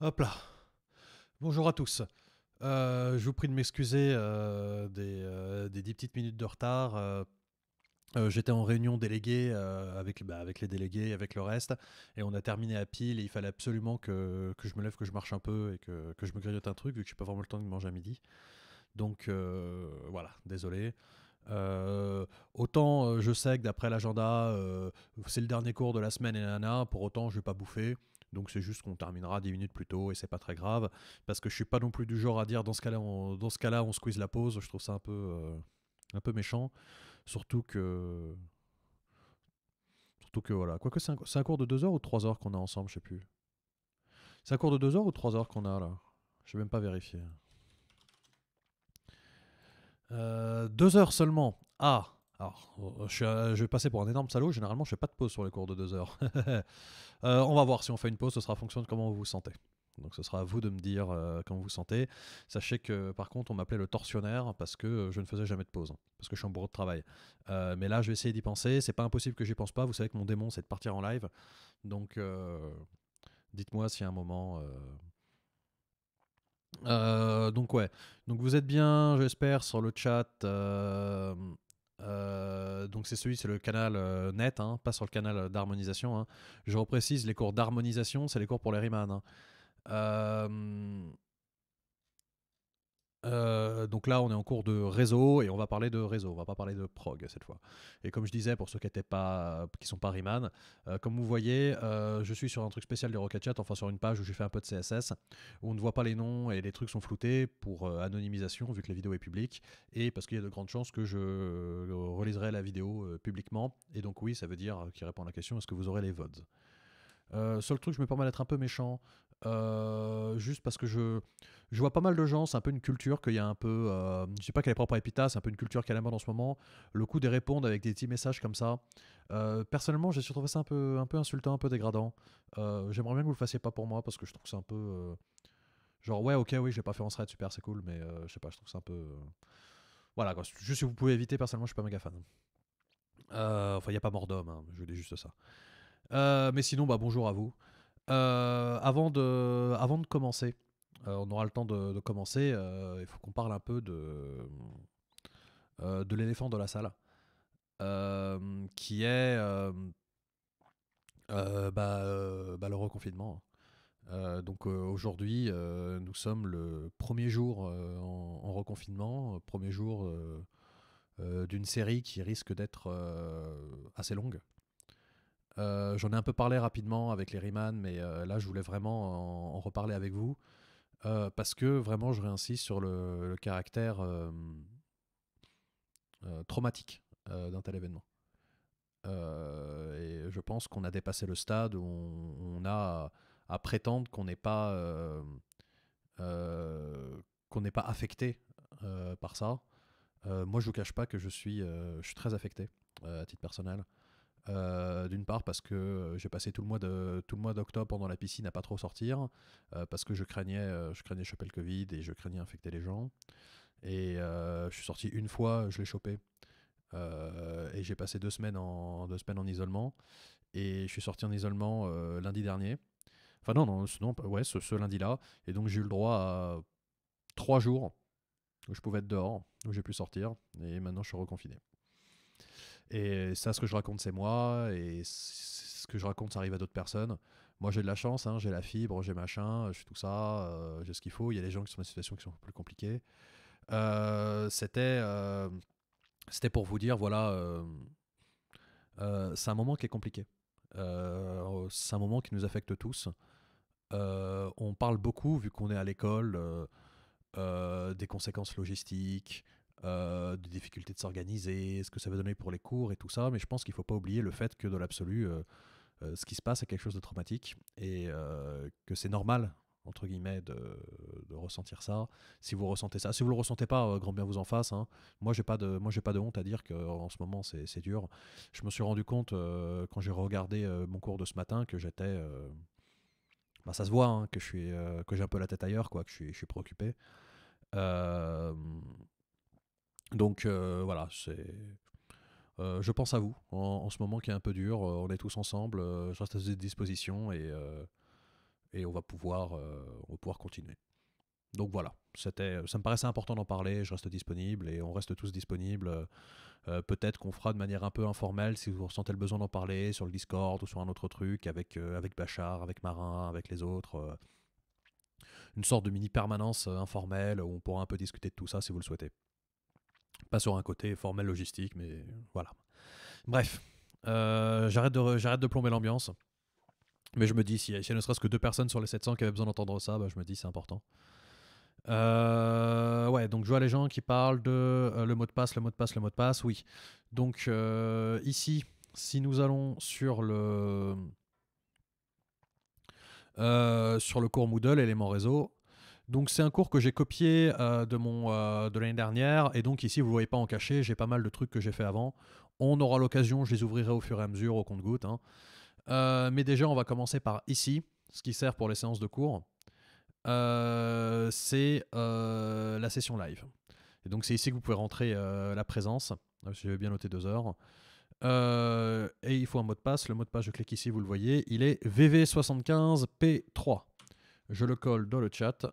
Hop là. Bonjour à tous. Euh, je vous prie de m'excuser euh, euh, des, dix petites minutes de retard. J'étais en réunion déléguée bah, avec, les délégués, avec le reste, et on a terminé à pile. Et il fallait absolument que, je me lève, que je marche un peu et que, je me grignote un truc, vu que je suis pas vraiment le temps de manger à midi. Donc voilà, désolé. autant je sais que d'après l'agenda, c'est le dernier cours de la semaine et nana, pour autant je vais pas bouffer. Donc c'est juste qu'on terminera 10 minutes plus tôt et c'est pas très grave. Parce que je suis pas non plus du genre à dire dans ce cas-là, on, dans ce cas-là, on squeeze la pause. Je trouve ça un peu, euh, un peu méchant. Surtout que. Surtout que voilà. Quoique c'est un, cours de 2 heures ou 3 heures qu'on a ensemble, je sais plus. C'est un cours de 2 heures ou 3 heures qu'on a là Je vais même pas vérifier. Euh, deux heures seulement. Ah, alors, euh, euh, je, vais passer pour un énorme salaud. Généralement, je fais pas de pause sur les cours de deux heures. Euh, on va voir si on fait une pause. Ce sera en fonction de comment vous vous sentez. Donc, ce sera à vous de me dire comment vous vous sentez. Sachez que, par contre, on m'appelait le torsionnaire parce que je ne faisais jamais de pause, hein, parce que je suis en bourreau de travail. mais là, je vais essayer d'y penser. C'est pas impossible que j'y pense pas. Vous savez que mon démon, c'est de partir en live. Donc, dites-moi si a un moment. donc ouais, donc vous êtes bien, j'espère, sur le chat. Euh, donc c'est celui, c'est le canal euh, net, hein, pas sur le canal d'harmonisation. Hein. Je reprécise, les cours d'harmonisation, c'est les cours pour les Riemann. Euh, donc là, on est en cours de réseau et on va parler de réseau, on va pas parler de prog cette fois. Et comme je disais, pour ceux qui ne pas, qui sont pas Riemann, euh, comme vous voyez, euh, je suis sur un truc spécial de Rocket Chat, enfin sur une page où j'ai fait un peu de CSS, où on ne voit pas les noms et les trucs sont floutés pour anonymisation vu que la vidéo est publique et parce qu'il y a de grandes chances que je reliserai la vidéo publiquement. Et donc oui, ça veut dire qui répond à la question, est-ce que vous aurez les votes seul truc, je me permets d'être un peu méchant. Euh, juste parce que je, je vois pas mal de gens, c'est un peu une culture qu'il y a un peu, euh, je sais pas qu'elle est propre à Epita, c'est un peu une culture qu'elle a mode en ce moment, le coup de répondre avec des petits messages comme ça. Euh, personnellement, j'ai trouvé ça un peu, un peu insultant, un peu dégradant. J'aimerais bien que vous le fassiez pas pour moi parce que je trouve que c'est un peu. genre, ouais, ok, oui, j'ai pas fait en thread, super, c'est cool, mais je sais pas, je trouve ça un peu. Voilà, juste si vous pouvez éviter, personnellement, je suis pas méga fan. enfin, il n'y a pas mort d'homme, hein, je dis juste ça. mais sinon, bah, bonjour à vous. Euh, avant, de, avant de commencer, euh, on aura le temps de, commencer. Euh, il faut qu'on parle un peu de, de l'éléphant de la salle, qui est bah, bah, le reconfinement. donc aujourd'hui, nous sommes le premier jour en, en, reconfinement, premier jour d'une série qui risque d'être assez longue, euh, j'en ai un peu parlé rapidement avec les Riemann, mais euh, là, je voulais vraiment en, reparler avec vous. Euh, parce que vraiment, je réinsiste sur le, caractère traumatique d'un tel événement. et je pense qu'on a dépassé le stade où on, a à, prétendre qu'on n'est pas, qu'on n'est pas affecté par ça. moi, je ne vous cache pas que je suis très affecté à titre personnel. Euh, d'une part parce que euh, j'ai passé tout le mois de tout le mois d'octobre pendant la piscine à pas trop sortir euh, parce que je craignais je craignais choper le Covid et je craignais infecter les gens. Et je suis sorti une fois, je l'ai chopé. et j'ai passé deux semaines, en, deux semaines en isolement. Et je suis sorti en isolement lundi dernier. Enfin non, non, ouais, ce, ce lundi-là. Et donc j'ai eu le droit à trois jours où je pouvais être dehors, où j'ai pu sortir, et maintenant je suis reconfiné. Et ça, ce que je raconte, c'est moi. Et ce que je raconte, ça arrive à d'autres personnes. Moi, j'ai de la chance, hein, j'ai la fibre, j'ai machin, je suis tout ça, euh, j'ai ce qu'il faut. Il y a des gens qui sont dans des situations qui sont plus compliquées. Euh, c'était, euh, c'était pour vous dire, voilà, c'est un moment qui est compliqué. Oh, c'est un moment qui nous affecte tous. on parle beaucoup, vu qu'on est à l'école, des conséquences logistiques, euh, des difficultés de s'organiser, ce que ça va donner pour les cours et tout ça. Mais je pense qu'il ne faut pas oublier le fait que dans l'absolu, euh, euh, ce qui se passe est quelque chose de traumatique et que c'est normal entre guillemets, de, ressentir ça. Si vous ressentez ça, si vous le ressentez pas, grand bien vous en fasse. Hein. Moi, j'ai pas de, moi j'ai pas de honte à dire que en ce moment c'est dur. Je me suis rendu compte quand j'ai regardé mon cours de ce matin que j'étais, bah, ça se voit, hein, que je suis, que j'ai un peu la tête ailleurs, quoi, que je suis, je suis préoccupé. Donc euh, voilà, c'est. Euh, je pense à vous en, ce moment qui est un peu dur. Euh, on est tous ensemble. je reste à disposition et, et on, va pouvoir, on va pouvoir continuer. Donc voilà, ça me paraissait important d'en parler. Je reste disponible et on reste tous disponibles. Peut-être qu'on fera de manière un peu informelle si vous ressentez le besoin d'en parler sur le Discord ou sur un autre truc avec, avec Bachar, avec Marin, avec les autres. une sorte de mini permanence informelle où on pourra un peu discuter de tout ça si vous le souhaitez. Pas sur un côté formel logistique, mais voilà. Bref, euh, j'arrête de, de plomber l'ambiance. Mais je me dis, s'il si ne serait-ce que deux personnes sur les 700 qui avaient besoin d'entendre ça, bah, je me dis c'est important. Euh, ouais, donc je vois les gens qui parlent de euh, le mot de passe, le mot de passe, le mot de passe, oui. Donc ici, si nous allons sur le, sur le cours Moodle, élément réseau, donc c'est un cours que j'ai copié euh, de, euh, de l'année dernière, et donc ici vous ne voyez pas en caché, j'ai pas mal de trucs que j'ai fait avant. On aura l'occasion, je les ouvrirai au fur et à mesure au compte-goutte. Hein. Euh, mais déjà on va commencer par ici, ce qui sert pour les séances de cours. c'est la session live. Et donc c'est ici que vous pouvez rentrer la présence, si j'avais bien noté deux heures. et il faut un mot de passe. Le mot de passe, je clique ici, vous le voyez, il est VV75P3. Je le colle dans le chat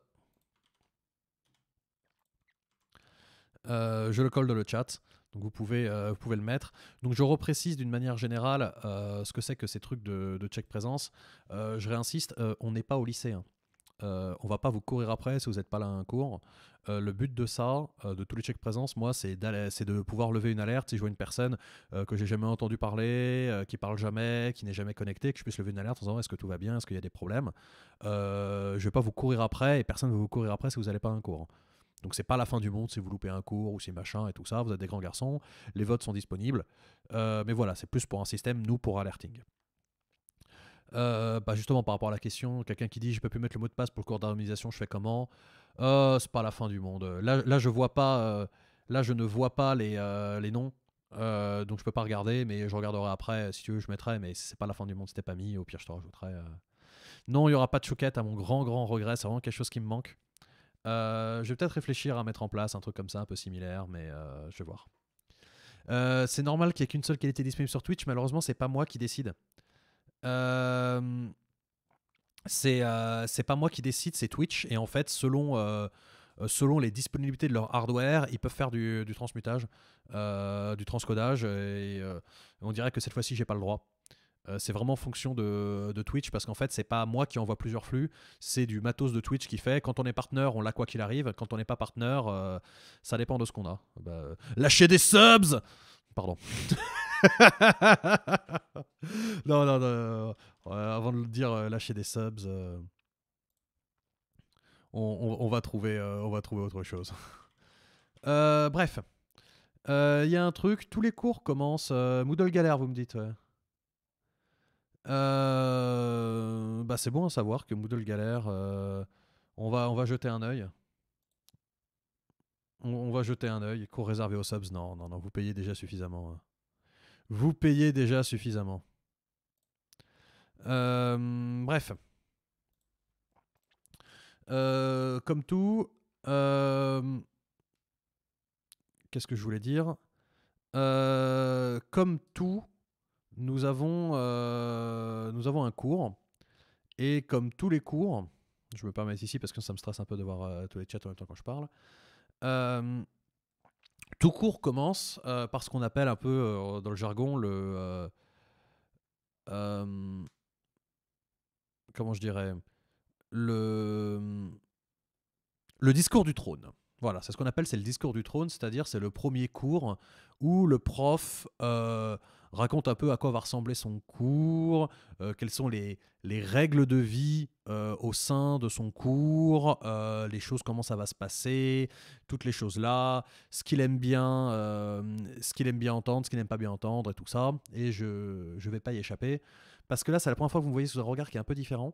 Euh, je le colle dans le chat. Donc vous pouvez, euh, vous pouvez le mettre. Donc je reprécise d'une manière générale euh, ce que c'est que ces trucs de, check présence. je réinsiste, on n'est pas au lycée. Hein. on va pas vous courir après si vous n'êtes pas là à un cours. le but de ça, de tous les check présence, moi, c'est de pouvoir lever une alerte si je vois une personne que j'ai jamais entendu parler, qui parle jamais, qui n'est jamais connectée, que je puisse lever une alerte en disant est-ce que tout va bien, est-ce qu'il y a des problèmes. je vais pas vous courir après et personne ne va vous courir après si vous n'allez pas à un cours. Donc c'est pas la fin du monde si vous loupez un cours ou si machin et tout ça, vous êtes des grands garçons, les votes sont disponibles. Euh, mais voilà, c'est plus pour un système, nous pour alerting. Euh, bah, justement par rapport à la question, quelqu'un qui dit je peux plus mettre le mot de passe pour le cours d'harmonisation, je fais comment euh, C'est pas la fin du monde. Là, je vois pas, là je ne vois pas les, noms, donc je peux pas regarder, mais je regarderai après. Si tu veux, je mettrai, mais c'est pas la fin du monde. C'était pas mis. Au pire, je te rajouterai. Non, il y aura pas de chouquette à mon grand grand regret. C'est vraiment quelque chose qui me manque. Euh, je vais peut-être réfléchir à mettre en place un truc comme ça, un peu similaire, mais euh, je vais voir. Euh, c'est normal qu'il n'y ait qu'une seule qualité disponible sur Twitch, malheureusement, c'est pas moi qui décide. Euh c'est pas moi qui décide, c'est Twitch. Et en fait, selon, les disponibilités de leur hardware, ils peuvent faire du, transmutage, du transcodage. Et on dirait que cette fois-ci, j'ai pas le droit. Euh, c'est vraiment fonction de, Twitch parce qu'en fait, c'est pas moi qui envoie plusieurs flux, c'est du matos de Twitch qui fait. Quand on est partenaire, on l'a quoi qu'il arrive. Quand on n'est pas partenaire, euh, ça dépend de ce qu'on a. Bah, euh, lâcher des subs Pardon. non, non, avant de le dire, lâcher des subs. On, va trouver, on va trouver autre chose. bref. Il y a un truc, tous les cours commencent. Moodle Galère, vous me dites. Ouais. Euh, bah c'est bon à savoir que Moodle galère. Euh, on, va, on va jeter un œil. On, va jeter un oeil Cours réservé aux subs. Non, non, non, vous payez déjà suffisamment. Hein. Vous payez déjà suffisamment. Euh, bref. comme tout, qu'est-ce que je voulais dire Comme tout, nous avons, euh, nous avons un cours. Et comme tous les cours, je me permets ici parce que ça me stresse un peu de voir euh, tous les chats en même temps quand je parle. Euh, tout cours commence par ce qu'on appelle un peu dans le jargon le. comment je dirais Le. Le discours du trône. Voilà, c'est ce qu'on appelle c'est le discours du trône, c'est-à-dire c'est le premier cours où le prof raconte un peu à quoi va ressembler son cours, euh, quelles sont les, règles de vie euh, au sein de son cours, euh, les choses, comment ça va se passer, toutes les choses-là, ce qu'il aime bien, ce qu'il aime bien entendre, ce qu'il n'aime pas bien entendre et tout ça. Et je ne vais pas y échapper. Parce que là, c'est la première fois que vous me voyez sous un regard qui est un peu différent.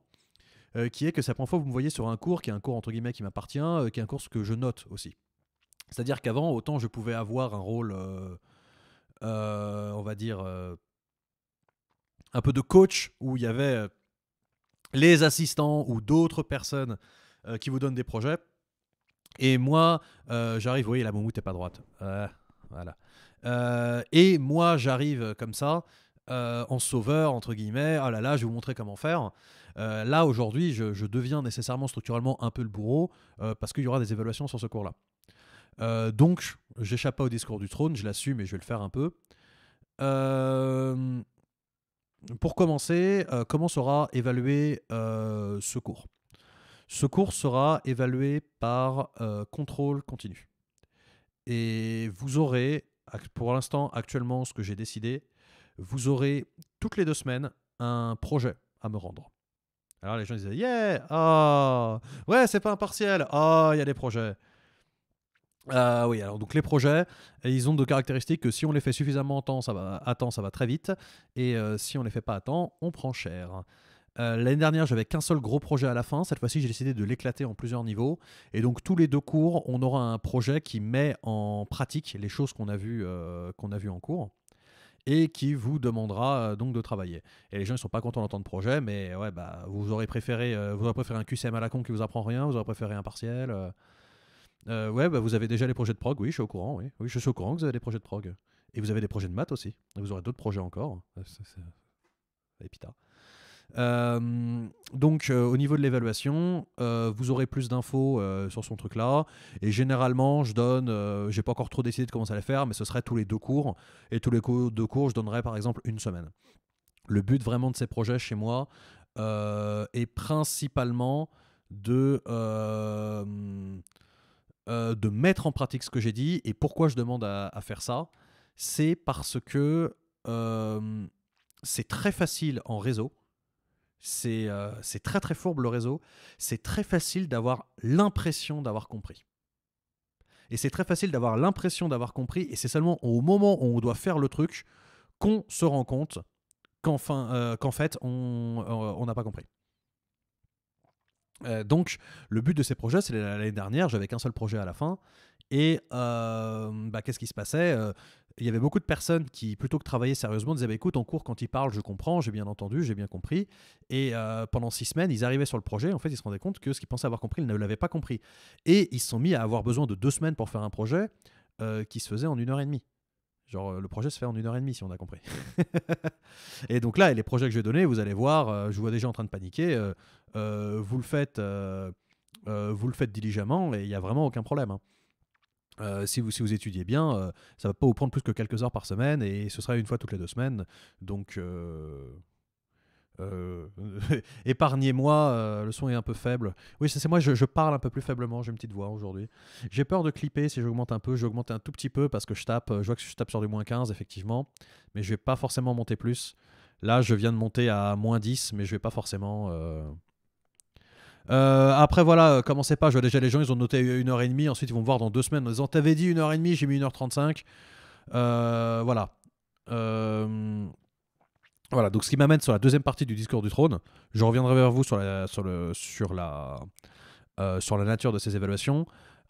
qui est que c'est la première fois que vous me voyez sur un cours qui est un cours entre guillemets qui m'appartient, qui est un cours que je note aussi. C'est-à-dire qu'avant, autant je pouvais avoir un rôle euh, on va dire, euh, un peu de coach où il y avait euh, les assistants ou d'autres personnes qui vous donnent des projets. Et moi, j'arrive, vous voyez, la moumoute n'est pas droite. voilà. et moi, j'arrive comme ça, en sauveur, entre guillemets, ah là là, je vais vous montrer comment faire. là, aujourd'hui, je, je, deviens nécessairement structurellement un peu le bourreau, parce qu'il y aura des évaluations sur ce cours-là. Euh, donc, j'échappe pas au discours du trône, je l'assume et je vais le faire un peu. Euh, pour commencer, euh, comment sera évalué ce cours Ce cours sera évalué par contrôle continu. Et vous aurez, pour l'instant, actuellement, ce que j'ai décidé, vous aurez toutes les deux semaines un projet à me rendre. Alors les gens disaient, yeah, ah, ouais, c'est pas un partiel, ah, il y a des projets. Ah oui, alors donc les projets, ils ont deux caractéristiques que si on les fait suffisamment à temps, ça va, ça va très vite, et euh, si on les fait pas à temps, on prend cher. Euh, l'année dernière, j'avais qu'un seul gros projet à la fin. Cette fois-ci, j'ai décidé de l'éclater en plusieurs niveaux. Et donc, tous les deux cours, on aura un projet qui met en pratique les choses qu'on a vues euh, qu'on a vu en cours et qui vous demandera donc de travailler. Et les gens ne sont pas contents d'entendre projet, mais ouais, bah, vous aurez préféré, vous préféré un QCM à la con qui vous apprend rien, vous aurez préféré un partiel. Euh, ouais, bah, vous avez déjà les projets de prog, oui, je suis au courant, oui. Je suis au courant que vous avez des projets de prog. Et vous avez des projets de maths aussi. vous aurez d'autres projets encore. C'est euh, euh, donc au niveau de l'évaluation, vous aurez plus d'infos sur son truc là. Et généralement, je donne, j'ai pas encore trop décidé de comment ça allait faire, mais ce serait tous les deux cours. Et tous les deux cours, je donnerais par exemple une semaine. Le but vraiment de ces projets chez moi est principalement de euh, de mettre en pratique ce que j'ai dit. Et pourquoi je demande à, faire ça C'est parce que euh, c'est très facile en réseau. C'est euh, c'est très très fourbe le réseau. C'est très facile d'avoir l'impression d'avoir compris. Et c'est très facile d'avoir l'impression d'avoir compris. Et c'est seulement au moment où on doit faire le truc qu'on se rend compte qu'en fait on n'a pas compris. Euh, donc, le but de ces projets, c'est l'année dernière, j'avais qu'un seul projet à la fin. Et euh, bah, qu'est-ce qui se passait euh, Il y avait beaucoup de personnes qui, plutôt que travailler sérieusement, disaient bah, écoute, en cours, quand ils parlent, je comprends, j'ai bien entendu, j'ai bien compris. Et pendant six semaines, ils arrivaient sur le projet. En fait, ils se rendaient compte que ce qu'ils pensaient avoir compris, ils ne l'avaient pas compris. Et ils se sont mis à avoir besoin de deux semaines pour faire un projet qui se faisait en une heure et demie. Genre, euh, le projet se fait en une heure et demie, si on a compris. et donc là, les projets que je vais donner, vous allez voir, euh, je vois des gens en train de paniquer. Euh, vous, le faites, vous le faites diligemment et il n'y a vraiment aucun problème. Hein. si, vous, si vous étudiez bien, ça ne va pas vous prendre plus que quelques heures par semaine et ce sera une fois toutes les deux semaines. Donc, euh, épargnez-moi, euh, le son est un peu faible. Oui, c'est moi, je, parle un peu plus faiblement, j'ai une petite voix aujourd'hui. J'ai peur de clipper si j'augmente un peu, j'augmente un tout petit peu parce que je tape, euh, je vois que je tape sur du moins 15, effectivement, mais je vais pas forcément monter plus. Là, je viens de monter à moins 10, mais je vais pas forcément. après voilà, commencez pas, je vois déjà les gens, ils ont noté une heure et demie, ensuite ils vont me voir dans deux semaines en disant t'avais dit une heure et demie, j'ai mis 1h35. voilà. Voilà, donc ce qui m'amène sur la deuxième partie du discours du trône. Je reviendrai vers vous sur la, sur le, sur la, euh, sur la nature de ces évaluations.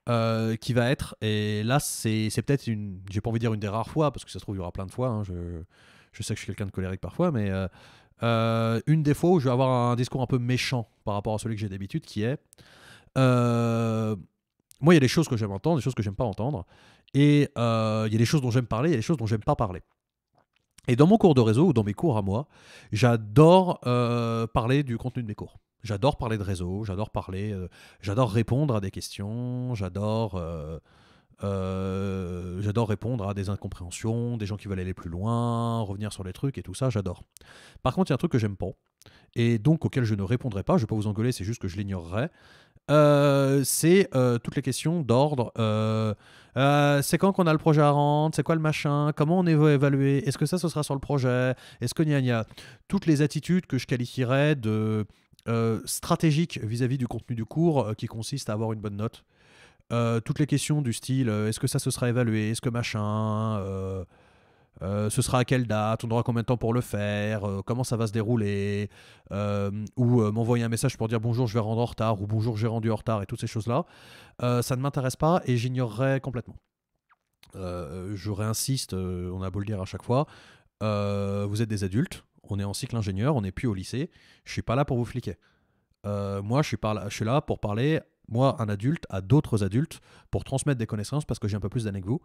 Euh, qui va être, et là c'est peut-être une, j'ai pas envie de dire une des rares fois, parce que ça se trouve il y aura plein de fois, hein, je, je, sais que je suis quelqu'un de colérique parfois, mais euh, une des fois où je vais avoir un discours un peu méchant par rapport à celui que j'ai d'habitude, qui est, moi il y a des choses que j'aime entendre, des choses que j'aime pas entendre, et il y a des choses dont j'aime parler, il y a des choses dont j'aime pas parler. Et dans mon cours de réseau ou dans mes cours à moi, j'adore euh, parler du contenu de mes cours. J'adore parler de réseau, j'adore parler, euh, j'adore répondre à des questions, j'adore, euh, j'adore répondre à des incompréhensions, des gens qui veulent aller plus loin, revenir sur les trucs et tout ça, j'adore. Par contre, il y a un truc que j'aime pas et donc auquel je ne répondrai pas. Je vais pas vous engueuler, c'est juste que je l'ignorerai. Euh, c'est euh, toutes les questions d'ordre. Euh, c'est quand qu'on a le projet à rendre C'est quoi le machin Comment on est évalué Est-ce que ça, ce sera sur le projet Est-ce que gna gna Toutes les attitudes que je qualifierais de stratégiques vis-à-vis du contenu du cours qui consiste à avoir une bonne note. toutes les questions du style est-ce que ça, ce sera évalué Est-ce que machin euh, ce sera à quelle date, on aura combien de temps pour le faire, euh, comment ça va se dérouler, euh, ou m'envoyer un message pour dire bonjour je vais rendre en retard, ou bonjour j'ai rendu en retard, et toutes ces choses-là, ça ne m'intéresse pas et j'ignorerai complètement. je réinsiste, on a beau le dire à chaque fois, vous êtes des adultes, on est en cycle ingénieur, on n'est plus au lycée, je suis pas là pour vous fliquer. moi je suis, je suis là pour parler moi, un adulte, à d'autres adultes pour transmettre des connaissances parce que j'ai un peu plus d'années que vous,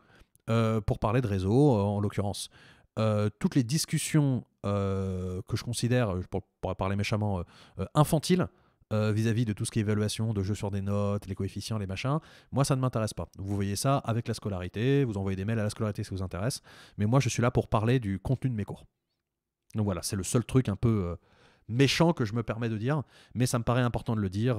euh, pour parler de réseau euh, en l'occurrence. Euh, toutes les discussions que je considère, pour pourrais parler méchamment, infantiles vis-à-vis de tout ce qui est évaluation, de jeu sur des notes, les coefficients, les machins, moi ça ne m'intéresse pas. Vous voyez ça avec la scolarité, vous envoyez des mails à la scolarité si ça vous intéresse, mais moi je suis là pour parler du contenu de mes cours. Donc voilà, c'est le seul truc un peu méchant que je me permets de dire, mais ça me paraît important de le dire.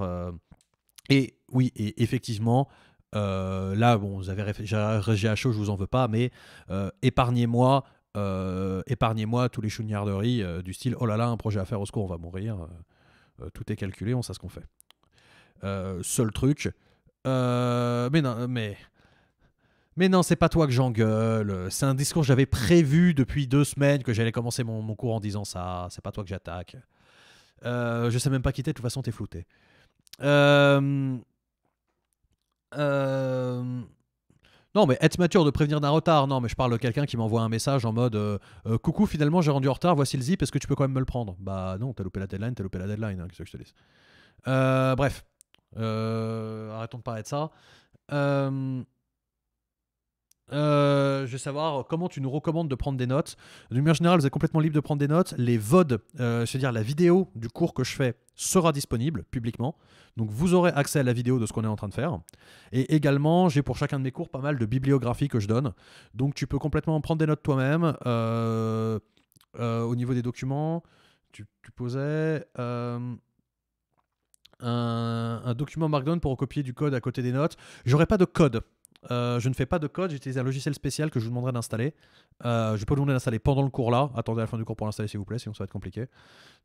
Et oui, et effectivement, euh, là, bon, vous avez à chaud, je vous en veux pas, mais euh, épargnez-moi. Euh, épargnez-moi tous les chouniarderies du style oh là là un projet à faire au secours on va mourir tout est calculé on sait ce qu'on fait seul truc mais non mais mais non, c'est pas toi que j'engueule. C'est un discours que j'avais mm. prévu depuis deux semaines que j'allais commencer mon, cours en disant ça. C'est pas toi que j'attaque. Je je sais même pas qui t'es, de toute façon, t'es flouté. Euh, euh, non, mais être mature de prévenir d'un retard. Non, mais je parle de quelqu'un qui m'envoie un message en mode euh, Coucou, finalement, j'ai rendu en retard, voici le zip, est-ce que tu peux quand même me le prendre Bah non, t'as loupé la deadline, t'as loupé la deadline, hein, qu'est-ce que je te dis Bref, arrêtons de parler de ça. Euh, je vais savoir comment tu nous recommandes de prendre des notes. De manière générale, vous êtes complètement libre de prendre des notes. Les VOD, euh, c'est-à-dire la vidéo du cours que je fais, sera disponible publiquement. Donc vous aurez accès à la vidéo de ce qu'on est en train de faire. Et également, j'ai pour chacun de mes cours pas mal de bibliographies que je donne. Donc tu peux complètement prendre des notes toi-même. Euh, au niveau des documents, tu, posais... Un, document Markdown pour recopier du code à côté des notes. j'aurais pas de code euh, je ne fais pas de code, j'utilise un logiciel spécial que je vous demanderai d'installer. Euh, je peux vous demander d'installer pendant le cours là. Attendez à la fin du cours pour l'installer s'il vous plaît, sinon ça va être compliqué.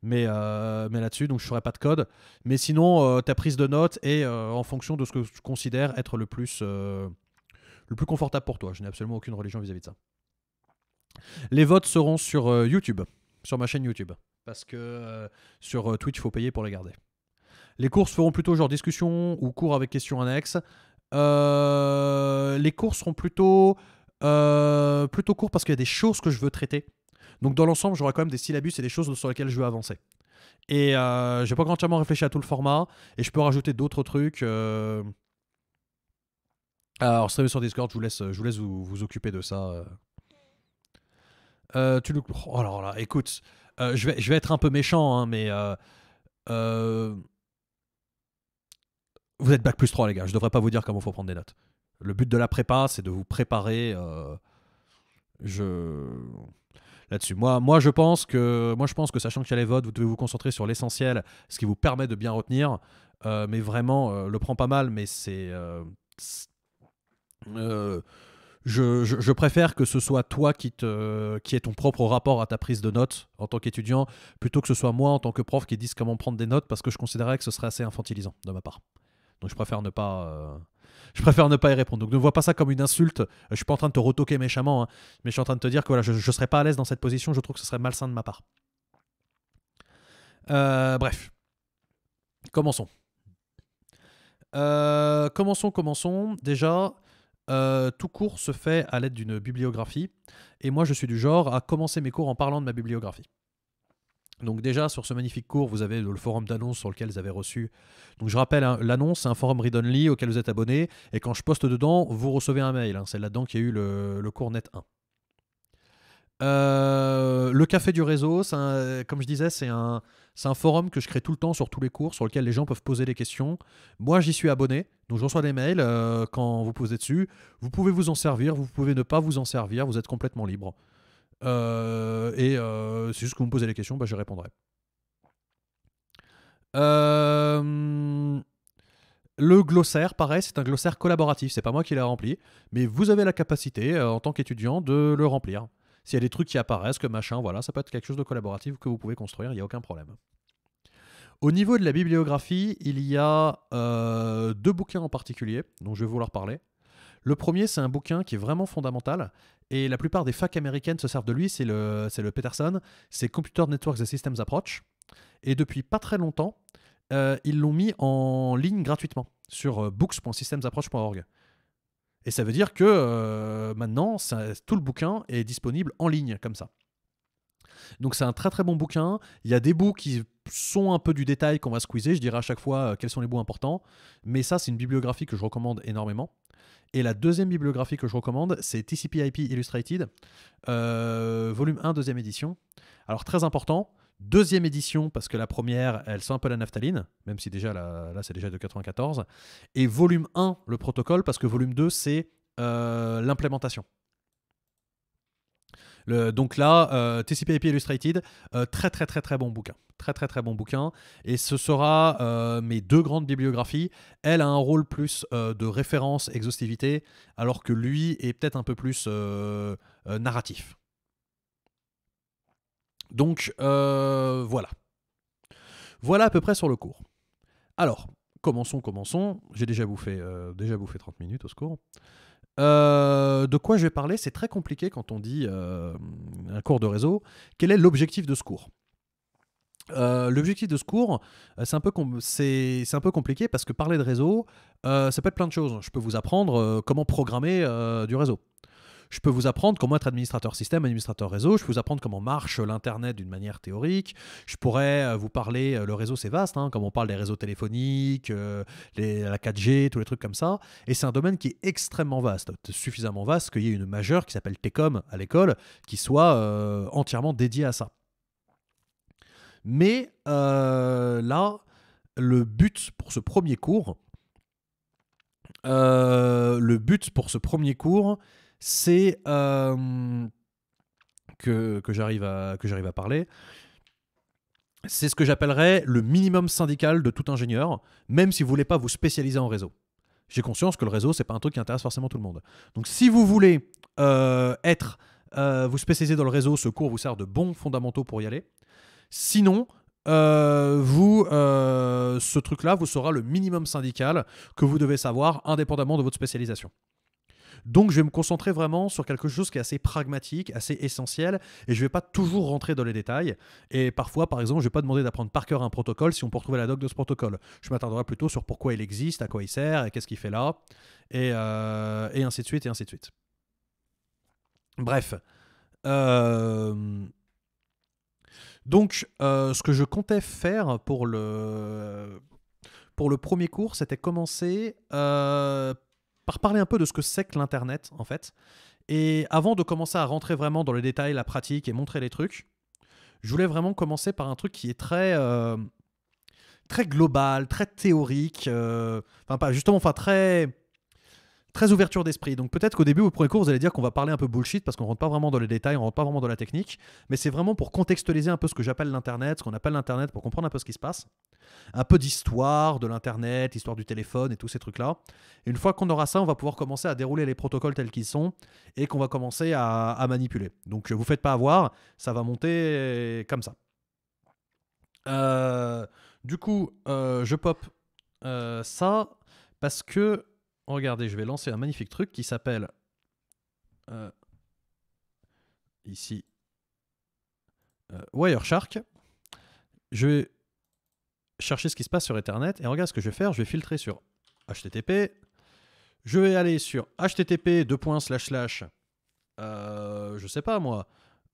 Mais, euh, là-dessus, donc je ne ferai pas de code. Mais sinon, ta prise de notes est en fonction de ce que tu considères être le plus, confortable pour toi. Je n'ai absolument aucune religion vis-à-vis de ça. Les votes seront sur YouTube, sur ma chaîne YouTube. Parce que sur Twitch, il faut payer pour les garder. Les cours feront plutôt genre discussion ou cours avec questions annexes. Euh, les cours seront plutôt, euh, plutôt courts parce qu'il y a des choses que je veux traiter. Donc dans l'ensemble, j'aurai quand même des syllabus et des choses sur lesquelles je veux avancer. Et euh, Je n'ai pas entièrement réfléchi à tout le format. Et je peux rajouter d'autres trucs. Euh... Alors, streamer sur Discord, je vous laisse, je vous, laisse vous, occuper de ça. tu le... Oh là là, écoute, je, vais, je vais être un peu méchant, hein, mais vous êtes bac plus 3, les gars. Je devrais pas vous dire comment faut prendre des notes. Le but de la prépa, c'est de vous préparer. Euh, je là-dessus. Moi, moi, je pense que, moi, je pense que sachant qu'il y a les votes, vous devez vous concentrer sur l'essentiel, ce qui vous permet de bien retenir. Euh, mais vraiment, euh, le prend pas mal, mais c'est. je, je, préfère que ce soit toi qui, te, qui ait ton propre rapport à ta prise de notes en tant qu'étudiant, plutôt que ce soit moi en tant que prof qui dise comment prendre des notes, parce que je considérais que ce serait assez infantilisant de ma part. Donc je préfère ne pas, euh, je préfère ne pas y répondre. Donc ne vois pas ça comme une insulte. Je suis pas en train de te retoquer méchamment, hein, mais je suis en train de te dire que voilà, je, ne serais pas à l'aise dans cette position. Je trouve que ce serait malsain de ma part. Euh, bref, commençons. Euh, commençons, commençons. Déjà, tout cours se fait à l'aide d'une bibliographie. Et moi, je suis du genre à commencer mes cours en parlant de ma bibliographie. Donc déjà sur ce magnifique cours, vous avez le forum d'annonce sur lequel vous avez reçu. Donc je rappelle, hein, l'annonce, c'est un forum read only auquel vous êtes abonné, et quand je poste dedans, vous recevez un mail. Hein. c'est là-dedans qu'il y a eu le, cours Net 1. Euh, le café du réseau, comme je disais, c'est un, forum que je crée tout le temps sur tous les cours, sur lequel les gens peuvent poser des questions. Moi, j'y suis abonné, donc je reçois des mails euh, quand vous posez dessus. Vous pouvez vous en servir, vous pouvez ne pas vous en servir, vous êtes complètement libre. Euh, et euh, si juste vous me posez les questions, bah, je répondrai. Euh, le glossaire, pareil, c'est un glossaire collaboratif, c'est pas moi qui l'ai rempli, mais vous avez la capacité en tant qu'étudiant de le remplir. S'il y a des trucs qui apparaissent, que machin, voilà, ça peut être quelque chose de collaboratif que vous pouvez construire, il n'y a aucun problème. Au niveau de la bibliographie, il y a deux bouquins en particulier dont je vais vouloir parler. Le premier, c'est un bouquin qui est vraiment fondamental, et la plupart des facs américaines se servent de lui, c'est le, le Peterson, c'est Computer Networks and Systems Approach, et depuis pas très longtemps, euh, ils l'ont mis en ligne gratuitement sur euh, books.systemsapproach.org. Et ça veut dire que euh, maintenant, tout le bouquin est disponible en ligne comme ça. Donc c'est un très très bon bouquin. Il y a des bouts qui sont un peu du détail qu'on va squeezer. Je dirai à chaque fois quels sont les bouts importants. Mais ça, c'est une bibliographie que je recommande énormément. Et la deuxième bibliographie que je recommande, c'est TCP/IP Illustrated, euh, volume 1, deuxième édition. Alors très important, deuxième édition parce que la première, elle sent un peu la naphtaline, même si déjà là c'est déjà de 94. Et volume 1, le protocole, parce que volume 2, c'est euh, l'implémentation donc là, euh, Illustrated, euh, très très très très bon bouquin, très très très bon bouquin. Et ce sera euh, mes deux grandes bibliographies. Elle a un rôle plus euh, de référence, exhaustivité, alors que lui est peut-être un peu plus narratif. Donc voilà, voilà à peu près sur le cours. Alors commençons, commençons. J'ai déjà bouffé, déjà bouffé 30 minutes au secours. Euh, de quoi je vais parler C'est très compliqué quand on dit euh, un cours de réseau. Quel est l'objectif de ce cours euh, l'objectif de ce cours, c'est, un peu compliqué parce que parler de réseau, ça peut être plein de choses. Je peux vous apprendre comment programmer du réseau je peux vous apprendre comment être administrateur système, administrateur réseau, je peux vous apprendre comment marche l'Internet d'une manière théorique, je pourrais euh, vous parler, euh, le réseau c'est vaste, hein, comme on parle des réseaux téléphoniques, euh, la 4G, tous les trucs comme ça, et c'est un domaine qui est extrêmement vaste, suffisamment vaste qu'il y ait une majeure qui s'appelle TECOM à l'école, qui soit entièrement dédiée à ça. Mais là, le but pour ce premier cours, le but pour ce premier cours, c'est euh, que, que j'arrive à, parler. C'est ce que j'appellerais le minimum syndical de tout ingénieur, même si vous ne voulez pas vous spécialiser en réseau. J'ai conscience que le réseau, c'est pas un truc qui intéresse forcément tout le monde. Donc si vous voulez euh, être, euh, vous spécialiser dans le réseau, ce cours vous sert de bons fondamentaux pour y aller. Sinon, ce truc-là vous sera le minimum syndical que vous devez savoir indépendamment de votre spécialisation. Donc je vais me concentrer vraiment sur quelque chose qui est assez pragmatique, assez essentiel, et je ne vais pas toujours rentrer dans les détails. Et parfois, par exemple, je ne vais pas demander d'apprendre par cœur un protocole si on peut retrouver la doc de ce protocole. Je m'attarderai plutôt sur pourquoi il existe, à quoi il sert, et qu'est-ce qu'il fait là, et, euh, ainsi de suite, et ainsi de suite. Bref. Euh, donc, euh, ce que je comptais faire pour le, pour le premier cours, c'était commencer euh, par parler un peu de ce que c'est que l'Internet, en fait. Et avant de commencer à rentrer vraiment dans les détails, la pratique et montrer les trucs, je voulais vraiment commencer par un truc qui est très, euh, très global, très théorique, euh, enfin pas justement, enfin très Très ouverture d'esprit. Donc peut-être qu'au début, au premier cours, vous allez dire qu'on va parler un peu bullshit parce qu'on rentre pas vraiment dans les détails, on rentre pas vraiment dans la technique. Mais c'est vraiment pour contextualiser un peu ce que j'appelle l'Internet, ce qu'on appelle l'Internet, pour comprendre un peu ce qui se passe. Un peu d'histoire de l'Internet, histoire du téléphone et tous ces trucs-là. Une fois qu'on aura ça, on va pouvoir commencer à dérouler les protocoles tels qu'ils sont et qu'on va commencer à, manipuler. Donc euh, vous faites pas avoir, ça va monter comme ça. Euh, du coup, euh, je pop ça parce que regardez, je vais lancer un magnifique truc qui s'appelle euh, ici euh, Wireshark. Je vais chercher ce qui se passe sur Ethernet et regarde ce que je vais faire. Je vais filtrer sur HTTP. Je vais aller sur HTTP 2. Slash slash, euh, je sais pas moi.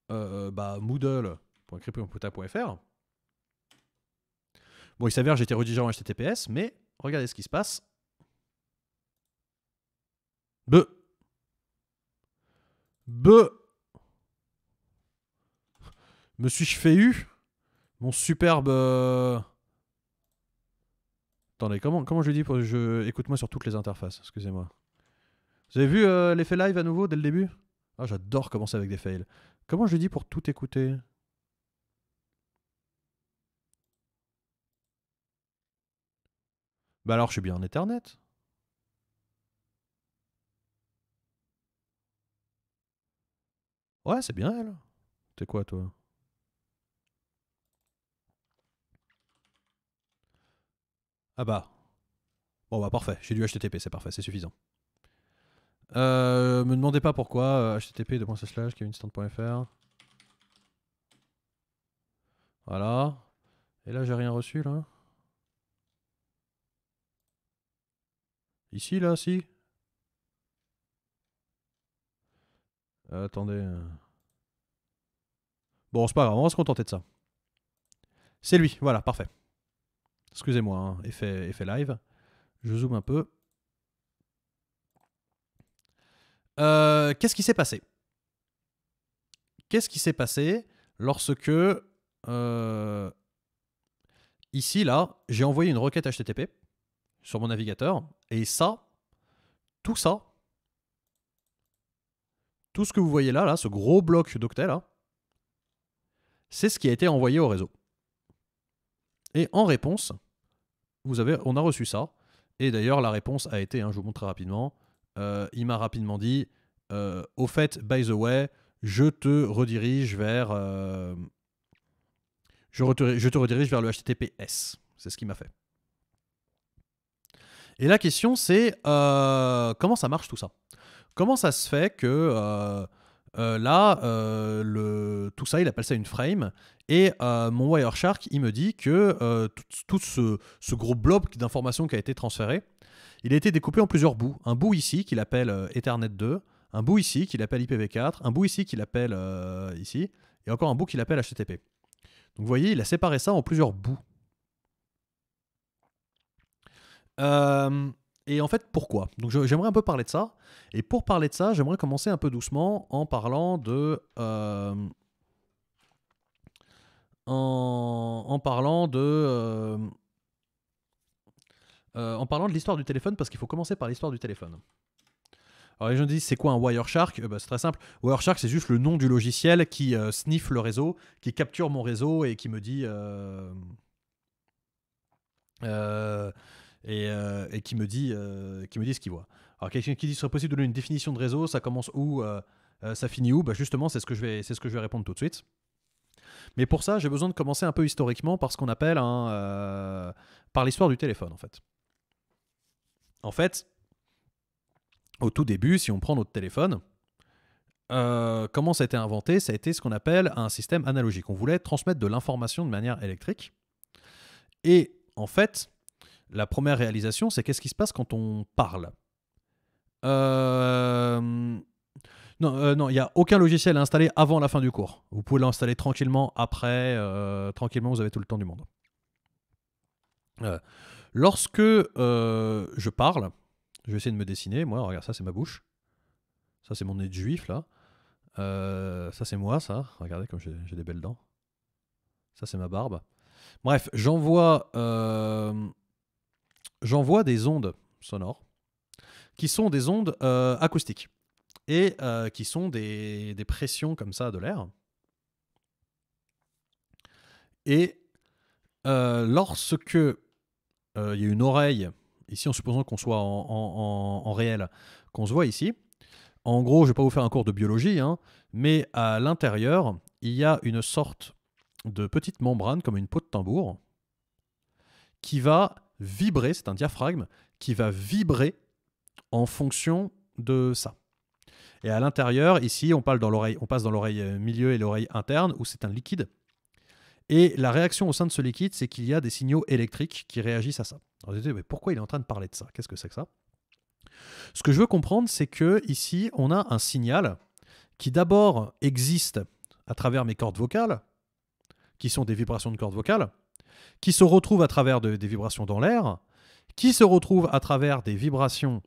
bah, Bon, il s'avère j'étais rédigé en HTTPS, mais regardez ce qui se passe. B. B. Me suis-je fait eu Mon superbe. Euh. Attendez, comment, comment je dis pour je... Écoute-moi sur toutes les interfaces, excusez-moi. Vous avez vu euh, l'effet live à nouveau dès le début Ah, j'adore commencer avec des fails. Comment je dis pour tout écouter Bah alors, je suis bien en Ethernet. Ouais, c'est bien, elle. T'es quoi, toi Ah bah. Bon bah parfait, j'ai du HTTP, c'est parfait, c'est suffisant. Euh, me demandez pas pourquoi, euh, http://kevinstand.fr. Voilà. Et là, j'ai rien reçu, là. Ici, là, si. attendez. Euh. Bon, c'est pas grave, on va se contenter de ça. C'est lui, voilà, parfait. Excusez-moi, hein, effet, live. Je zoome un peu. Euh, qu'est-ce qui s'est passé Qu'est-ce qui s'est passé lorsque euh, ici là j'ai envoyé une requête HTTP sur mon navigateur et ça, tout ça, tout ce que vous voyez là, là ce gros bloc d'octets là, c'est ce qui a été envoyé au réseau. Et en réponse, vous avez, on a reçu ça. Et d'ailleurs, la réponse a été, hein, je vous montre très rapidement, euh, il m'a rapidement dit, euh, au fait, by the way, je te redirige vers, euh, te vers le HTTPS. C'est ce qu'il m'a fait. Et la question, c'est comment ça marche tout ça Comment ça se fait que euh, euh, là, euh, le, tout ça, il appelle ça une frame, et mon Wireshark, il me dit que tout, ce, gros blob d'informations qui a été transféré, il a été découpé en plusieurs bouts. Un bout ici qu'il appelle Ethernet 2, un bout ici qu'il appelle IPv4, un bout ici qu'il appelle ici, et encore un bout qu'il appelle HTTP. Donc vous voyez, il a séparé ça en plusieurs bouts. Euh, et en fait, pourquoi Donc j'aimerais un peu parler de ça. Et pour parler de ça, j'aimerais commencer un peu doucement en parlant de... Euh, en, parlant de... Euh, euh, en parlant de l'histoire du téléphone, parce qu'il faut commencer par l'histoire du téléphone. Alors les gens disent c'est quoi un Wireshark eh ben, C'est très simple. Wireshark c'est juste le nom du logiciel qui sniff sniffe le réseau, qui capture mon réseau et qui me dit euh, et, qui, me dit, euh, qui me dit ce qu'il voit. Alors quelqu'un qui dit serait possible de donner une définition de réseau, ça commence où, euh, ça finit où bah, Justement, c'est ce, que je vais, c'est ce que je vais répondre tout de suite. Mais pour ça, j'ai besoin de commencer un peu historiquement par ce qu'on appelle par l'histoire du téléphone en fait. En fait, au tout début, si on prend notre téléphone, comment ça a été inventé Ça a été ce qu'on appelle un système analogique. On voulait transmettre de l'information de manière électrique. Et en fait, la première réalisation, c'est qu'est-ce qui se passe quand on parle euh, Non, euh, non, il n'y a aucun logiciel à installer avant la fin du cours. Vous pouvez l'installer tranquillement après. Euh, tranquillement, vous avez tout le temps du monde. lorsque je parle, je vais essayer de me dessiner. Moi, regarde, ça c'est ma bouche. Ça c'est mon nez de juif là. ça c'est moi, ça. Regardez comme j'ai des belles dents. Ça c'est ma barbe. Bref, j'envoie j'envoie des ondes sonores qui sont des ondes euh, acoustiques et euh, qui sont des, pressions comme ça de l'air. Et euh, lorsque il y a une oreille, ici en supposant qu'on soit en, réel, qu'on se voit ici, en gros, je ne vais pas vous faire un cours de biologie, hein, mais à l'intérieur, il y a une sorte de petite membrane, comme une peau de tambour, qui va vibrer, c'est un diaphragme qui va vibrer en fonction de ça. Et à l'intérieur, ici, on, parle dans l'oreille, on passe dans l'oreille euh, milieu et l'oreille interne, où c'est un liquide. Et la réaction au sein de ce liquide, c'est qu'il y a des signaux électriques qui réagissent à ça. Alors, vous mais pourquoi il est en train de parler de ça Qu'est-ce que c'est que ça Ce que je veux comprendre, c'est que ici, on a un signal qui d'abord existe à travers mes cordes vocales, qui sont des vibrations de cordes vocales, qui se retrouve à travers des vibrations dans l'air, qui se retrouve à travers des vibrations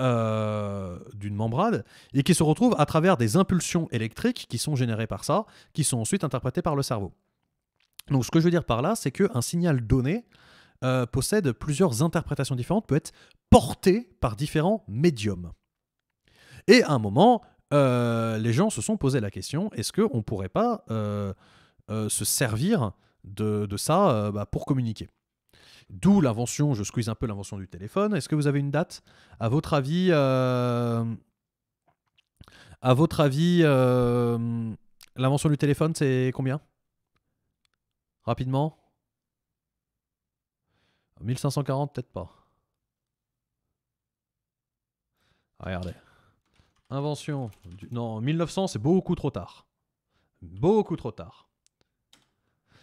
euh, d'une membrane et qui se retrouve à travers des impulsions électriques qui sont générées par ça, qui sont ensuite interprétées par le cerveau. Donc ce que je veux dire par là, c'est qu'un signal donné euh, possède plusieurs interprétations différentes, peut être porté par différents médiums. Et à un moment, euh, les gens se sont posé la question, est-ce qu'on ne pourrait pas se servir de, ça euh, bah, pour communiquer. D'où l'invention, je squeeze un peu l'invention du téléphone. Est-ce que vous avez une date À votre avis, euh, à votre avis, euh, l'invention du téléphone, c'est combien Rapidement 1540, peut-être pas. Regardez. Invention Non, 1900, c'est beaucoup trop tard. Beaucoup trop tard.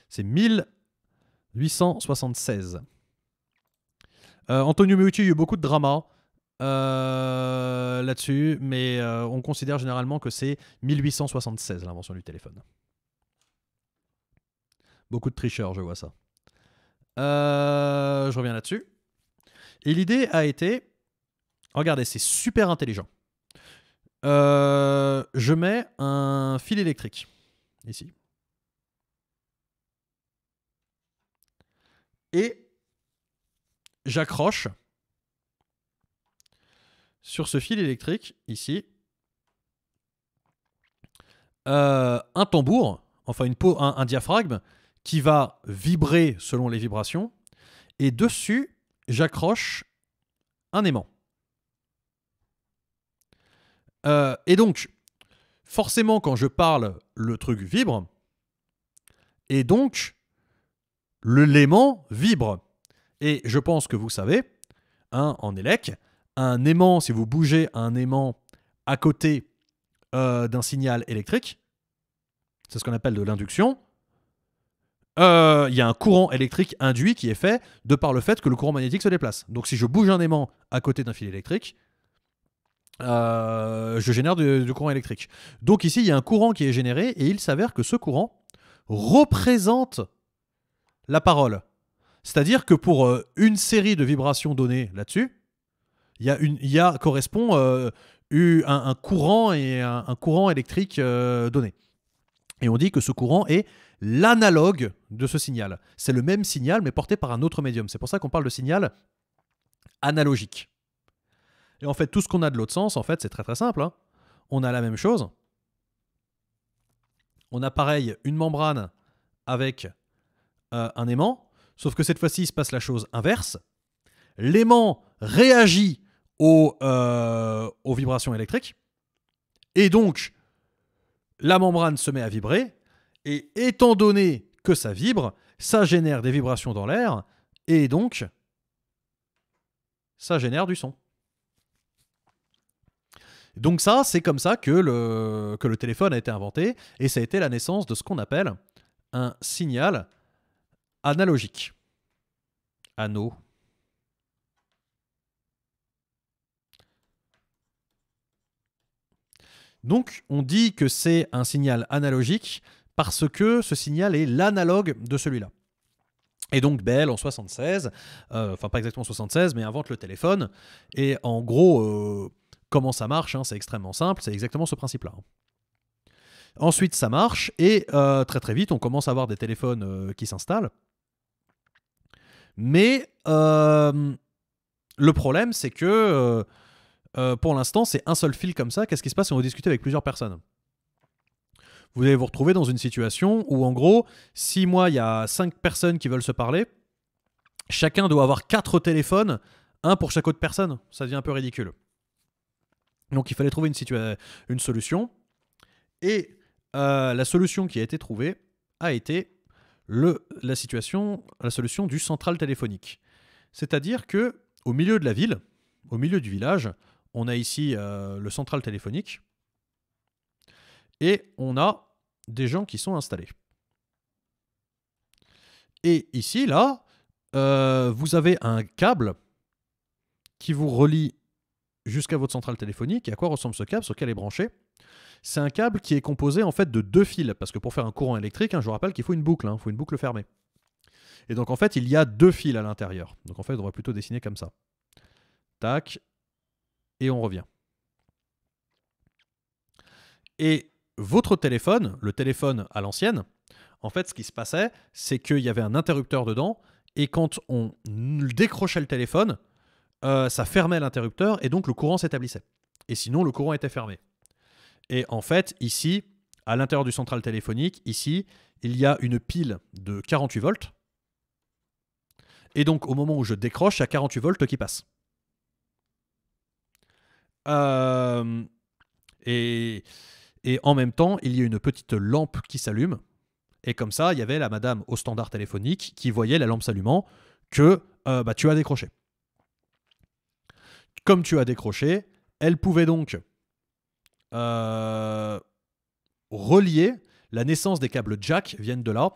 C'est 1876. Euh, Antonio Meucci, il y a eu beaucoup de drama euh, là-dessus, mais euh, on considère généralement que c'est 1876 l'invention du téléphone. Beaucoup de tricheurs, je vois ça. je reviens là-dessus. Et l'idée a été, regardez, c'est super intelligent. je mets un fil électrique ici. Et j'accroche sur ce fil électrique, ici, euh, un tambour, enfin une peau, un, diaphragme, qui va vibrer selon les vibrations. Et dessus, j'accroche un aimant. Euh, et donc, forcément, quand je parle, le truc vibre. Et donc, le l'aimant vibre. Et je pense que vous savez, hein, en élec, un aimant, si vous bougez un aimant à côté euh, d'un signal électrique, c'est ce qu'on appelle de l'induction, euh, il y a un courant électrique induit qui est fait de par le fait que le courant magnétique se déplace. Donc si je bouge un aimant à côté d'un fil électrique, euh, je génère du, courant électrique. Donc ici, il y a un courant qui est généré et il s'avère que ce courant représente la parole. C'est-à-dire que pour euh, une série de vibrations données là-dessus, il y a une, y a, correspond euh, un, courant et un, courant électrique euh, donné. Et on dit que ce courant est l'analogue de ce signal. C'est le même signal mais porté par un autre médium. C'est pour ça qu'on parle de signal analogique. Et en fait, tout ce qu'on a de l'autre sens, en fait, c'est très très simple. Hein. On a la même chose. On a pareil une membrane avec euh, un aimant, sauf que cette fois-ci, il se passe la chose inverse. L'aimant réagit euh, aux, vibrations électriques, et donc la membrane se met à vibrer, et étant donné que ça vibre, ça génère des vibrations dans l'air, et donc ça génère du son. Donc ça, c'est comme ça que le, que le téléphone a été inventé, et ça a été la naissance de ce qu'on appelle un signal analogique. Anneau. Donc, on dit que c'est un signal analogique parce que ce signal est l'analogue de celui-là. Et donc Bell en 76, euh, enfin pas exactement 76, mais invente le téléphone. Et en gros, euh, comment ça marche hein, C'est extrêmement simple, c'est exactement ce principe-là. Ensuite, ça marche et euh, très très vite, on commence à avoir des téléphones qui s'installent. Mais euh, le problème, c'est que euh, euh, pour l'instant, c'est un seul fil comme ça. Qu'est-ce qui se passe si on veut discuter avec plusieurs personnes Vous allez vous retrouver dans une situation où, en gros, si moi, il y a cinq personnes qui veulent se parler, chacun doit avoir quatre téléphones, un pour chaque autre personne. Ça devient un peu ridicule. Donc, il fallait trouver une, une solution. Et la solution qui a été trouvée a été la, situation, la solution du central téléphonique. C'est-à-dire que au milieu de la ville, au milieu du village, on a ici euh, le central téléphonique et on a des gens qui sont installés. Et ici, là, euh, vous avez un câble qui vous relie jusqu'à votre centrale téléphonique. Et à quoi ressemble ce câble Sur quel est branché c'est un câble qui est composé en fait de deux fils, parce que pour faire un courant électrique, hein, je vous rappelle qu'il faut une boucle, il hein, faut une boucle fermée. Et donc en fait, il y a deux fils à l'intérieur. Donc en fait, on va plutôt dessiner comme ça. Tac, et on revient. Et votre téléphone, le téléphone à l'ancienne, en fait, ce qui se passait, c'est qu'il y avait un interrupteur dedans, et quand on décrochait le téléphone, euh, ça fermait l'interrupteur, et donc le courant s'établissait. Et sinon, le courant était fermé. Et en fait, ici, à l'intérieur du central téléphonique, ici, il y a une pile de 48 volts. Et donc, au moment où je décroche, il y a 48 volts qui passent. Euh, et, en même temps, il y a une petite lampe qui s'allume. Et comme ça, il y avait la madame au standard téléphonique qui voyait la lampe s'allumant que euh, bah, tu as décroché. Comme tu as décroché, elle pouvait donc euh, relier La naissance des câbles jack viennent de là,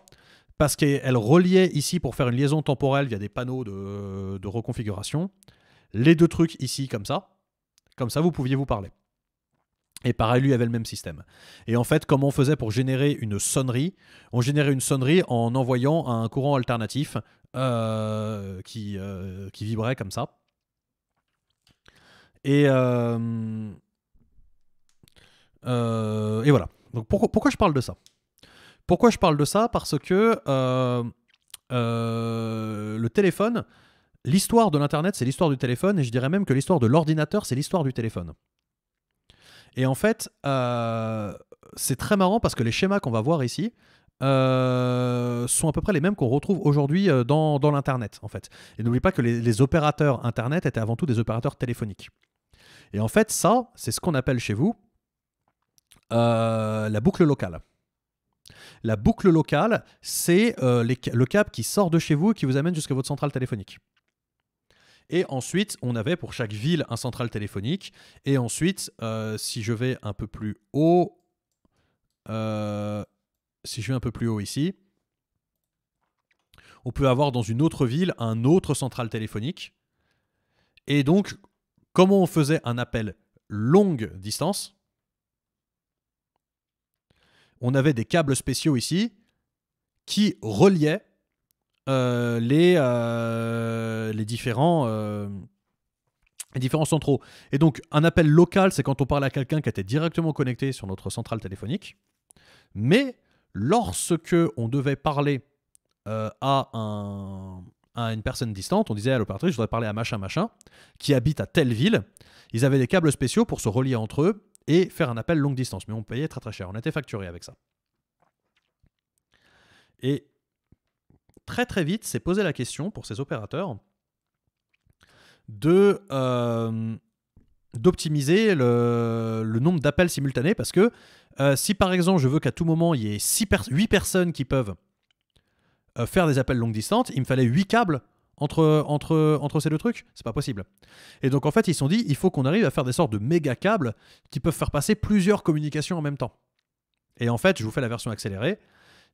parce qu'elle reliait ici pour faire une liaison temporelle via des panneaux de, reconfiguration. Les deux trucs ici comme ça. Comme ça, vous pouviez vous parler. Et pareil, lui avait le même système. Et en fait, comment on faisait pour générer une sonnerie On générait une sonnerie en envoyant un courant alternatif euh, qui, euh, qui vibrait comme ça. Et, euh, et voilà. Donc pourquoi, je parle de ça Pourquoi je parle de ça Parce que euh, euh, le téléphone, l'histoire de l'Internet, c'est l'histoire du téléphone, et je dirais même que l'histoire de l'ordinateur, c'est l'histoire du téléphone. Et en fait, c'est très marrant parce que les schémas qu'on va voir ici sont à peu près les mêmes qu'on retrouve aujourd'hui dans, l'Internet, en fait. Et n'oublie pas que les, opérateurs Internet étaient avant tout des opérateurs téléphoniques. Et en fait, ça, c'est ce qu'on appelle chez vous, euh, la boucle locale. La boucle locale, c'est euh, le câble qui sort de chez vous et qui vous amène jusqu'à votre centrale téléphonique. Et ensuite, on avait pour chaque ville un central téléphonique. Et ensuite, euh, si je vais un peu plus haut, si je vais un peu plus haut ici, on peut avoir dans une autre ville un autre central téléphonique. Et donc, comment on faisait un appel longue distance on avait des câbles spéciaux ici qui reliaient euh, les, euh, les, différents, euh, différents centraux. Et donc, un appel local, c'est quand on parle à quelqu'un qui était directement connecté sur notre centrale téléphonique. Mais lorsque on devait parler à, un, une personne distante, on disait à l'opératrice, je voudrais parler à machin, machin, qui habite à telle ville, ils avaient des câbles spéciaux pour se relier entre eux et faire un appel longue distance. Mais on payait très très cher, on était facturé avec ça. Et très très vite c'est posé la question pour ces opérateurs de euh, d'optimiser le, nombre d'appels simultanés parce que euh, si par exemple je veux qu'à tout moment il y ait 6 8 personnes qui peuvent euh, faire des appels longue distance, il me fallait 8 câbles entre, entre, entre ces deux trucs C'est pas possible. Et donc en fait, ils se sont dit, il faut qu'on arrive à faire des sortes de méga câbles qui peuvent faire passer plusieurs communications en même temps. Et en fait, je vous fais la version accélérée,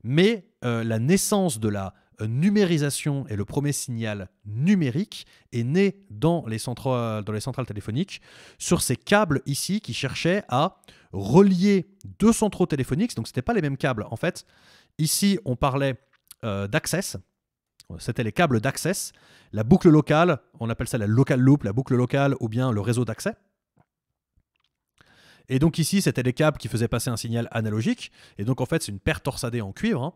mais euh, la naissance de la euh, numérisation et le premier signal numérique est né dans les, centrales, dans les centrales téléphoniques sur ces câbles ici qui cherchaient à relier deux centraux téléphoniques. Donc, ce n'étaient pas les mêmes câbles. En fait, ici, on parlait euh, d'accès c'était les câbles d'accès, La boucle locale, on appelle ça la local loop, la boucle locale ou bien le réseau d'accès. Et donc ici, c'était les câbles qui faisaient passer un signal analogique. Et donc en fait, c'est une paire torsadée en cuivre hein,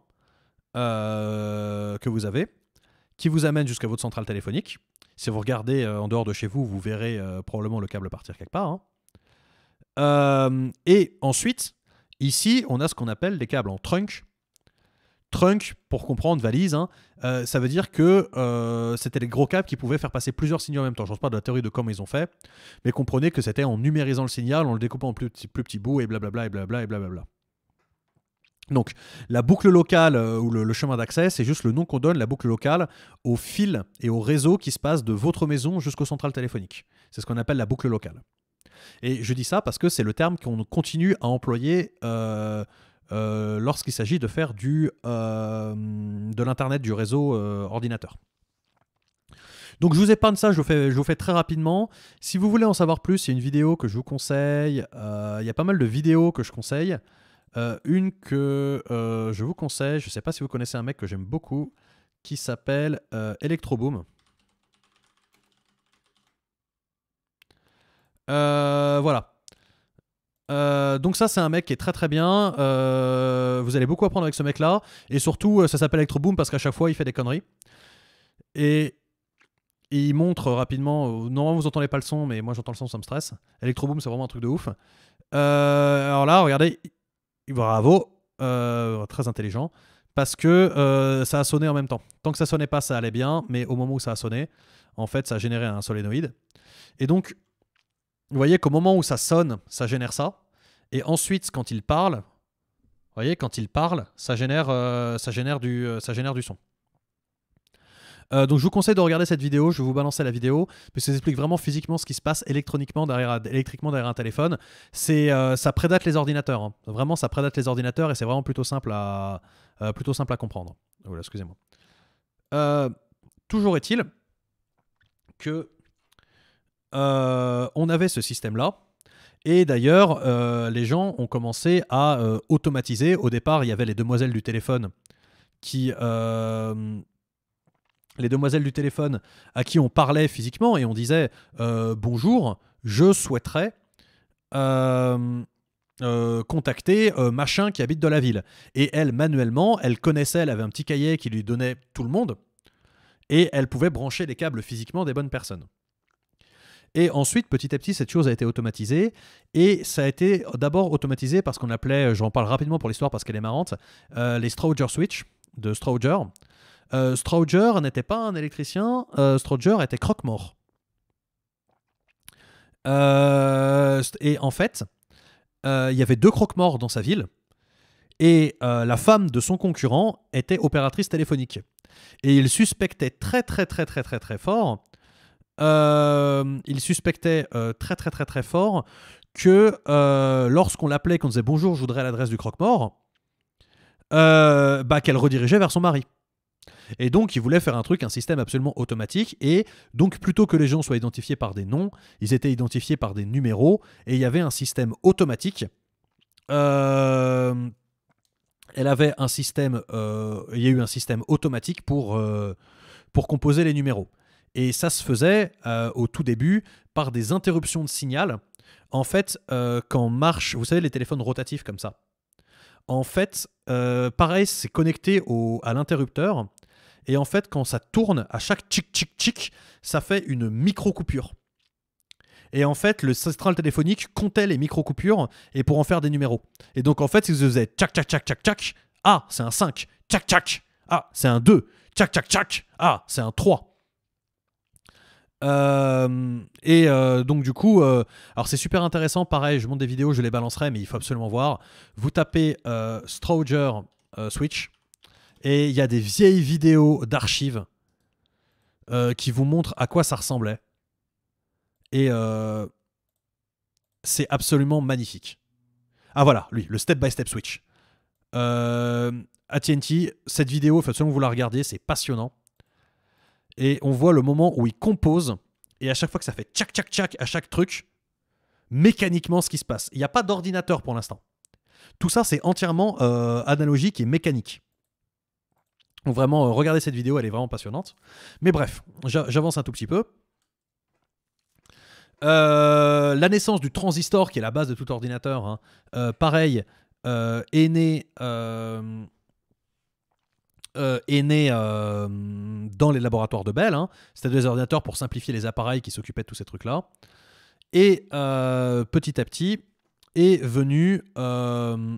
euh, que vous avez, qui vous amène jusqu'à votre centrale téléphonique. Si vous regardez euh, en dehors de chez vous, vous verrez euh, probablement le câble partir quelque part. Hein. et ensuite, ici, on a ce qu'on appelle les câbles en trunk. Trunk, pour comprendre, valise, hein, euh, ça veut dire que euh, c'était les gros câbles qui pouvaient faire passer plusieurs signaux en même temps. Je ne pense pas de la théorie de comment ils ont fait, mais comprenez que c'était en numérisant le signal, en le découpant en plus, petits, plus bouts et blablabla et blablabla et blablabla. Donc, la boucle locale euh, ou le, chemin d'accès, c'est juste le nom qu'on donne, la boucle locale, au fil et au réseau qui se passe de votre maison jusqu'au centrales téléphonique. C'est ce qu'on appelle la boucle locale. Et je dis ça parce que c'est le terme qu'on continue à employer euh, lorsqu'il s'agit de faire du, euh, de l'Internet du réseau euh, ordinateur. Donc je vous épargne ça, je vous, fais, je vous fais très rapidement. Si vous voulez en savoir plus, il y a une vidéo que je vous conseille. il y a pas mal de vidéos que je conseille. une que je vous conseille, je ne sais pas si vous connaissez un mec que j'aime beaucoup, qui s'appelle Electroboom. voilà. Euh, donc ça c'est un mec qui est très très bien. Euh, vous allez beaucoup apprendre avec ce mec là. Et surtout euh, ça s'appelle ElectroBoom Boom parce qu'à chaque fois il fait des conneries. Et, il montre rapidement. Normalement vous entendez pas le son mais moi j'entends le son ça me stresse. ElectroBoom Boom c'est vraiment un truc de ouf. alors là regardez, bravo, très intelligent. Parce que ça a sonné en même temps. Tant que ça sonnait pas, ça allait bien, mais au moment où ça a sonné, en fait, ça a généré un solénoïde. Et donc, vous voyez qu'au moment où ça sonne, ça génère ça. Et ensuite, quand il parle, vous voyez, quand il parle, ça génère, euh, ça génère, du, euh, ça génère du son. Euh, donc je vous conseille de regarder cette vidéo, je vais vous balancer la vidéo, parce que ça explique vraiment physiquement ce qui se passe électroniquement derrière, électriquement derrière un téléphone. ça prédate les ordinateurs, hein. vraiment ça prédate les ordinateurs et c'est vraiment plutôt simple à, plutôt simple à comprendre. Voilà, excusez-moi. toujours est-il que euh, on avait ce système-là. Et d'ailleurs, euh, les gens ont commencé à euh, automatiser. Au départ, il y avait les demoiselles du téléphone qui les demoiselles du téléphone à qui on parlait physiquement et on disait bonjour, je souhaiterais contacter machin qui habite dans la ville. Et elle, manuellement, elle connaissait, elle avait un petit cahier qui lui donnait tout le monde et elle pouvait brancher les câbles physiquement des bonnes personnes. Et ensuite, petit à petit, cette chose a été automatisée. Et ça a été d'abord automatisé parce qu'on appelait, euh, j'en parle rapidement pour l'histoire parce qu'elle est marrante, euh, les Stroger Switch de Stroger. Euh, Stroger n'était pas un électricien, euh, Stroger était croque-mort. Euh, et en fait, il y avait deux croque-morts dans sa ville. Et la femme de son concurrent était opératrice téléphonique. Et il suspectait très très très très très très fort euh, il suspectait euh, très très très très fort que euh, lorsqu'on l'appelait, qu'on disait bonjour, je voudrais l'adresse du croque-mort, bah, qu'elle redirigeait vers son mari. Et donc, il voulait faire un truc, un système absolument automatique. Et donc, plutôt que les gens soient identifiés par des noms, ils étaient identifiés par des numéros. Et il y avait un système automatique. elle avait un système. il y a eu un système automatique pour, pour composer les numéros. Et ça se faisait euh, au tout début par des interruptions de signal. En fait, euh, quand marche, vous savez, les téléphones rotatifs comme ça. En fait, euh, pareil, c'est connecté au, à l'interrupteur. Et en fait, quand ça tourne, à chaque tchic tchic tchic, ça fait une micro-coupure. Et en fait, le central téléphonique comptait les micro-coupures et pour en faire des numéros. Et donc, en fait, si vous faisiez tchac tchac tchac tchac tchac, ah, c'est un 5, tchac tchac, ah, c'est un 2, tchac tchac tchac, ah, c'est un 3. Euh, et euh, donc du coup, euh, alors c'est super intéressant, pareil, je monte des vidéos, je les balancerai, mais il faut absolument voir. Vous tapez Stroger Switch, et il y a des vieilles vidéos d'archives qui vous montrent à quoi ça ressemblait. Et c'est absolument magnifique. Ah voilà, lui, le step-by-step switch. switch. ATT, cette vidéo, il faut que vous la regardiez, c'est passionnant. Et on voit le moment où il compose, et à chaque fois que ça fait tchac tchac tchac à chaque truc, mécaniquement ce qui se passe. Il n'y a pas d'ordinateur pour l'instant. Tout ça, c'est entièrement euh, analogique et mécanique. vraiment, euh, regardez cette vidéo, elle est vraiment passionnante. Mais bref, j'avance un tout petit peu. Euh, la naissance du transistor, qui est la base de tout ordinateur, hein. pareil, est née euh, est né euh, dans les laboratoires de Bell. Hein. C'était des ordinateurs pour simplifier les appareils qui s'occupaient de tous ces trucs-là. Et euh, petit à petit est venu. J'arrive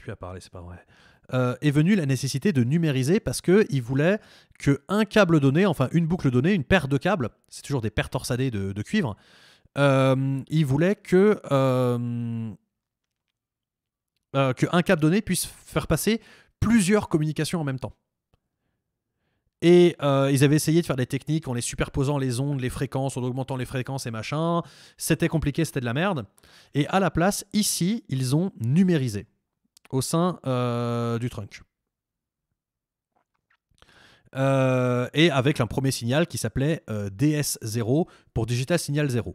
plus à parler, c'est pas vrai. est venue la nécessité de numériser parce qu'il voulait que un câble donné, enfin une boucle donnée, une paire de câbles, c'est toujours des paires torsadées de, cuivre, il voulait que euh, qu'un câble donné puisse faire passer plusieurs communications en même temps. Et euh, ils avaient essayé de faire des techniques en les superposant les ondes, les fréquences, en augmentant les fréquences et machin. C'était compliqué, c'était de la merde. Et à la place, ici, ils ont numérisé au sein euh, du trunk. et avec un premier signal qui s'appelait DS0 pour Digital Signal 0.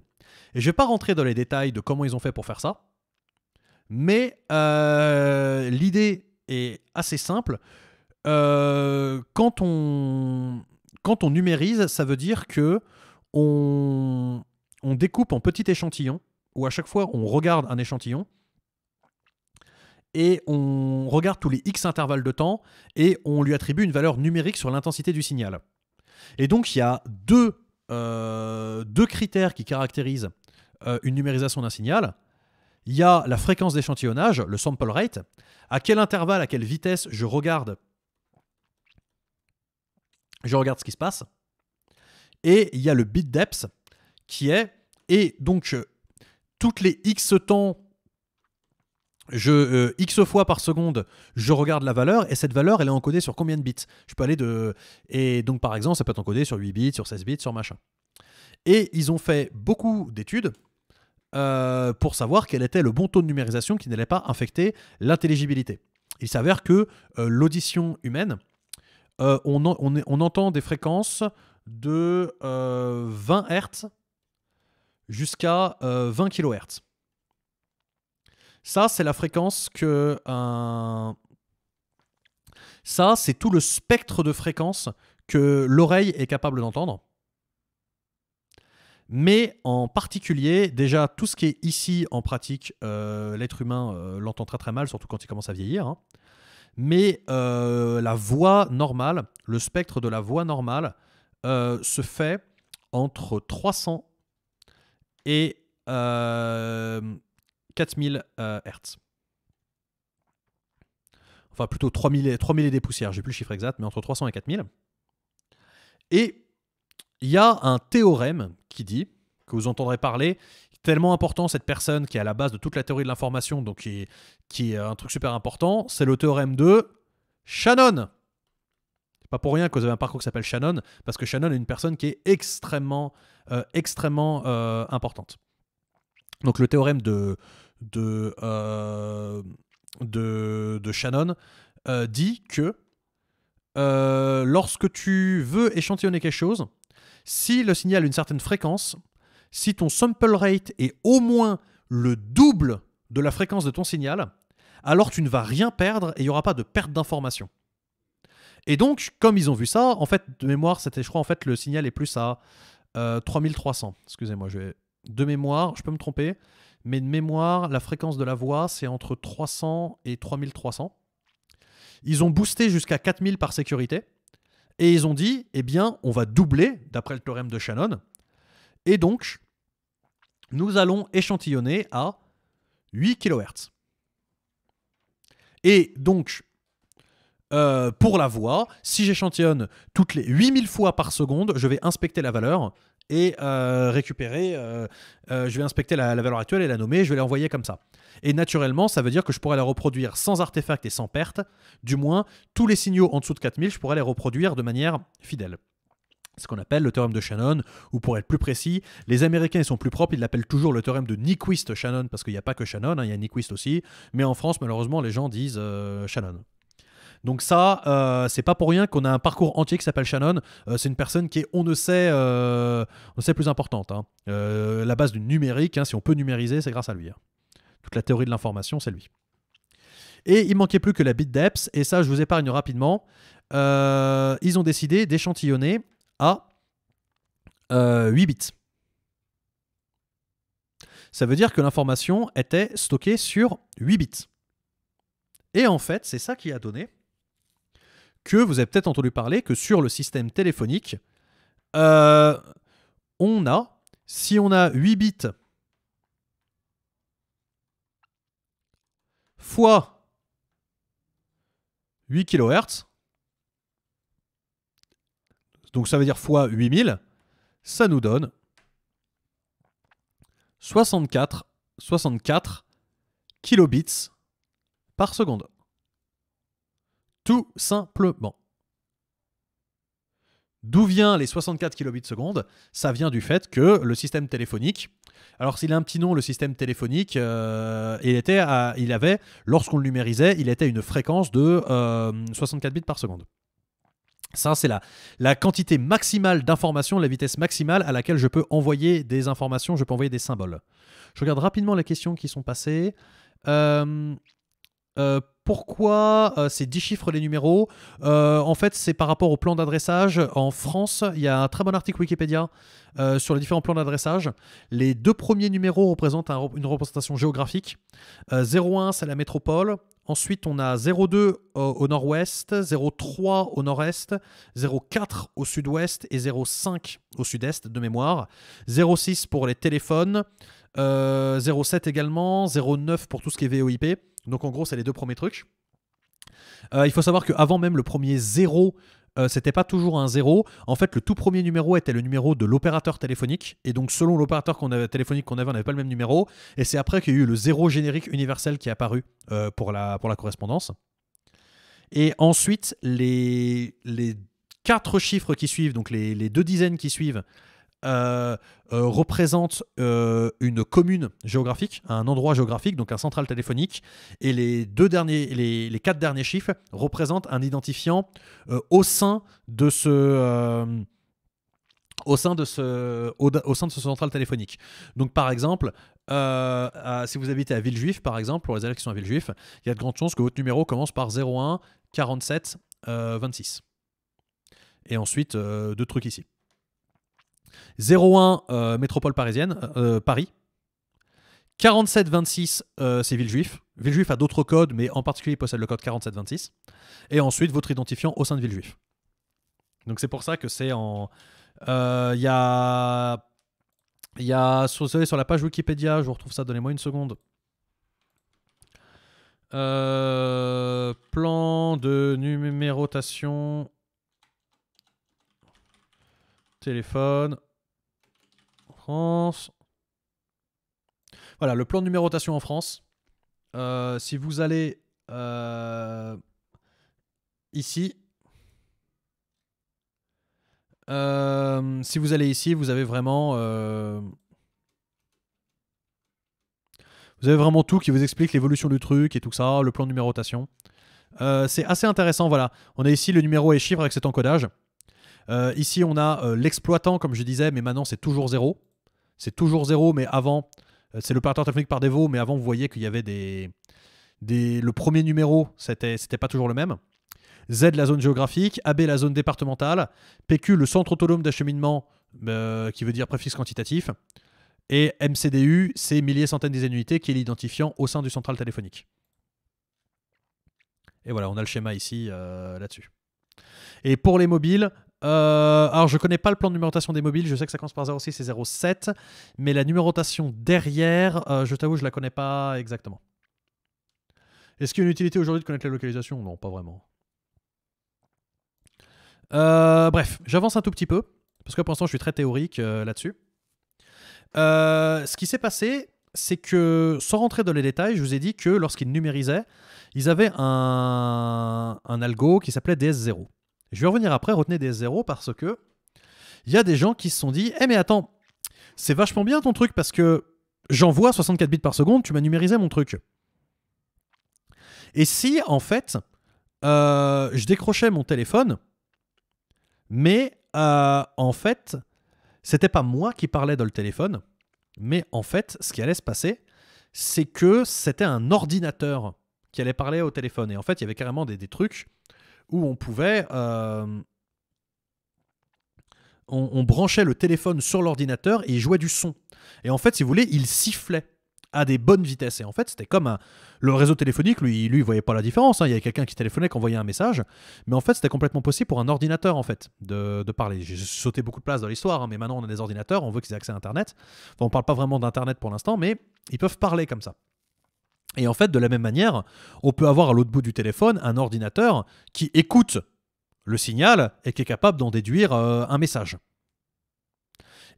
Et je ne vais pas rentrer dans les détails de comment ils ont fait pour faire ça, mais euh, l'idée est assez simple. Euh, quand, on, numérise, ça veut dire que on, découpe en petits échantillons, ou à chaque fois on regarde un échantillon, et on regarde tous les x intervalles de temps, et on lui attribue une valeur numérique sur l'intensité du signal. Et donc il y a deux, euh, critères qui caractérisent une numérisation d'un signal il y a la fréquence d'échantillonnage, le sample rate, à quel intervalle, à quelle vitesse je regarde, je regarde ce qui se passe. Et il y a le bit depth qui est, et donc euh, toutes les x temps, je, euh, x fois par seconde, je regarde la valeur, et cette valeur, elle est encodée sur combien de bits Je peux aller de... Et donc par exemple, ça peut être encodé sur 8 bits, sur 16 bits, sur machin. Et ils ont fait beaucoup d'études euh, pour savoir quel était le bon taux de numérisation qui n'allait pas infecter l'intelligibilité. Il s'avère que euh, l'audition humaine, euh, on, entend des fréquences de 20 Hz jusqu'à 20 kHz. Ça, c'est la fréquence que Ça, c'est tout le spectre de fréquences que l'oreille est capable d'entendre mais en particulier, déjà, tout ce qui est ici en pratique, euh, l'être humain euh, l'entend très très mal, surtout quand il commence à vieillir. Hein. Mais euh, la voix normale, le spectre de la voix normale, se fait entre 300 et 4000 Hertz. Enfin, plutôt 3000 et, 3000 des poussières, j'ai plus le chiffre exact, mais entre 300 et 4000. Et il y a un théorème qui dit, que vous entendrez parler, tellement important cette personne qui est à la base de toute la théorie de l'information, donc qui est, un truc super important, c'est le théorème de Shannon. pas pour rien que vous avez un parcours qui s'appelle Shannon, parce que Shannon est une personne qui est extrêmement, euh, extrêmement euh, importante. Donc le théorème de, de, euh, de Shannon dit que lorsque tu veux échantillonner quelque chose, si le signal a une certaine fréquence, si ton sample rate est au moins le double de la fréquence de ton signal, alors tu ne vas rien perdre et il n'y aura pas de perte d'information. Et donc, comme ils ont vu ça, en fait, de mémoire, c'était, je crois, en fait, le signal est plus à 3300. Euh, Excusez-moi, je vais... de mémoire, je peux me tromper, mais de mémoire, la fréquence de la voix, c'est entre 300 et 3300. Ils ont boosté jusqu'à 4000 par sécurité. Et ils ont dit, eh bien, on va doubler, d'après le théorème de Shannon. Et donc, nous allons échantillonner à 8 kHz. Et donc, euh, pour la voix, si j'échantillonne toutes les 8000 fois par seconde, je vais inspecter la valeur, et euh, récupérer, euh, euh, je vais inspecter la, valeur actuelle et la nommer, je vais l'envoyer comme ça. Et naturellement, ça veut dire que je pourrais la reproduire sans artefact et sans perte, du moins tous les signaux en dessous de 4000, je pourrais les reproduire de manière fidèle. Ce qu'on appelle le théorème de Shannon, ou pour être plus précis, les Américains ils sont plus propres, ils l'appellent toujours le théorème de Nyquist-Shannon, parce qu'il n'y a pas que Shannon, hein, il y a Nyquist aussi, mais en France, malheureusement, les gens disent Shannon. Donc ça, euh, c'est pas pour rien qu'on a un parcours entier qui s'appelle Shannon. Euh, c'est une personne qui est, on ne sait, euh, on sait plus importante. Hein. Euh, la base du numérique, hein, si on peut numériser, c'est grâce à lui. Hein. Toute la théorie de l'information, c'est lui. Et il manquait plus que la bit depth, et ça, je vous épargne rapidement. ils ont décidé d'échantillonner à 8 bits. Ça veut dire que l'information était stockée sur 8 bits. Et en fait, c'est ça qui a donné que vous avez peut-être entendu parler que sur le système téléphonique, euh, on a, si on a 8 bits fois 8 kHz, donc ça veut dire fois 8000, ça nous donne 64, 64 kilobits par seconde. Tout simplement. D'où vient les 64 seconde Ça vient du fait que le système téléphonique, alors s'il a un petit nom, le système téléphonique, euh, il, était il avait, lorsqu'on le numérisait, il était à une fréquence de 64 euh, bits par seconde. Ça, c'est la, la quantité maximale d'informations, la vitesse maximale à laquelle je peux envoyer des informations, je peux envoyer des symboles. Je regarde rapidement les questions qui sont passées. Euh, euh pourquoi euh, ces c'est 10 chiffres les numéros euh, En fait, c'est par rapport au plan d'adressage. En France, il y a un très bon article Wikipédia euh, sur les différents plans d'adressage. Les deux premiers numéros représentent une représentation géographique. 01, c'est la métropole. Ensuite, on a 02 au nord-ouest, 03 au nord-est, 04 au sud-ouest et 05 au sud-est de mémoire. 06 pour les téléphones, 07 également, 09 pour tout ce qui est VOIP. Donc en gros, c'est les deux premiers trucs. Euh, il faut savoir qu'avant même le premier zéro euh, c'était pas toujours un zéro En fait, le tout premier numéro était le numéro de l'opérateur téléphonique. Et donc, selon l'opérateur téléphonique qu'on avait, on n'avait pas le même numéro. Et c'est après qu'il y a eu le zéro générique universel qui est apparu euh, pour, la, pour la correspondance. Et ensuite, les, les quatre chiffres qui suivent, donc les, les deux dizaines qui suivent, euh, euh, représente euh, une commune géographique, un endroit géographique, donc un central téléphonique, et les, deux derniers, les, quatre derniers chiffres représentent un identifiant au sein de ce... au sein, de ce, au, sein de ce central téléphonique. Donc, par exemple, si vous habitez à Villejuif, par exemple, pour les élèves qui sont à Villejuif, il y a de grandes chances que votre numéro commence par 01 47 26. Et ensuite, deux trucs ici. 01, euh, métropole parisienne, euh, euh, Paris. 4726, c'est Villejuif. Villejuif a d'autres codes, mais en particulier, il possède le code 4726. Et ensuite, votre identifiant au sein de Villejuif. Donc c'est pour ça que c'est en... Il y a... Il y a sur, la page Wikipédia, je vous retrouve ça, donnez-moi une seconde. plan de numérotation. Téléphone. France. Voilà, le plan de numérotation en France. Euh, si vous allez euh, ici, euh, si vous allez ici, vous avez vraiment, vous avez vraiment tout qui vous explique l'évolution du truc et tout ça, le plan de numérotation. c'est assez intéressant, voilà. On a ici le numéro et chiffre avec cet encodage. Euh, ici, on a euh, l'exploitant, comme je disais, mais maintenant c'est toujours zéro. C'est toujours zéro, mais avant, euh, c'est l'opérateur téléphonique par défaut, mais avant, vous voyez qu'il y avait des, Le premier numéro, c'était pas toujours le même. Z, la zone géographique. AB, la zone départementale. PQ, le centre autonome d'acheminement, qui veut dire préfixe quantitatif. Et MCDU, c'est milliers, centaines des annuités, qui est l'identifiant au sein du central téléphonique. Et voilà, on a le schéma ici là-dessus. Et pour les mobiles, euh, alors, je connais pas le plan de numérotation des mobiles. Je sais que ça commence par 06 et 07. Mais la numérotation derrière, euh, je t'avoue, je la connais pas exactement. Est-ce qu'il y a une utilité aujourd'hui de connaître la localisation Non, pas vraiment. Euh, bref, j'avance un tout petit peu. Parce que pour l'instant, je suis très théorique là-dessus. ce qui s'est passé, c'est que, sans rentrer dans les détails, je vous ai dit que lorsqu'ils numérisaient, ils avaient un, un algo qui s'appelait DS0. Je vais revenir après, retenez des zéros parce que il y a des gens qui se sont dit Eh, mais attends, c'est vachement bien ton truc parce que j'envoie 64 bits par seconde, tu m'as numérisé mon truc. Et si, en fait, euh, je décrochais mon téléphone, mais euh, en fait, c'était pas moi qui parlais dans le téléphone, mais en fait, ce qui allait se passer, c'est que c'était un ordinateur qui allait parler au téléphone. Et en fait, il y avait carrément des trucs où on pouvait... Euh, on, branchait le téléphone sur l'ordinateur et il jouait du son. Et en fait, si vous voulez, il sifflait à des bonnes vitesses. Et en fait, c'était comme un... le réseau téléphonique, lui, lui, il voyait pas la différence. Hein. Il y avait quelqu'un qui téléphonait, qui envoyait un message. Mais en fait, c'était complètement possible pour un ordinateur, en fait, de, parler. J'ai sauté beaucoup de place dans l'histoire, hein, mais maintenant, on a des ordinateurs, on veut qu'ils aient accès à Internet. On on parle pas vraiment d'Internet pour l'instant, mais ils peuvent parler comme ça. Et en fait, de la même manière, on peut avoir à l'autre bout du téléphone un ordinateur qui écoute le signal et qui est capable d'en déduire euh, un message.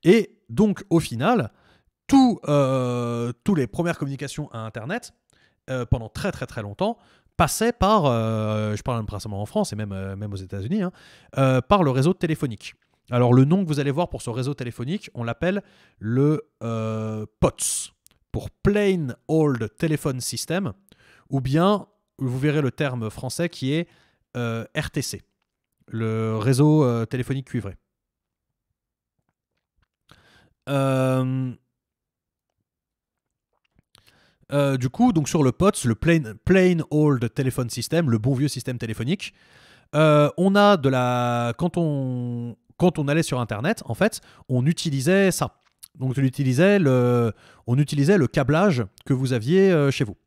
Et donc, au final, toutes euh, les premières communications à Internet, euh, pendant très très très longtemps, passaient par, je parle principalement en France et même, même aux États-Unis, hein, par le réseau téléphonique. Alors, le nom que vous allez voir pour ce réseau téléphonique, on l'appelle le POTS pour Plain Old Telephone System, ou bien vous verrez le terme français qui est euh, RTC, le réseau euh, téléphonique cuivré. Euh, du coup, donc sur le POTS, le plain, plain, Old Telephone System, le bon vieux système téléphonique, on a de la. Quand on, quand on allait sur Internet, en fait, on utilisait ça. Donc on utilisait le câblage que vous aviez euh, chez vous.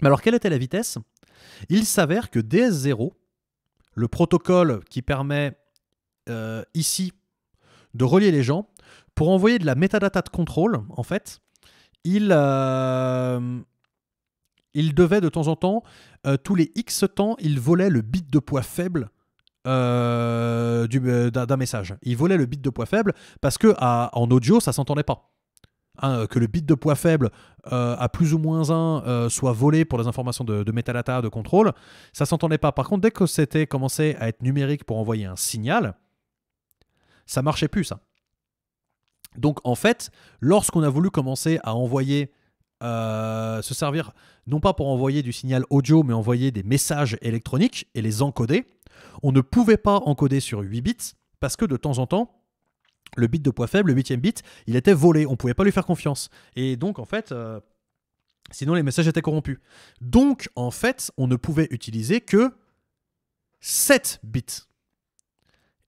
Mais alors quelle était la vitesse Il s'avère que DS0, le protocole qui permet euh, ici de relier les gens, pour envoyer de la metadata de contrôle, en fait, il, euh, devait de temps en temps, tous les X temps, il volait le bit de poids faible euh, euh, d'un message. Il volait le bit de poids faible parce que en audio, ça s'entendait pas. Hein, que le bit de poids faible euh, à plus ou moins un soit volé pour les informations de, de de contrôle, ça s'entendait pas. Par contre, dès que c'était commencé à être numérique pour envoyer un signal, ça marchait plus ça. Donc en fait, lorsqu'on a voulu commencer à envoyer, se servir non pas pour envoyer du signal audio, mais envoyer des messages électroniques et les encoder, on ne pouvait pas encoder sur 8 bits parce que de temps en temps, le bit de poids faible, le huitième bit, il était volé, on ne pouvait pas lui faire confiance. Et donc, en fait, euh, sinon les messages étaient corrompus. Donc, en fait, on ne pouvait utiliser que 7 bits.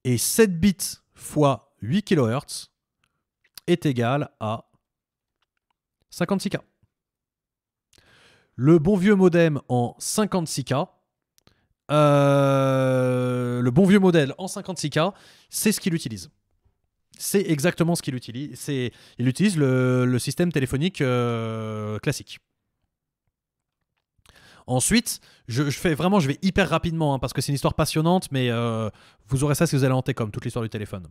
Et 7 bits fois 8 kHz est égal à 56K. Le bon vieux modem en 56K, euh, le bon vieux modèle en 56K, c'est ce qu'il utilise. C'est exactement ce qu'il utilise. Il utilise le, système téléphonique euh, classique. Ensuite, je, fais vraiment, je vais hyper rapidement hein, parce que c'est une histoire passionnante, mais euh, vous aurez ça si vous allez en comme toute l'histoire du téléphone.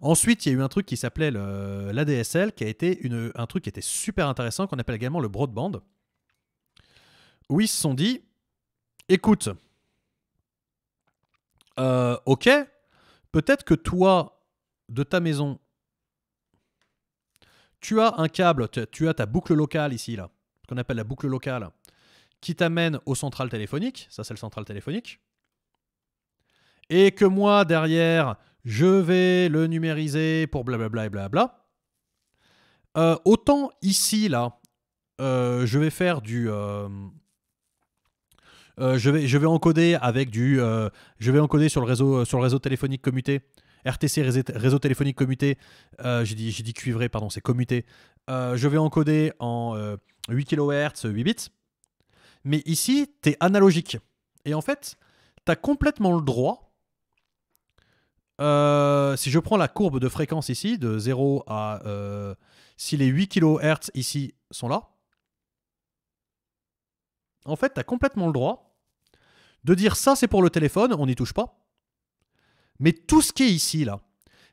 Ensuite, il y a eu un truc qui s'appelait l'ADSL, qui a été un truc qui était super intéressant, qu'on appelle également le broadband, où ils se sont dit, écoute, euh, ok, peut-être que toi, de ta maison, tu as un câble, tu as ta boucle locale ici, là, ce qu'on appelle la boucle locale, qui t'amène au central téléphonique. ça c'est le central téléphonique, et que moi, derrière, je vais le numériser pour blablabla et euh, blabla. autant ici, là, euh, je vais faire du, euh, je, vais, je vais encoder avec du. Euh, je vais encoder sur le réseau, euh, sur le réseau téléphonique commuté. RTC, réseau, téléphonique commuté. j'ai dit, dit cuivré, pardon, c'est commuté. je vais encoder en 8 kHz, 8 bits. Mais ici, tu es analogique. Et en fait, tu as complètement le droit. si je prends la courbe de fréquence ici, de 0 à... si les 8 kHz ici sont là, en fait, tu as complètement le droit de dire ça c'est pour le téléphone, on n'y touche pas. Mais tout ce qui est ici, là,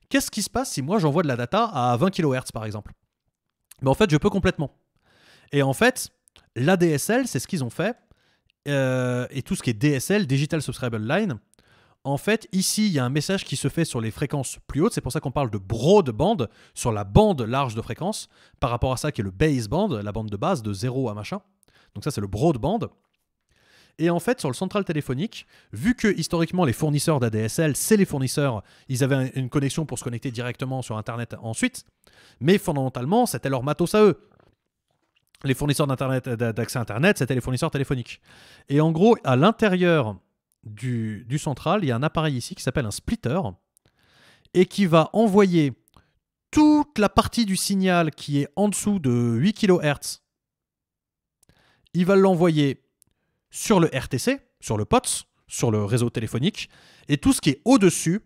qu'est-ce qui se passe si moi j'envoie de la data à 20 kHz par exemple Mais en fait, je peux complètement. Et en fait, l'ADSL, c'est ce qu'ils ont fait. Euh, et tout ce qui est DSL, Digital Subscriber Line, en fait, ici, il y a un message qui se fait sur les fréquences plus hautes. C'est pour ça qu'on parle de broadband, sur la bande large de fréquence, par rapport à ça qui est le baseband, la bande de base de 0 à machin. Donc ça, c'est le broadband. Et en fait, sur le central téléphonique, vu que historiquement les fournisseurs d'ADSL, c'est les fournisseurs, ils avaient une connexion pour se connecter directement sur Internet ensuite, mais fondamentalement, c'était leur matos à eux les fournisseurs d'internet d'accès internet c'était les fournisseurs téléphoniques et en gros à l'intérieur du, du, central il y a un appareil ici qui s'appelle un splitter et qui va envoyer toute la partie du signal qui est en dessous de 8 kHz il va l'envoyer sur le RTC, sur le POTS, sur le réseau téléphonique, et tout ce qui est au-dessus,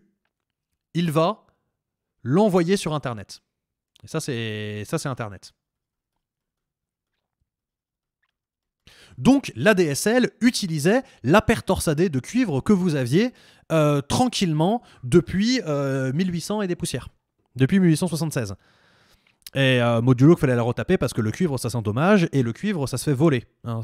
il va l'envoyer sur Internet. Et ça, c'est Internet. Donc l'ADSL utilisait la paire torsadée de cuivre que vous aviez euh, tranquillement depuis 1800 euh, et des poussières, depuis 1876. Et euh, modulo qu'il fallait la retaper parce que le cuivre ça s'endommage et le cuivre ça se fait voler. Hein,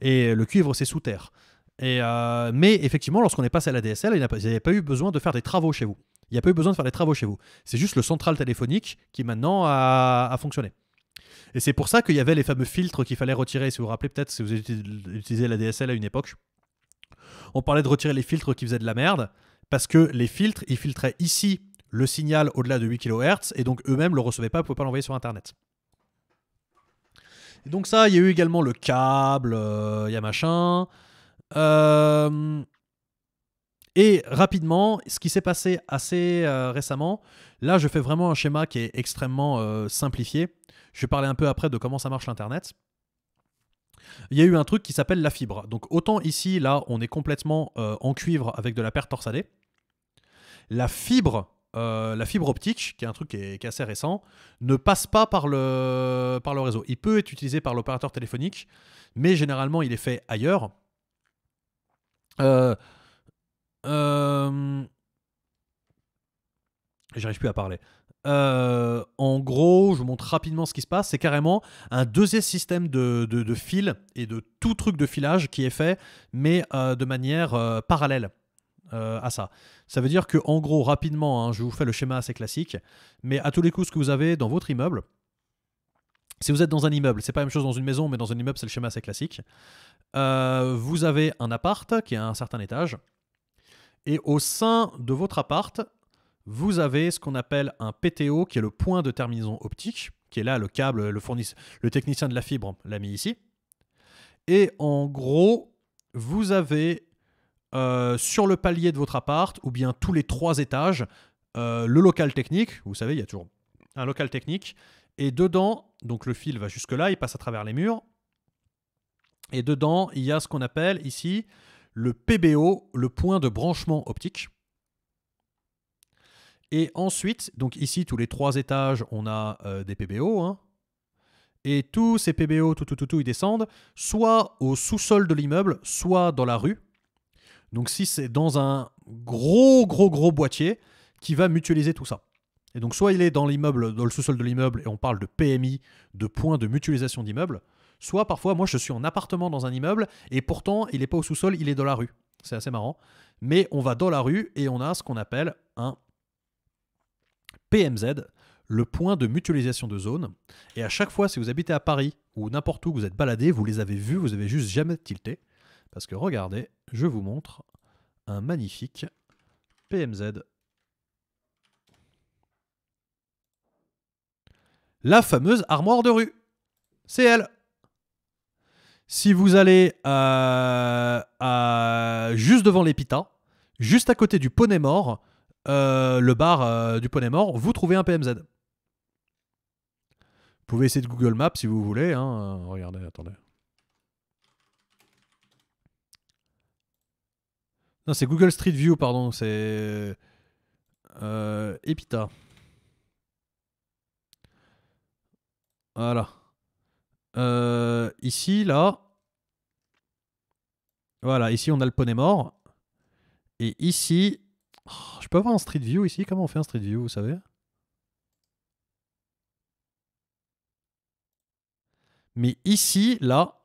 et le cuivre, c'est sous terre. Et euh, mais effectivement, lorsqu'on est passé à la DSL, il n'y avait pas eu besoin de faire des travaux chez vous. Il n'y a pas eu besoin de faire des travaux chez vous. C'est juste le central téléphonique qui maintenant a, fonctionné. Et c'est pour ça qu'il y avait les fameux filtres qu'il fallait retirer. Si vous vous rappelez peut-être, si vous utilisez la DSL à une époque, on parlait de retirer les filtres qui faisaient de la merde, parce que les filtres, ils filtraient ici le signal au-delà de 8 kHz, et donc eux-mêmes ne le recevaient pas, ne pouvaient pas l'envoyer sur Internet donc ça, il y a eu également le câble, euh, il y a machin. Euh, et rapidement, ce qui s'est passé assez euh, récemment, là je fais vraiment un schéma qui est extrêmement simplifié. Je vais parler un peu après de comment ça marche l'Internet. Il y a eu un truc qui s'appelle la fibre. Donc autant ici, là, on est complètement en cuivre avec de la perte torsadée. La fibre euh, la fibre optique, qui est un truc qui est, assez récent, ne passe pas par le, par le réseau. Il peut être utilisé par l'opérateur téléphonique, mais généralement il est fait ailleurs. Euh, euh, j'arrive plus à parler. en gros, je vous montre rapidement ce qui se passe. C'est carrément un deuxième système de, fil et de tout truc de filage qui est fait, mais de manière parallèle. Euh, à ça. Ça veut dire que, en gros, rapidement, hein, je vous fais le schéma assez classique, mais à tous les coups, ce que vous avez dans votre immeuble, si vous êtes dans un immeuble, c'est pas la même chose dans une maison, mais dans un immeuble, c'est le schéma assez classique. Euh, vous avez un appart qui est à un certain étage, et au sein de votre appart, vous avez ce qu'on appelle un PTO, qui est le point de terminaison optique, qui est là le câble, le, le technicien de la fibre l'a mis ici. Et en gros, vous avez euh, sur le palier de votre appart ou bien tous les trois étages, euh, le local technique. Vous savez, il y a toujours un local technique. Et dedans, donc le fil va jusque-là, il passe à travers les murs. Et dedans, il y a ce qu'on appelle ici le PBO, le point de branchement optique. Et ensuite, donc ici, tous les trois étages, on a euh, des PBO. Hein, et tous ces PBO, tout, tout, tout, tout, ils descendent soit au sous-sol de l'immeuble, soit dans la rue. Donc si c'est dans un gros, gros, gros boîtier qui va mutualiser tout ça. Et donc, soit il est dans l'immeuble, dans le sous-sol de l'immeuble, et on parle de PMI, de point de mutualisation d'immeuble, soit parfois, moi, je suis en appartement dans un immeuble, et pourtant, il n'est pas au sous-sol, il est dans la rue. C'est assez marrant. Mais on va dans la rue et on a ce qu'on appelle un PMZ, le point de mutualisation de zone. Et à chaque fois, si vous habitez à Paris ou n'importe où, vous êtes baladé, vous les avez vus, vous avez juste jamais tilté. Parce que regardez, je vous montre un magnifique PMZ. La fameuse armoire de rue. C'est elle. Si vous allez euh, juste devant l'épita, juste à côté du Poney Mort, euh, le bar euh, du Poney Mort, vous trouvez un PMZ. Vous pouvez essayer de Google Maps si vous voulez. Hein. Regardez, attendez. Non, c'est Google Street View, pardon. C'est euh, Epita. Voilà. Euh, ici, là. Voilà, ici, on a le poney mort. Et ici... Oh, je peux avoir un Street View ici Comment on fait un Street View, vous savez Mais ici, là,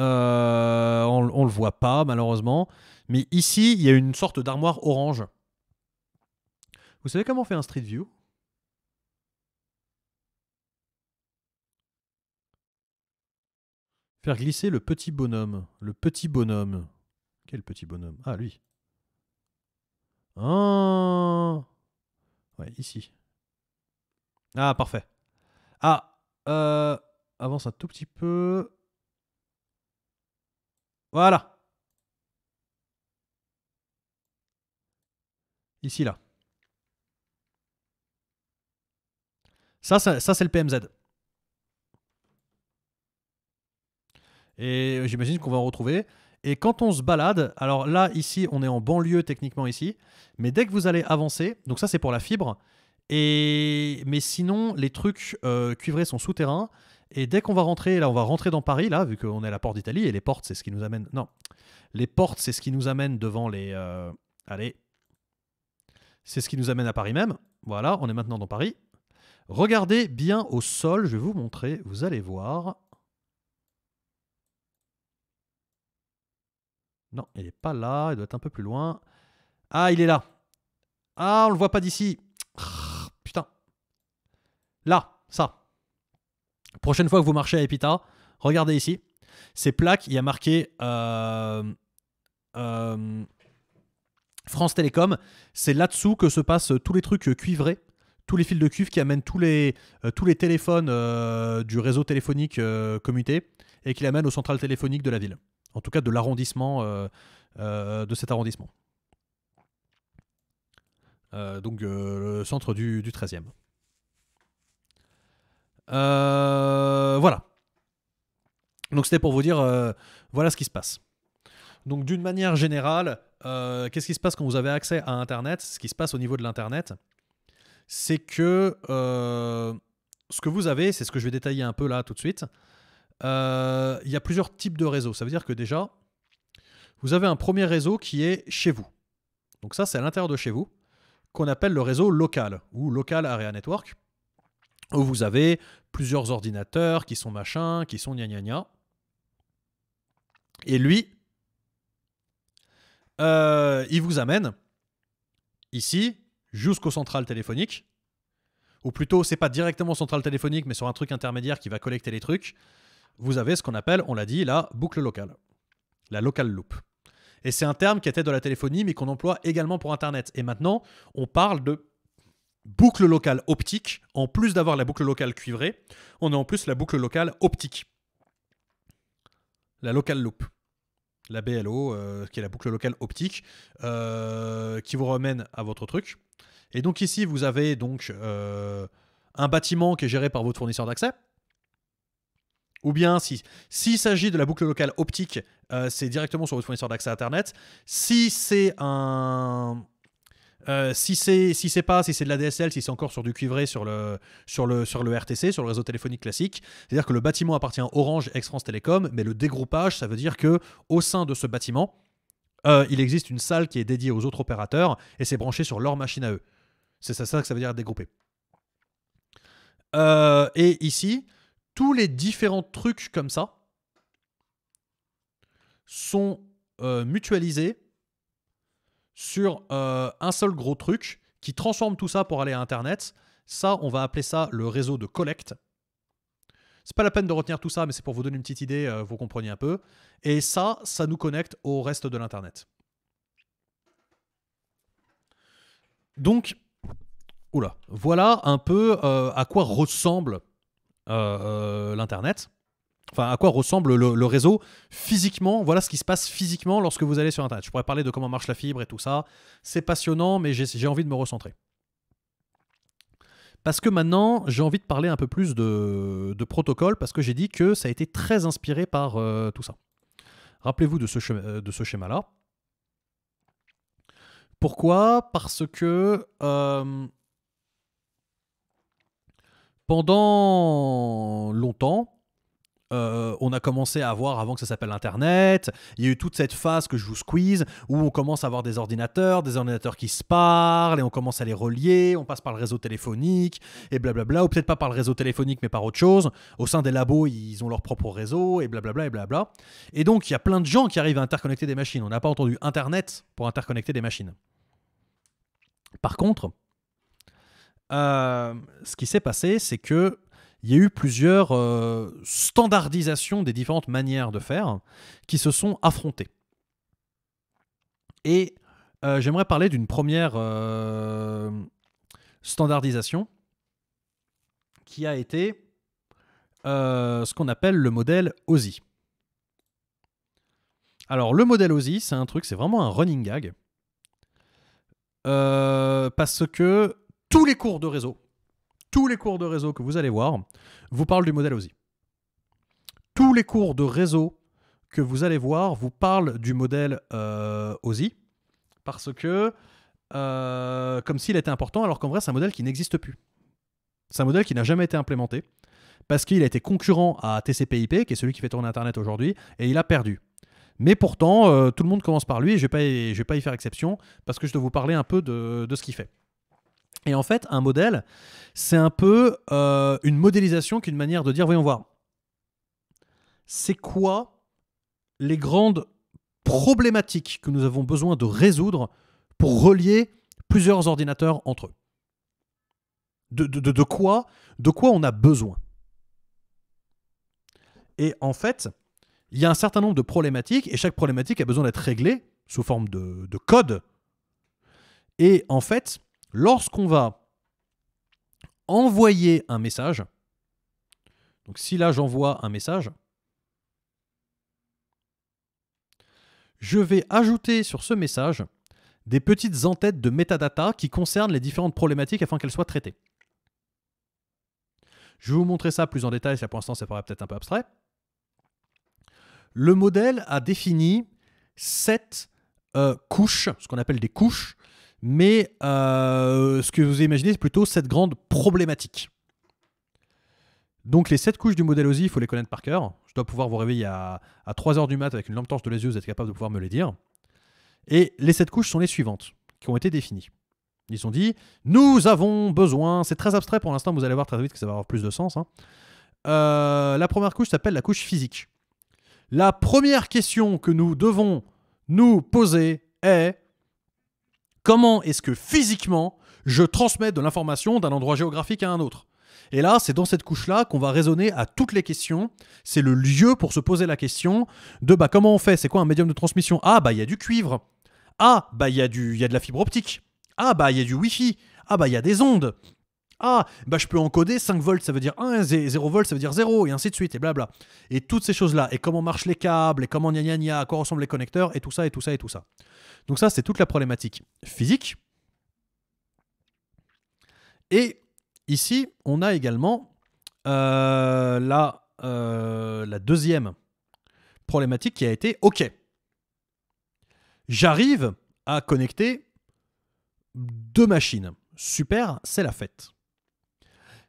euh, on, ne le voit pas, malheureusement. Mais ici, il y a une sorte d'armoire orange. Vous savez comment on fait un Street View Faire glisser le petit bonhomme. Le petit bonhomme. Quel petit bonhomme Ah, lui. Ah Ouais, ici. Ah, parfait. Ah, euh, avance un tout petit peu. Voilà. Ici, là. Ça, ça, c'est le PMZ. Et j'imagine qu'on va en retrouver. Et quand on se balade, alors là, ici, on est en banlieue techniquement ici, mais dès que vous allez avancer, donc ça c'est pour la fibre, et... Mais sinon, les trucs euh, cuivrés sont souterrains. Et dès qu'on va rentrer, là, on va rentrer dans Paris, là, vu qu'on est à la porte d'Italie, et les portes, c'est ce qui nous amène. Non. Les portes, c'est ce qui nous amène devant les. Euh, allez. C'est ce qui nous amène à Paris même. Voilà, on est maintenant dans Paris. Regardez bien au sol, je vais vous montrer, vous allez voir. Non, il n'est pas là, il doit être un peu plus loin. Ah, il est là. Ah, on le voit pas d'ici. Là, ça. Prochaine fois que vous marchez à Epita, regardez ici. Ces plaques, il y a marqué euh, euh, France Télécom. C'est là-dessous que se passent tous les trucs cuivrés, tous les fils de cuivre qui amènent tous les, euh, tous les téléphones du réseau téléphonique commuté et qui l'amènent au central téléphonique de la ville. En tout cas, de l'arrondissement, de cet arrondissement. donc, le centre du, du 13e. Euh, voilà. Donc c'était pour vous dire, euh, voilà ce qui se passe. Donc d'une manière générale, euh, qu'est-ce qui se passe quand vous avez accès à Internet Ce qui se passe au niveau de l'Internet, c'est que ce que vous avez, c'est ce que je vais détailler un peu là tout de suite, il y a plusieurs types de réseaux. Ça veut dire que déjà, vous avez un premier réseau qui est chez vous. Donc ça, c'est à l'intérieur de chez vous, qu'on appelle le réseau local ou local area network où vous avez plusieurs ordinateurs qui sont machins, qui sont gna gna gna. Et lui, euh, il vous amène ici jusqu'au centrales téléphonique, ou plutôt c'est pas directement centrale téléphonique, mais sur un truc intermédiaire qui va collecter les trucs. Vous avez ce qu'on appelle, on l'a dit, la boucle locale, la local loop. Et c'est un terme qui était de la téléphonie, mais qu'on emploie également pour Internet. Et maintenant, on parle de boucle locale optique. En plus d'avoir la boucle locale cuivrée, on a en plus la boucle locale optique. La locale loop. La BLO, euh, qui est la boucle locale optique, euh, qui vous ramène à votre truc. Et donc ici, vous avez donc euh, un bâtiment qui est géré par votre fournisseur d'accès. Ou bien, si s'il s'agit de la boucle locale optique, c'est directement sur votre fournisseur d'accès Internet. Si c'est un, euh, si c'est si c'est pas si c'est de la DSL, si c'est encore sur du cuivré sur le sur le sur le RTC, sur le réseau téléphonique classique, c'est-à-dire que le bâtiment appartient à Orange, ex-France Télécom, mais le dégroupage, ça veut dire que au sein de ce bâtiment, euh, il existe une salle qui est dédiée aux autres opérateurs et c'est branché sur leur machine à eux. C'est ça, ça que ça veut dire dégrouper. Euh, et ici, tous les différents trucs comme ça sont mutualisés sur euh, un seul gros truc qui transforme tout ça pour aller à Internet. Ça, on va appeler ça le réseau de collecte. C'est pas la peine de retenir tout ça, mais c'est pour vous donner une petite idée, euh, vous comprenez un peu. Et ça, ça nous connecte au reste de l'Internet. Donc, voilà un peu euh, à quoi ressemble l'Internet. Enfin, à quoi ressemble le, réseau physiquement Voilà ce qui se passe physiquement lorsque vous allez sur Internet. Je pourrais parler de comment marche la fibre et tout ça. C'est passionnant, mais j'ai envie de me recentrer. Parce que maintenant, j'ai envie de parler un peu plus de, protocole, parce que j'ai dit que ça a été très inspiré par euh, tout ça. Rappelez-vous euh, de ce, schéma-là. Pourquoi Parce que euh, pendant longtemps, euh, on a commencé à avoir avant que ça s'appelle Internet. Il y a eu toute cette phase que je vous squeeze où on commence à avoir des ordinateurs, des ordinateurs qui se parlent et on commence à les relier. On passe par le réseau téléphonique et blablabla, ou peut-être pas par le réseau téléphonique mais par autre chose. Au sein des labos, ils ont leur propre réseau et blablabla et blabla. Et donc, il y a plein de gens qui arrivent à interconnecter des machines. On n'a pas entendu Internet pour interconnecter des machines. Par contre, euh, ce qui s'est passé, c'est que il y a eu plusieurs euh, standardisations des différentes manières de faire qui se sont affrontées. Et euh, j'aimerais parler d'une première euh, standardisation qui a été ce qu'on appelle le modèle OSI. Alors le modèle OSI, c'est un truc, c'est vraiment un running gag. parce que tous les cours de réseau, tous les cours de réseau que vous allez voir vous parlent du modèle OSI. Tous les cours de réseau que vous allez voir vous parlent du modèle euh, OSI parce que euh, comme s'il était important, alors qu'en vrai, c'est un modèle qui n'existe plus. C'est un modèle qui n'a jamais été implémenté parce qu'il a été concurrent à TCP/IP, qui est celui qui fait tourner Internet aujourd'hui, et il a perdu. Mais pourtant, euh, tout le monde commence par lui, et je ne vais, pas y faire exception, parce que je dois vous parler un peu de ce qu'il fait. Et en fait, un modèle, c'est un peu euh, une modélisation qu'une manière de dire, voyons voir, c'est quoi les grandes problématiques que nous avons besoin de résoudre pour relier plusieurs ordinateurs entre eux de, de, de, quoi, de quoi on a besoin Et en fait, il y a un certain nombre de problématiques, et chaque problématique a besoin d'être réglée sous forme de, de code. Et en fait, Lorsqu'on va envoyer un message, donc si là j'envoie un message, je vais ajouter sur ce message des petites entêtes de metadata qui concernent les différentes problématiques afin qu'elles soient traitées. Je vais vous montrer ça plus en détail, ça pour l'instant ça paraît peut-être un peu abstrait. Le modèle a défini sept euh, couches, ce qu'on appelle des couches, mais euh, ce que vous imaginez, c'est plutôt cette grande problématique. Donc les 7 couches du modèle OSI, il faut les connaître par cœur. Je dois pouvoir vous réveiller à, 3h du mat avec une lampe torche de les yeux, vous êtes capable de pouvoir me les dire. Et les 7 couches sont les suivantes, qui ont été définies. Ils ont dit, nous avons besoin, c'est très abstrait pour l'instant, vous allez voir très vite que ça va avoir plus de sens. Hein. Euh, la première couche s'appelle la couche physique. La première question que nous devons nous poser est Comment est-ce que physiquement je transmets de l'information d'un endroit géographique à un autre et là, c'est dans cette couche-là qu'on va raisonner à toutes les questions. C'est le lieu pour se poser la question de bah, comment on fait C'est quoi un médium de transmission Ah, bah il y a du cuivre. Ah, bah il y, a y a de la fibre optique. Ah, bah il y a du Wi-Fi. Ah, bah il y a des ondes. Ah, bah je peux encoder 5 volts, ça veut dire 1, 0 volts, ça veut dire 0, et ainsi de suite, et blabla. Et toutes ces choses-là, et comment marchent les câbles, et comment gna gna gna, à quoi ressemblent les connecteurs, et tout ça, et tout ça, et tout ça. Donc ça, c'est toute la problématique physique. Et ici, on a également euh, euh, la, deuxième problématique qui a été, OK, j'arrive à connecter deux machines. Super, c'est la fête.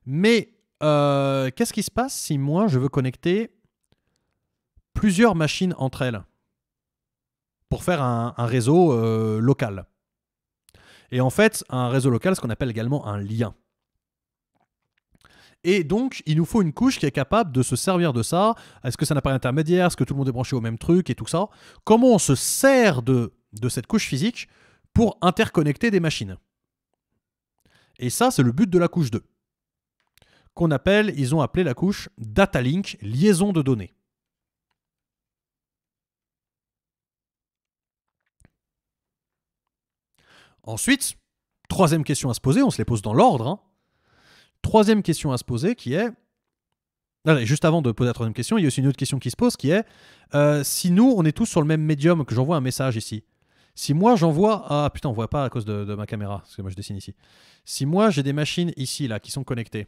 Mais euh, qu'est-ce qui se passe si moi je veux connecter plusieurs machines entre elles pour faire un, réseau euh, local. Et en fait, un réseau local, ce qu'on appelle également un lien. Et donc, il nous faut une couche qui est capable de se servir de ça. Est-ce que ça n'a pas intermédiaire Est-ce que tout le monde est branché au même truc et tout ça Comment on se sert de, de cette couche physique pour interconnecter des machines Et ça, c'est le but de la couche 2. Qu'on appelle, ils ont appelé la couche data link, liaison de données. Ensuite, troisième question à se poser, on se les pose dans l'ordre. Hein. Troisième question à se poser qui est. juste avant de poser la troisième question, il y a aussi une autre question qui se pose qui est euh, si nous, on est tous sur le même médium, que j'envoie un message ici, si moi j'envoie. Ah putain, on voit pas à cause de, ma caméra, parce que moi je dessine ici. Si moi j'ai des machines ici, là, qui sont connectées,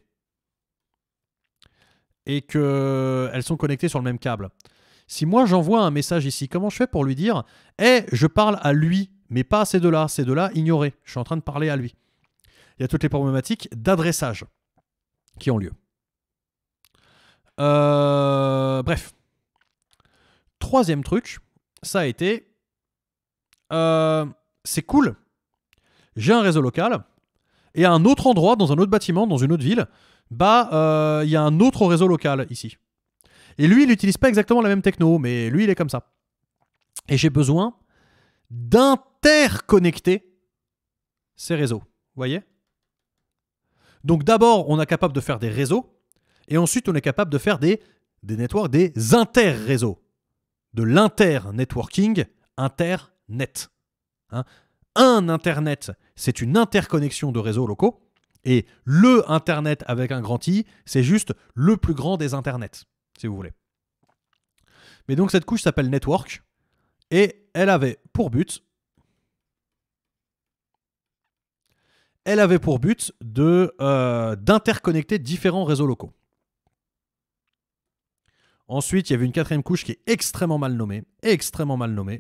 et qu'elles sont connectées sur le même câble, si moi j'envoie un message ici, comment je fais pour lui dire Eh, je parle à lui mais pas ces deux-là. Ces deux-là, ignorés. Je suis en train de parler à lui. Il y a toutes les problématiques d'adressage qui ont lieu. Euh, bref. Troisième truc, ça a été. Euh, c'est cool. J'ai un réseau local. Et à un autre endroit, dans un autre bâtiment, dans une autre ville, bah, euh, il y a un autre réseau local ici. Et lui, il n'utilise pas exactement la même techno, mais lui, il est comme ça. Et j'ai besoin d'un interconnecter ces réseaux. Vous voyez Donc d'abord, on est capable de faire des réseaux, et ensuite, on est capable de faire des, des networks, des inter-réseaux. De l'inter-networking, internet. Hein un Internet, c'est une interconnexion de réseaux locaux, et le Internet avec un grand I, c'est juste le plus grand des Internets, si vous voulez. Mais donc cette couche s'appelle Network, et elle avait pour but elle avait pour but de, euh, d'interconnecter différents réseaux locaux. Ensuite, il y avait une quatrième couche qui est extrêmement mal nommée, extrêmement mal nommée.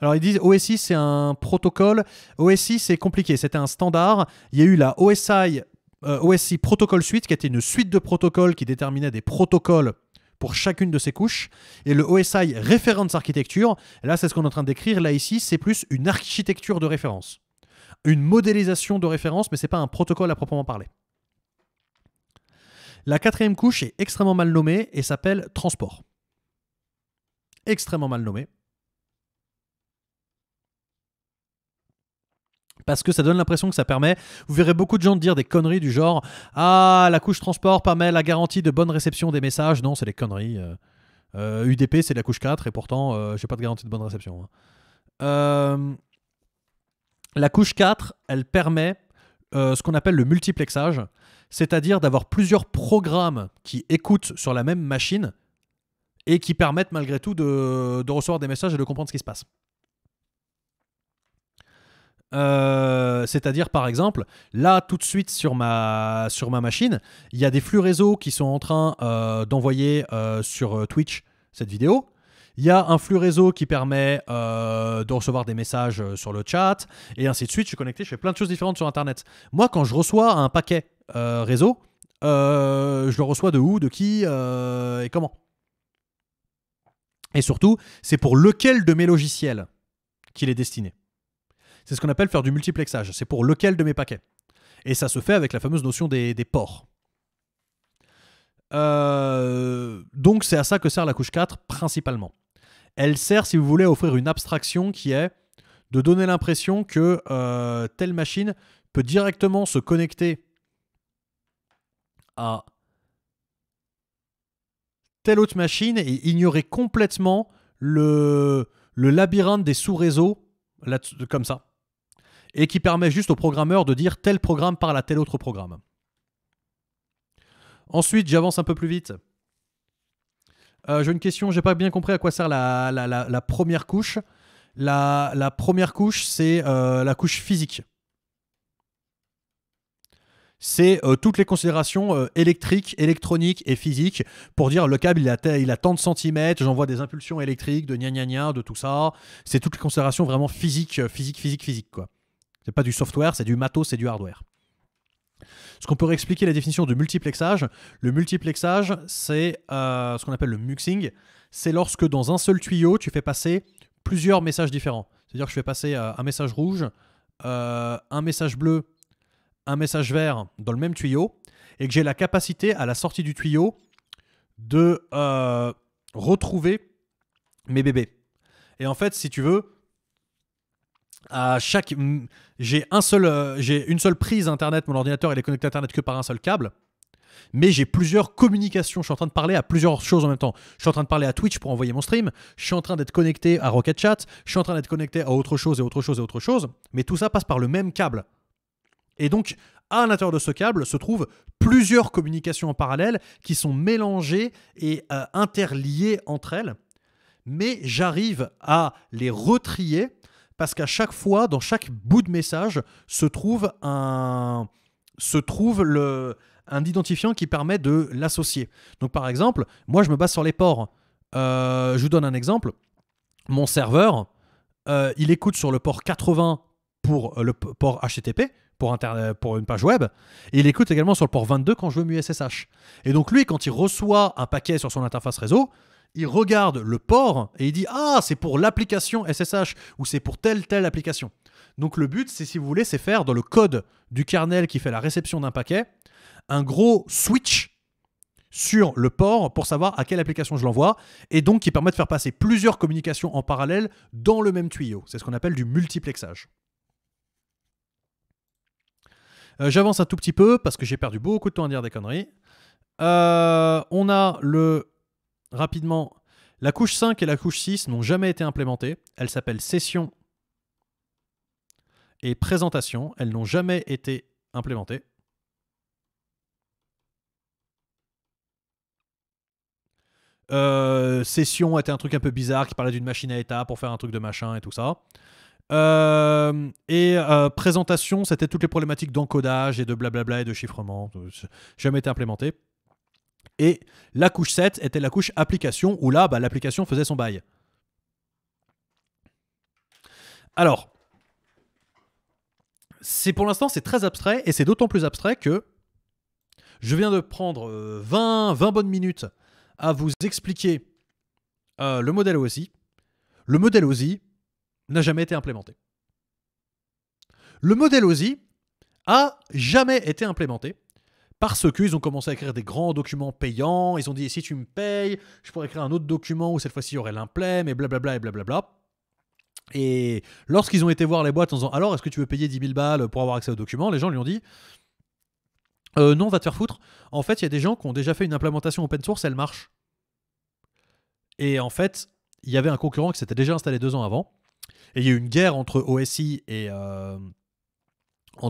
Alors ils disent OSI c'est un protocole, OSI c'est compliqué, c'était un standard, il y a eu la OSI, euh, OSI Protocol Suite qui était une suite de protocoles qui déterminait des protocoles pour chacune de ces couches. Et le OSI Reference Architecture, là c'est ce qu'on est en train d'écrire, là ici c'est plus une architecture de référence une modélisation de référence, mais ce n'est pas un protocole à proprement parler. La quatrième couche est extrêmement mal nommée et s'appelle transport. Extrêmement mal nommée. Parce que ça donne l'impression que ça permet. Vous verrez beaucoup de gens dire des conneries du genre Ah, la couche transport permet la garantie de bonne réception des messages. Non, c'est des conneries. UDP, euh, euh, c'est la couche 4 et pourtant, euh, je n'ai pas de garantie de bonne réception. Hein. Euh, la couche 4, elle permet euh, ce qu'on appelle le multiplexage, c'est-à-dire d'avoir plusieurs programmes qui écoutent sur la même machine et qui permettent malgré tout de, recevoir des messages et de comprendre ce qui se passe. Euh, c'est-à-dire par exemple, là tout de suite sur ma, sur ma machine, il y a des flux réseaux qui sont en train euh, d'envoyer sur Twitch cette vidéo. Il y a un flux réseau qui permet euh, de recevoir des messages euh, sur le chat, et ainsi de suite. Je suis connecté, je fais plein de choses différentes sur Internet. Moi, quand je reçois un paquet euh, réseau, je le reçois de où, de qui et comment. Et surtout, c'est pour lequel de mes logiciels qu'il est destiné. C'est ce qu'on appelle faire du multiplexage. C'est pour lequel de mes paquets. Et ça se fait avec la fameuse notion des, ports. donc c'est à ça que sert la couche 4 principalement elle sert, si vous voulez, à offrir une abstraction qui est de donner l'impression que euh, telle machine peut directement se connecter à telle autre machine et ignorer complètement le, labyrinthe des sous-réseaux comme ça. Et qui permet juste au programmeur de dire tel programme parle à tel autre programme. Ensuite, j'avance un peu plus vite. Euh, j'ai une question, j'ai pas bien compris à quoi sert la, première couche. La, première couche, c'est euh, la couche physique. C'est euh, toutes les considérations électriques, électroniques et physiques pour dire le câble il a, il a tant de centimètres, j'envoie des impulsions électriques, de gna gna gna, de tout ça. C'est toutes les considérations vraiment physiques, physiques, physiques, physiques. quoi. C'est pas du software, c'est du matos, c'est du hardware. Ce qu'on peut expliquer la définition de multiplexage. Le multiplexage, c'est euh, ce qu'on appelle le muxing. C'est lorsque dans un seul tuyau, tu fais passer plusieurs messages différents. C'est-à-dire que je fais passer euh, un message rouge, euh, un message bleu, un message vert dans le même tuyau, et que j'ai la capacité à la sortie du tuyau de retrouver mes bébés. Et en fait, si tu veux, à chaque j'ai un seul euh, j'ai une seule prise internet mon ordinateur il est connecté à internet que par un seul câble mais j'ai plusieurs communications je suis en train de parler à plusieurs choses en même temps je suis en train de parler à Twitch pour envoyer mon stream je suis en train d'être connecté à Rocket Chat je suis en train d'être connecté à autre chose et autre chose et autre chose mais tout ça passe par le même câble et donc à l'intérieur de ce câble se trouvent plusieurs communications en parallèle qui sont mélangées et euh, interliées entre elles mais j'arrive à les retrier parce qu'à chaque fois, dans chaque bout de message, se trouve un, se trouve le, un identifiant qui permet de l'associer. Donc par exemple, moi je me base sur les ports. Euh, je vous donne un exemple. Mon serveur, euh, il écoute sur le port 80 pour euh, le port HTTP, pour, pour, une page web. Et il écoute également sur le port 22 quand je veux MUSSH. Et donc lui, quand il reçoit un paquet sur son interface réseau, il regarde le port et il dit Ah, c'est pour l'application SSH ou c'est pour telle, telle application. Donc le but, c'est si vous voulez, c'est faire dans le code du kernel qui fait la réception d'un paquet un gros switch sur le port pour savoir à quelle application je l'envoie et donc qui permet de faire passer plusieurs communications en parallèle dans le même tuyau. C'est ce qu'on appelle du multiplexage. Euh, j'avance un tout petit peu parce que j'ai perdu beaucoup de temps à dire des conneries. Euh, on a le rapidement, la couche 5 et la couche 6 n'ont jamais été implémentées. Elles s'appellent session et présentation. Elles n'ont jamais été implémentées. Euh, session était un truc un peu bizarre qui parlait d'une machine à état pour faire un truc de machin et tout ça. Euh, et euh, présentation, c'était toutes les problématiques d'encodage et de blablabla et de chiffrement. Jamais été implémenté. Et la couche 7 était la couche application, où là, bah, l'application faisait son bail. Alors, c'est pour l'instant, c'est très abstrait, et c'est d'autant plus abstrait que je viens de prendre 20, euh, bonnes minutes à vous expliquer euh, le modèle OSI. Le modèle OSI n'a jamais été implémenté. Le modèle OSI a jamais été implémenté parce qu'ils ont commencé à écrire des grands documents payants, ils ont dit si tu me payes, je pourrais écrire un autre document où cette fois-ci il y aurait l'implé, mais blablabla et blablabla. Et lorsqu'ils ont été voir les boîtes en disant alors est-ce que tu veux payer 10 000 balles pour avoir accès aux documents, les gens lui ont dit euh, non, va te faire foutre. En fait, il y a des gens qui ont déjà fait une implémentation open source, elle marche. Et en fait, il y avait un concurrent qui s'était déjà installé deux ans avant. Et il y a eu une guerre entre OSI et, euh,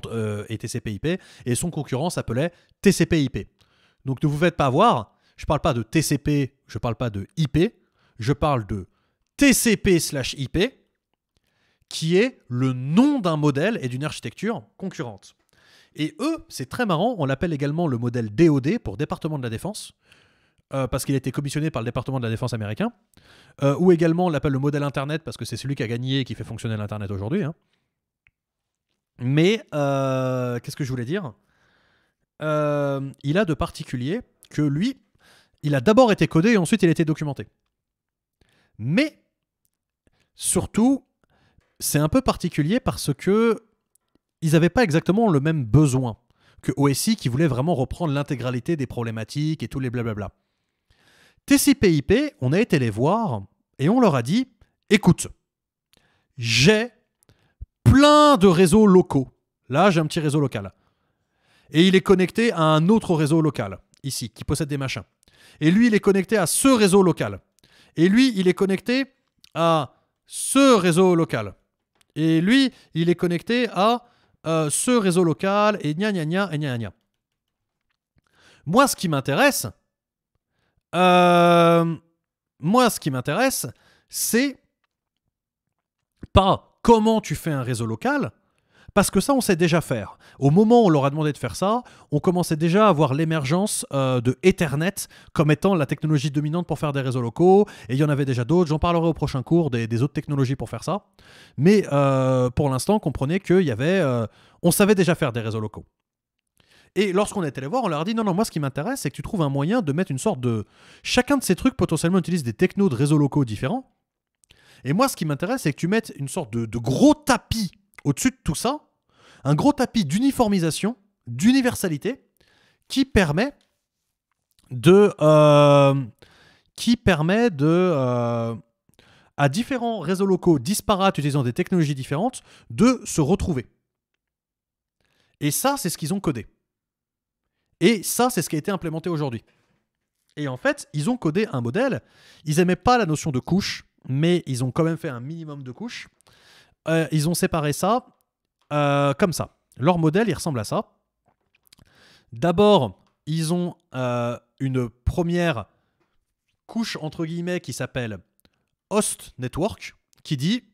euh, et TCP/IP, et son concurrent s'appelait TCP/IP. Donc ne vous faites pas voir, je ne parle pas de TCP, je ne parle pas de IP, je parle de TCP/IP, qui est le nom d'un modèle et d'une architecture concurrente. Et eux, c'est très marrant, on l'appelle également le modèle DOD pour Département de la Défense, euh, parce qu'il a été commissionné par le département de la défense américain, euh, ou également on l'appelle le modèle Internet parce que c'est celui qui a gagné et qui fait fonctionner l'Internet aujourd'hui. Hein. Mais euh, qu'est-ce que je voulais dire euh, Il a de particulier que lui, il a d'abord été codé et ensuite il a été documenté. Mais surtout, c'est un peu particulier parce que ils n'avaient pas exactement le même besoin que OSI qui voulait vraiment reprendre l'intégralité des problématiques et tous les blablabla. TCPIP, ip on a été les voir et on leur a dit écoute, j'ai plein de réseaux locaux. Là, j'ai un petit réseau local. Et il est connecté à un autre réseau local, ici, qui possède des machins. Et lui, il est connecté à ce réseau local. Et lui, il est connecté à ce réseau local. Et lui, il est connecté à euh, ce réseau local, et gna gna gna, et gna gna Moi, ce qui m'intéresse, euh, moi, ce qui m'intéresse, c'est pas comment tu fais un réseau local, parce que ça, on sait déjà faire. Au moment où on leur a demandé de faire ça, on commençait déjà à voir l'émergence euh, de Ethernet comme étant la technologie dominante pour faire des réseaux locaux. Et il y en avait déjà d'autres. J'en parlerai au prochain cours des, autres technologies pour faire ça. Mais euh, pour l'instant, comprenez qu'il y avait. Euh, on savait déjà faire des réseaux locaux. Et lorsqu'on est allé voir, on leur a dit non, non, moi ce qui m'intéresse, c'est que tu trouves un moyen de mettre une sorte de. Chacun de ces trucs potentiellement utilise des technos de réseaux locaux différents. Et moi, ce qui m'intéresse, c'est que tu mettes une sorte de, gros tapis au-dessus de tout ça, un gros tapis d'uniformisation, d'universalité, qui permet de... Euh, qui permet de... Euh, à différents réseaux locaux disparates utilisant des technologies différentes, de se retrouver. Et ça, c'est ce qu'ils ont codé. Et ça, c'est ce qui a été implémenté aujourd'hui. Et en fait, ils ont codé un modèle. Ils n'aimaient pas la notion de couche mais ils ont quand même fait un minimum de couches. Euh, ils ont séparé ça euh, comme ça. Leur modèle, il ressemble à ça. D'abord, ils ont euh, une première couche, entre guillemets, qui s'appelle Host Network, qui dit,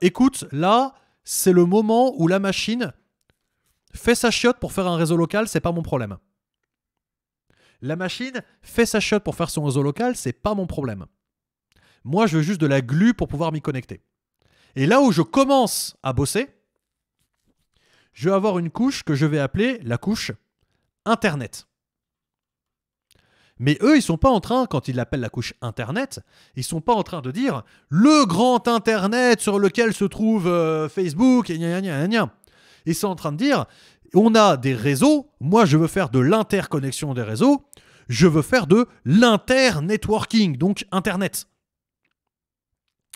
écoute, là, c'est le moment où la machine fait sa chiotte pour faire un réseau local, c'est pas mon problème. La machine fait sa chiotte pour faire son réseau local, c'est pas mon problème. Moi, je veux juste de la glu pour pouvoir m'y connecter. Et là où je commence à bosser, je vais avoir une couche que je vais appeler la couche Internet. Mais eux, ils ne sont pas en train, quand ils l'appellent la couche Internet, ils sont pas en train de dire le grand Internet sur lequel se trouve euh, Facebook et gna gna gna Ils sont en train de dire on a des réseaux, moi je veux faire de l'interconnexion des réseaux, je veux faire de l'internetworking, donc Internet.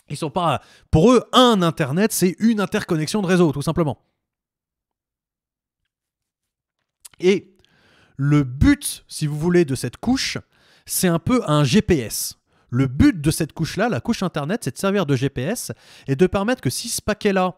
Ils sont pas. Pour eux, un Internet, c'est une interconnexion de réseau, tout simplement. Et le but, si vous voulez, de cette couche, c'est un peu un GPS. Le but de cette couche-là, la couche Internet, c'est de servir de GPS et de permettre que si ce paquet-là,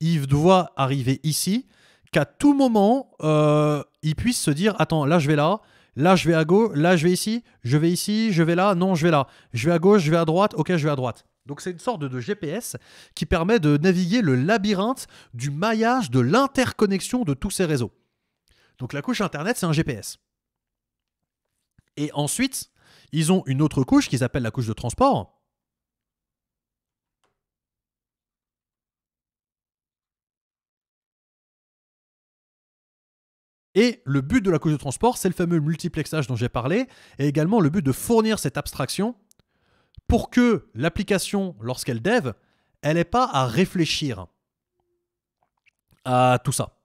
il doit arriver ici, qu'à tout moment, euh, il puisse se dire, attends, là je vais là, là je vais à gauche, là je vais ici, je vais ici, je vais là, non je vais là, je vais à gauche, je vais à droite, ok je vais à droite. Donc c'est une sorte de GPS qui permet de naviguer le labyrinthe du maillage de l'interconnexion de tous ces réseaux. Donc la couche Internet, c'est un GPS. Et ensuite, ils ont une autre couche qu'ils appellent la couche de transport. Et le but de la couche de transport, c'est le fameux multiplexage dont j'ai parlé, et également le but de fournir cette abstraction pour que l'application, lorsqu'elle dev, elle n'ait pas à réfléchir à tout ça.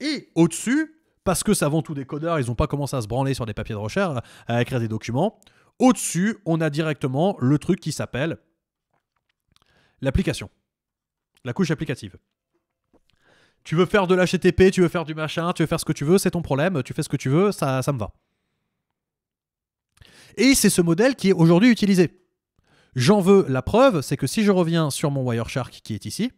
Et au-dessus, parce que tous tout codeurs, ils n'ont pas commencé à se branler sur des papiers de recherche, à écrire des documents, au-dessus, on a directement le truc qui s'appelle l'application, la couche applicative. Tu veux faire de l'HTTP, tu veux faire du machin, tu veux faire ce que tu veux, c'est ton problème, tu fais ce que tu veux, ça, ça me va. Et c'est ce modèle qui est aujourd'hui utilisé. J'en veux la preuve, c'est que si je reviens sur mon Wireshark qui est ici,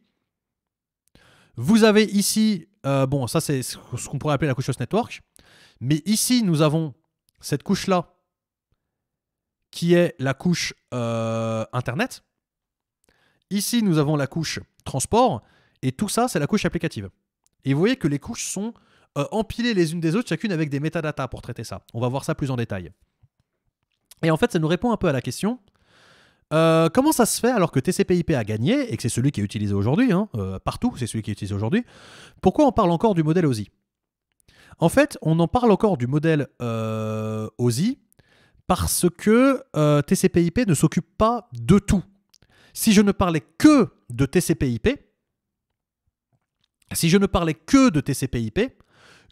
vous avez ici, euh, bon, ça c'est ce qu'on pourrait appeler la couche host network, mais ici nous avons cette couche-là qui est la couche euh, Internet. Ici nous avons la couche transport, et tout ça c'est la couche applicative. Et vous voyez que les couches sont euh, empilées les unes des autres, chacune avec des métadatas pour traiter ça. On va voir ça plus en détail. Et en fait, ça nous répond un peu à la question euh, comment ça se fait alors que TCP/IP a gagné et que c'est celui qui est utilisé aujourd'hui, hein, euh, partout, c'est celui qui est utilisé aujourd'hui, pourquoi on parle encore du modèle OSI En fait, on en parle encore du modèle euh, OSI parce que euh, TCP/IP ne s'occupe pas de tout. Si je ne parlais que de TCP/IP, si je ne parlais que de TCP/IP,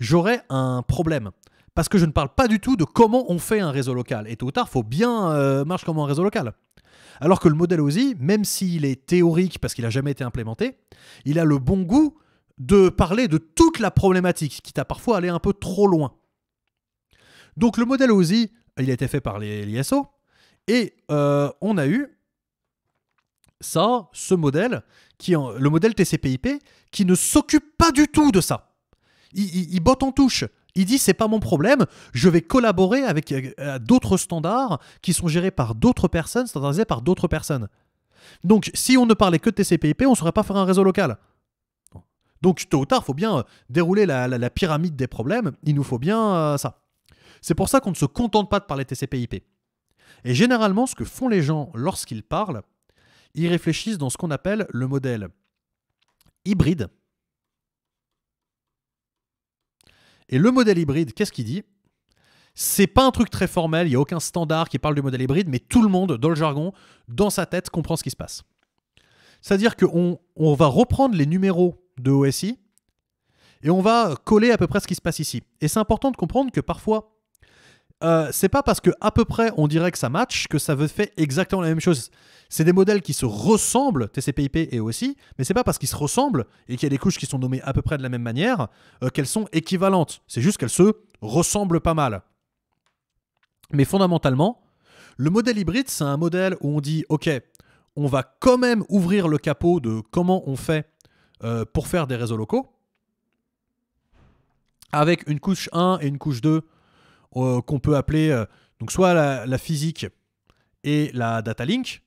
j'aurais un problème parce que je ne parle pas du tout de comment on fait un réseau local. Et tôt ou tard, faut bien marcher euh, marche comme un réseau local. Alors que le modèle OSI, même s'il est théorique parce qu'il n'a jamais été implémenté, il a le bon goût de parler de toute la problématique, quitte à parfois aller un peu trop loin. Donc le modèle OSI, il a été fait par les, l'ISO, et euh, on a eu ça, ce modèle, qui, le modèle TCPIP, qui ne s'occupe pas du tout de ça. Il, il botte en touche. Il dit c'est pas mon problème, je vais collaborer avec euh, euh, d'autres standards qui sont gérés par d'autres personnes, standardisés par d'autres personnes. Donc si on ne parlait que de TCP/IP, on ne saurait pas faire un réseau local. Donc tôt ou tard, il faut bien euh, dérouler la, pyramide des problèmes. Il nous faut bien ça. C'est pour ça qu'on ne se contente pas de parler TCP/IP. Et généralement, ce que font les gens lorsqu'ils parlent, ils réfléchissent dans ce qu'on appelle le modèle hybride Et le modèle hybride, qu'est-ce qu'il dit c'est pas un truc très formel, il n'y a aucun standard qui parle du modèle hybride, mais tout le monde, dans le jargon, dans sa tête, comprend ce qui se passe. C'est-à-dire qu'on on va reprendre les numéros de OSI et on va coller à peu près ce qui se passe ici. Et c'est important de comprendre que parfois, euh, c'est pas parce que à peu près on dirait que ça match que ça veut faire exactement la même chose. C'est des modèles qui se ressemblent, TCP/IP et aussi, mais c'est pas parce qu'ils se ressemblent et qu'il y a des couches qui sont nommées à peu près de la même manière euh, qu'elles sont équivalentes. C'est juste qu'elles se ressemblent pas mal. Mais fondamentalement, le modèle hybride, c'est un modèle où on dit OK, on va quand même ouvrir le capot de comment on fait euh, pour faire des réseaux locaux avec une couche 1 et une couche 2 euh, qu'on peut appeler euh, donc soit la, physique et la data link,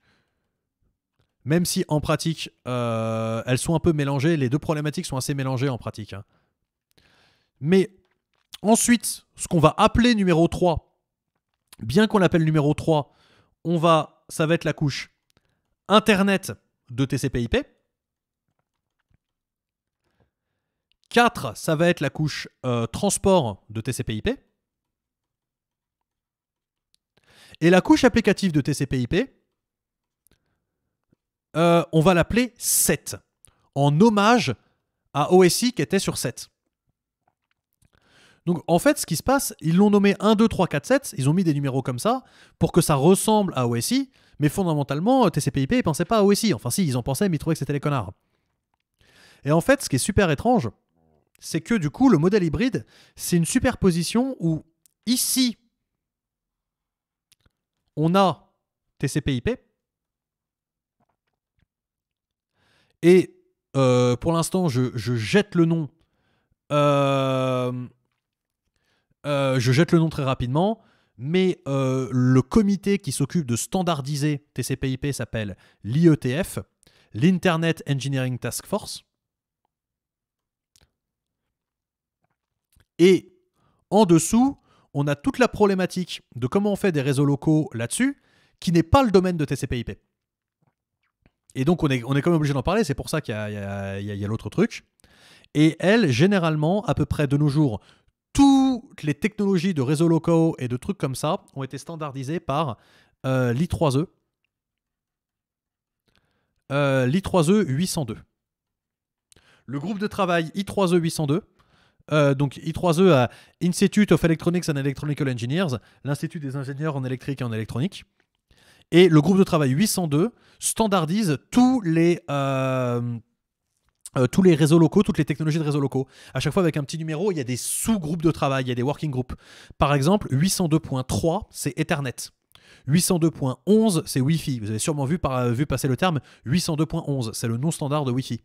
même si en pratique euh, elles sont un peu mélangées, les deux problématiques sont assez mélangées en pratique. Hein. Mais ensuite, ce qu'on va appeler numéro 3, bien qu'on l'appelle numéro 3, on va, ça va être la couche Internet de TCP/IP. 4, ça va être la couche transport de TCP/IP. Et la couche applicative de TCP/IP, euh, on va l'appeler 7, en hommage à OSI qui était sur 7. Donc en fait, ce qui se passe, ils l'ont nommé 1, 2, 3, 4, 7, ils ont mis des numéros comme ça pour que ça ressemble à OSI, mais fondamentalement, TCP/IP, ne pensaient pas à OSI. Enfin si, ils en pensaient, mais ils trouvaient que c'était les connards. Et en fait, ce qui est super étrange, c'est que du coup, le modèle hybride, c'est une superposition où ici, on a TCP/IP. Et euh, pour l'instant, je, jette le nom. Euh, euh, je jette le nom très rapidement, mais le comité qui s'occupe de standardiser TCP/IP s'appelle l'IETF, l'Internet Engineering Task Force. Et en dessous, on a toute la problématique de comment on fait des réseaux locaux là-dessus, qui n'est pas le domaine de TCP/IP. Et donc, on est, on est quand même obligé d'en parler, c'est pour ça qu'il y a, l'autre truc. Et elle, généralement, à peu près de nos jours, toutes les technologies de réseaux locaux et de trucs comme ça ont été standardisées par l'I3E. L'I3E 802. Le groupe de travail I3E 802 euh, donc I3E à Institute of Electronics and Electronical Engineers, l'Institut des ingénieurs en électrique et en électronique. Et le groupe de travail 802 standardise tous les, euh, euh, tous les réseaux locaux, toutes les technologies de réseaux locaux. À chaque fois, avec un petit numéro, il y a des sous-groupes de travail, il y a des working groups. Par exemple, 802.3, c'est Ethernet. 802.11, c'est Wi-Fi. Vous avez sûrement vu, euh, passer le terme 802.11, c'est le non standard de Wi-Fi.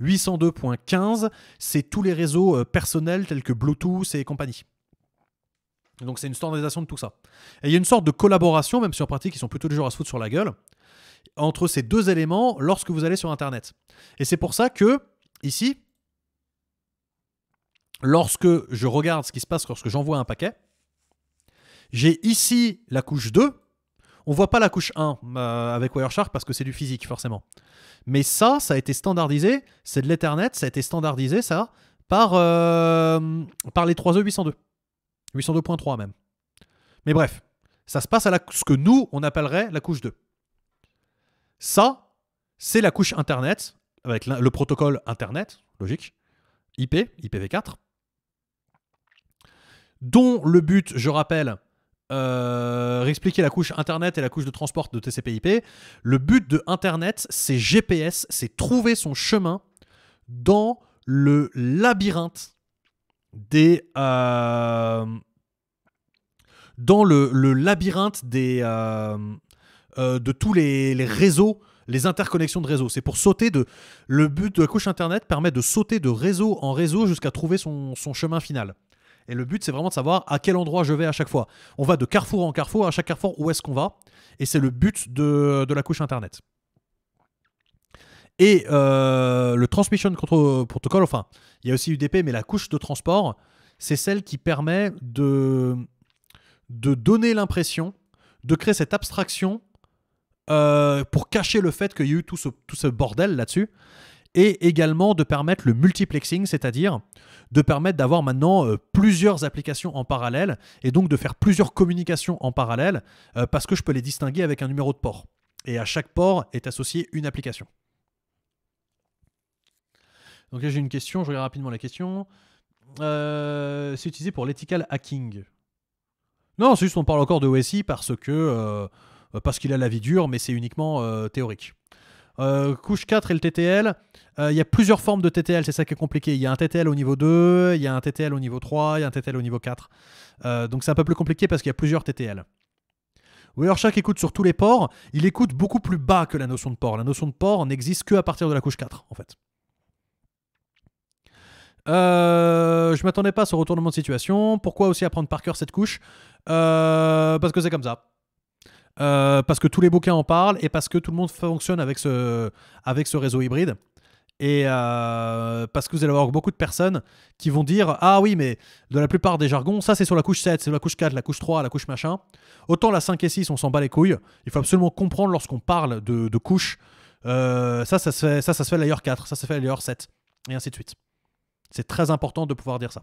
802.15, c'est tous les réseaux euh, personnels tels que Bluetooth et compagnie. Donc c'est une standardisation de tout ça. Et il y a une sorte de collaboration, même si en pratique ils sont plutôt toujours à se foutre sur la gueule, entre ces deux éléments lorsque vous allez sur Internet. Et c'est pour ça que, ici, lorsque je regarde ce qui se passe lorsque j'envoie un paquet, j'ai ici la couche 2 on voit pas la couche 1 euh, avec Wireshark parce que c'est du physique, forcément. Mais ça, ça a été standardisé, c'est de l'Ethernet, ça a été standardisé, ça, par, euh, par les 3E 802. 802.3 même. Mais bref, ça se passe à la, ce que nous, on appellerait la couche 2. Ça, c'est la couche Internet, avec le protocole Internet, logique, IP, IPv4, dont le but, je rappelle, euh, réexpliquer la couche Internet et la couche de transport de TCP/IP. Le but de Internet, c'est GPS, c'est trouver son chemin dans le labyrinthe des euh, dans le, labyrinthe des euh, euh, de tous les, réseaux les interconnexions de réseaux, C'est pour sauter de. Le but de la couche Internet permet de sauter de réseau en réseau jusqu'à trouver son, chemin final. Et le but, c'est vraiment de savoir à quel endroit je vais à chaque fois. On va de carrefour en carrefour, à chaque carrefour, où est-ce qu'on va Et c'est le but de, la couche Internet. Et euh, le Transmission Control euh, Protocol, enfin, il y a aussi UDP, mais la couche de transport, c'est celle qui permet de, de donner l'impression, de créer cette abstraction euh, pour cacher le fait qu'il y a eu tout tout ce bordel là-dessus et également de permettre le multiplexing, c'est-à-dire de permettre d'avoir maintenant euh, plusieurs applications en parallèle et donc de faire plusieurs communications en parallèle euh, parce que je peux les distinguer avec un numéro de port. Et à chaque port est associée une application. Donc là j'ai une question, je regarde rapidement la question. Euh, c'est utilisé pour l'ethical hacking. Non, c'est juste on parle encore de OSI parce que parce qu'il a la vie dure, mais c'est uniquement théorique. Euh, couche 4 et le TTL. Euh, il y a plusieurs formes de TTL, c'est ça qui est compliqué. Il y a un TTL au niveau 2, il y a un TTL au niveau 3, il y a un TTL au niveau 4. Euh, donc c'est un peu plus compliqué parce qu'il y a plusieurs TTL. Wireshark écoute sur tous les ports, il écoute beaucoup plus bas que la notion de port. La notion de port n'existe que à partir de la couche 4, en fait. je m'attendais pas à ce retournement de situation. Pourquoi aussi apprendre par cœur cette couche Parce que c'est comme ça. Euh, parce que tous les bouquins en parlent et parce que tout le monde fonctionne avec ce, avec ce réseau hybride. Et euh, parce que vous allez avoir beaucoup de personnes qui vont dire Ah oui, mais de la plupart des jargons, ça c'est sur la couche 7, c'est sur la couche 4, la couche 3, la couche machin. Autant la 5 et 6, on s'en bat les couilles. Il faut absolument comprendre lorsqu'on parle de, de couches. Euh, ça, ça se fait, ça, ça fait 4, ça se fait l'ailleurs 7, et ainsi de suite. C'est très important de pouvoir dire ça.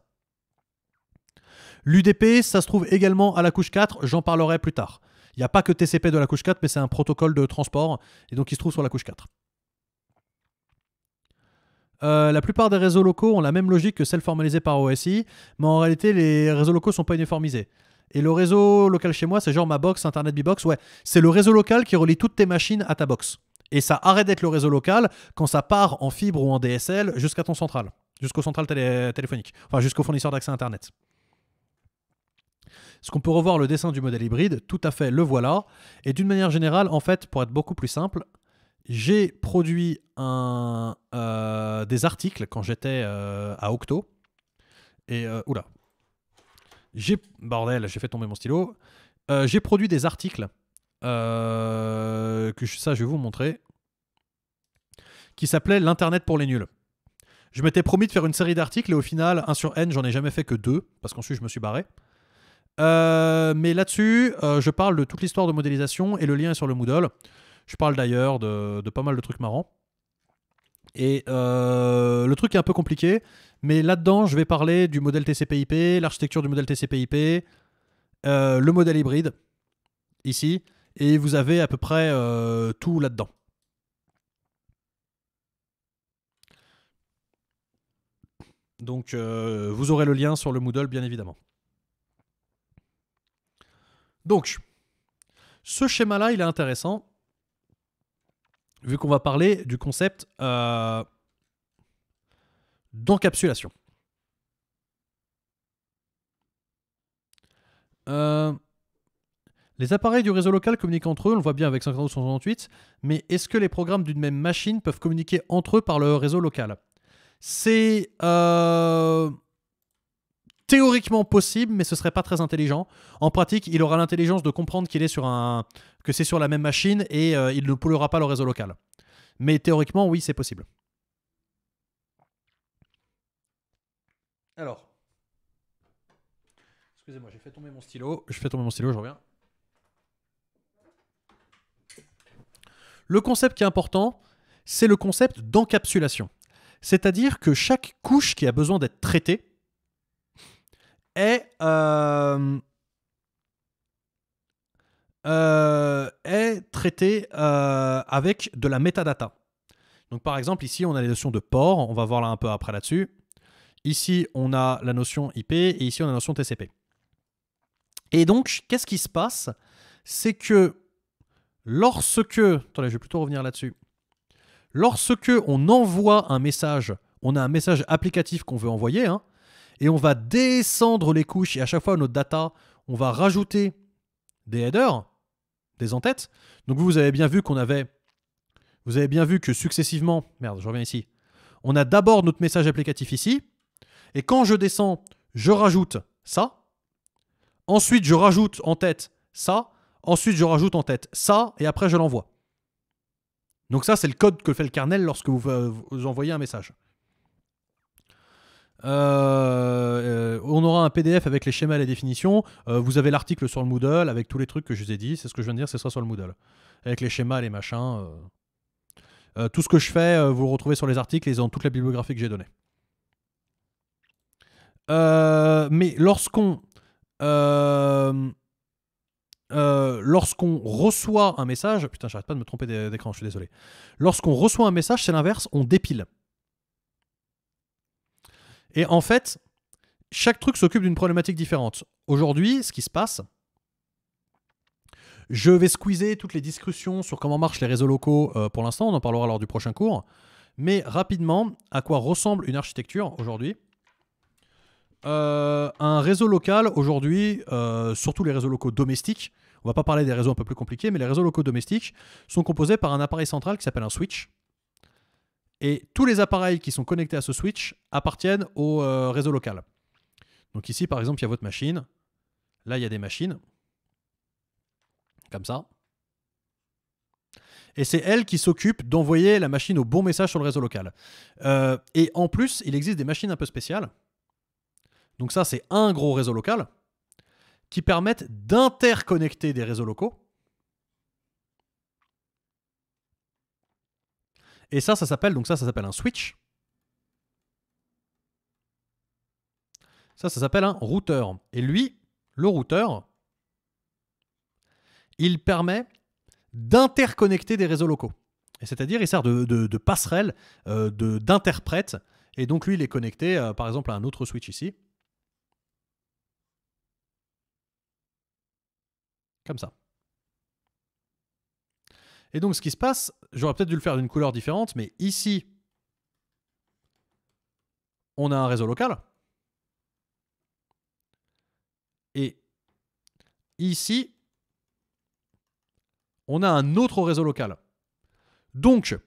L'UDP, ça se trouve également à la couche 4, j'en parlerai plus tard. Il n'y a pas que TCP de la couche 4, mais c'est un protocole de transport, et donc il se trouve sur la couche 4. Euh, la plupart des réseaux locaux ont la même logique que celle formalisée par OSI, mais en réalité, les réseaux locaux ne sont pas uniformisés. Et le réseau local chez moi, c'est genre ma box, Internet B-Box, ouais, c'est le réseau local qui relie toutes tes machines à ta box. Et ça arrête d'être le réseau local quand ça part en fibre ou en DSL jusqu'à ton central, jusqu'au central téléphonique, enfin jusqu'au fournisseur d'accès Internet ce qu'on peut revoir le dessin du modèle hybride Tout à fait, le voilà. Et d'une manière générale, en fait, pour être beaucoup plus simple, j'ai produit euh, des articles quand j'étais euh, à Octo. Et euh, oula, j'ai bordel, j'ai fait tomber mon stylo. j'ai produit des articles que ça, je vais vous montrer, qui s'appelait l'internet pour les nuls. Je m'étais promis de faire une série d'articles et au final, un sur n, j'en ai jamais fait que deux parce qu'ensuite je me suis barré. Euh, mais là-dessus, euh, je parle de toute l'histoire de modélisation et le lien est sur le Moodle. Je parle d'ailleurs de, pas mal de trucs marrants. Et euh, le truc est un peu compliqué, mais là-dedans, je vais parler du modèle TCP/IP, l'architecture du modèle TCP/IP, le modèle hybride, ici, et vous avez à peu près tout là-dedans. Donc, vous aurez le lien sur le Moodle, bien évidemment. Donc, ce schéma-là, il est intéressant, vu qu'on va parler du concept euh, d'encapsulation. Euh, les appareils du réseau local communiquent entre eux, on le voit bien avec 512-168, mais est-ce que les programmes d'une même machine peuvent communiquer entre eux par le réseau local C'est... Euh, théoriquement possible, mais ce serait pas très intelligent. En pratique, il aura l'intelligence de comprendre qu'il est sur un, que c'est sur la même machine et euh, il ne polluera pas le réseau local. Mais théoriquement, oui, c'est possible. Alors, excusez-moi, j'ai fait tomber mon stylo. Je fais tomber mon stylo, je reviens. Le concept qui est important, c'est le concept d'encapsulation. C'est-à-dire que chaque couche qui a besoin d'être traitée, euh, euh, est, traité euh, avec de la metadata. Donc par exemple, ici, on a les notions de port, on va voir là un peu après là-dessus. Ici, on a la notion IP et ici, on a la notion TCP. Et donc, qu'est-ce qui se passe C'est que lorsque... Attendez, je vais plutôt revenir là-dessus. Lorsque on envoie un message, on a un message applicatif qu'on veut envoyer, hein, et on va descendre les couches et à chaque fois notre data, on va rajouter des headers, des en entêtes. Donc vous avez bien vu qu'on avait, vous avez bien vu que successivement, merde, je reviens ici. On a d'abord notre message applicatif ici, et quand je descends, je rajoute ça. Ensuite, je rajoute en tête ça. Ensuite, je rajoute en tête ça, et après je l'envoie. Donc ça, c'est le code que fait le kernel lorsque vous euh, envoyez un message. Euh, euh, on aura un PDF avec les schémas et les définitions. Euh, vous avez l'article sur le Moodle avec tous les trucs que je vous ai dit. C'est ce que je viens de dire, c'est sera sur le Moodle. Avec les schémas, et les machins. tout ce que je fais, vous le retrouvez sur les articles et dans toute la bibliographie que j'ai donnée. mais lorsqu'on lorsqu'on reçoit un message, putain, j'arrête pas de me tromper d'écran, je suis désolé. Lorsqu'on reçoit un message, c'est l'inverse, on dépile. Et en fait, chaque truc s'occupe d'une problématique différente. Aujourd'hui, ce qui se passe, je vais squeezer toutes les discussions sur comment marchent les réseaux locaux euh, pour l'instant, on en parlera lors du prochain cours. Mais rapidement, à quoi ressemble une architecture aujourd'hui euh, Un réseau local aujourd'hui, euh, surtout les réseaux locaux domestiques, on va pas parler des réseaux un peu plus compliqués, mais les réseaux locaux domestiques sont composés par un appareil central qui s'appelle un switch, et tous les appareils qui sont connectés à ce switch appartiennent au euh, réseau local. Donc ici, par exemple, il y a votre machine. Là, il y a des machines. Comme ça. Et c'est elle qui s'occupe d'envoyer la machine au bon message sur le réseau local. Euh, et en plus, il existe des machines un peu spéciales. Donc ça, c'est un gros réseau local qui permettent d'interconnecter des réseaux locaux Et ça, ça s'appelle donc ça, ça s'appelle un switch. Ça, ça s'appelle un routeur. Et lui, le routeur, il permet d'interconnecter des réseaux locaux. C'est-à-dire, il sert de, de passerelle, euh, d'interprète. Et donc, lui, il est connecté, euh, par exemple, à un autre switch ici. Comme ça. Et donc ce qui se passe, j'aurais peut-être dû le faire d'une couleur différente, mais ici, on a un réseau local. Et ici, on a un autre réseau local. Donc,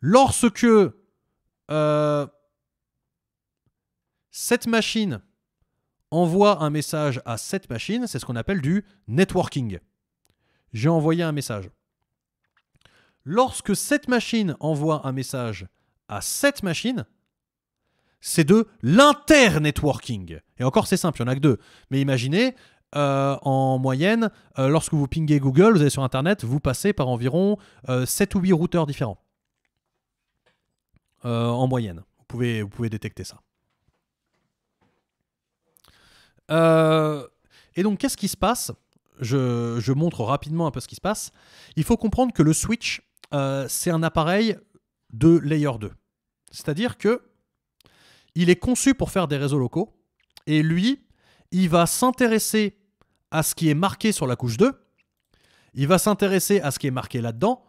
lorsque euh, cette machine envoie un message à cette machine, c'est ce qu'on appelle du networking. J'ai envoyé un message lorsque cette machine envoie un message à cette machine, c'est de l'inter-networking. Et encore, c'est simple, il n'y en a que deux. Mais imaginez, euh, en moyenne, euh, lorsque vous pinguez Google, vous allez sur Internet, vous passez par environ 7 euh, ou 8 routeurs différents. en moyenne. Vous pouvez, détecter ça. et donc, qu'est-ce qui se passe je montre rapidement un peu ce qui se passe. Il faut comprendre que le switch, euh, c'est un appareil de layer 2. C'est-à-dire que il est conçu pour faire des réseaux locaux et lui, il va s'intéresser à ce qui est marqué sur la couche 2, il va s'intéresser à ce qui est marqué là-dedans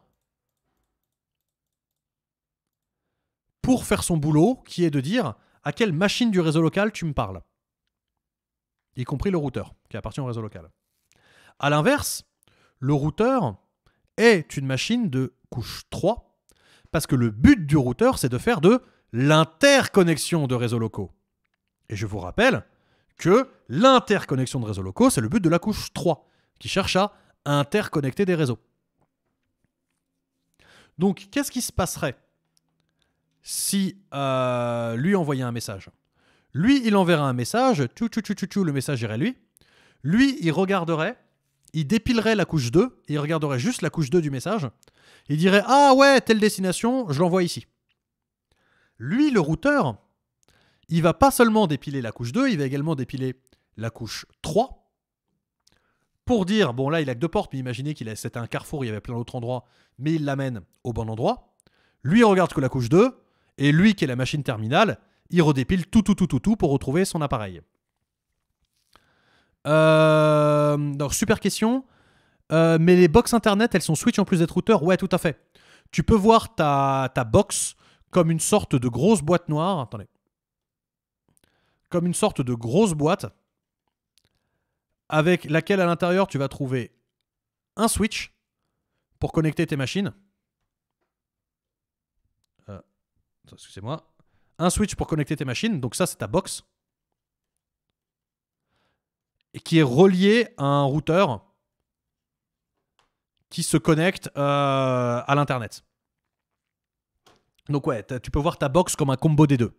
pour faire son boulot qui est de dire à quelle machine du réseau local tu me parles, y compris le routeur qui appartient au réseau local. A l'inverse, le routeur, est une machine de couche 3, parce que le but du routeur, c'est de faire de l'interconnexion de réseaux locaux. Et je vous rappelle que l'interconnexion de réseaux locaux, c'est le but de la couche 3, qui cherche à interconnecter des réseaux. Donc, qu'est-ce qui se passerait si euh, lui envoyait un message Lui, il enverra un message, le message irait lui. Lui, il regarderait il dépilerait la couche 2 et il regarderait juste la couche 2 du message. Il dirait Ah ouais, telle destination, je l'envoie ici. Lui, le routeur, il va pas seulement dépiler la couche 2, il va également dépiler la couche 3 pour dire Bon, là, il a que deux portes, mais imaginez qu'il c'était un carrefour, il y avait plein d'autres endroits, mais il l'amène au bon endroit. Lui, il regarde que la couche 2 et lui, qui est la machine terminale, il redépile tout, tout, tout, tout, tout pour retrouver son appareil. Euh, super question. Euh, mais les box internet, elles sont Switch en plus d'être routeur Ouais, tout à fait. Tu peux voir ta, ta box comme une sorte de grosse boîte noire. Attendez. Comme une sorte de grosse boîte avec laquelle à l'intérieur tu vas trouver un switch pour connecter tes machines. Euh, excusez-moi. Un switch pour connecter tes machines. Donc ça, c'est ta box qui est relié à un routeur qui se connecte euh, à l'Internet. Donc ouais, tu peux voir ta box comme un combo des deux.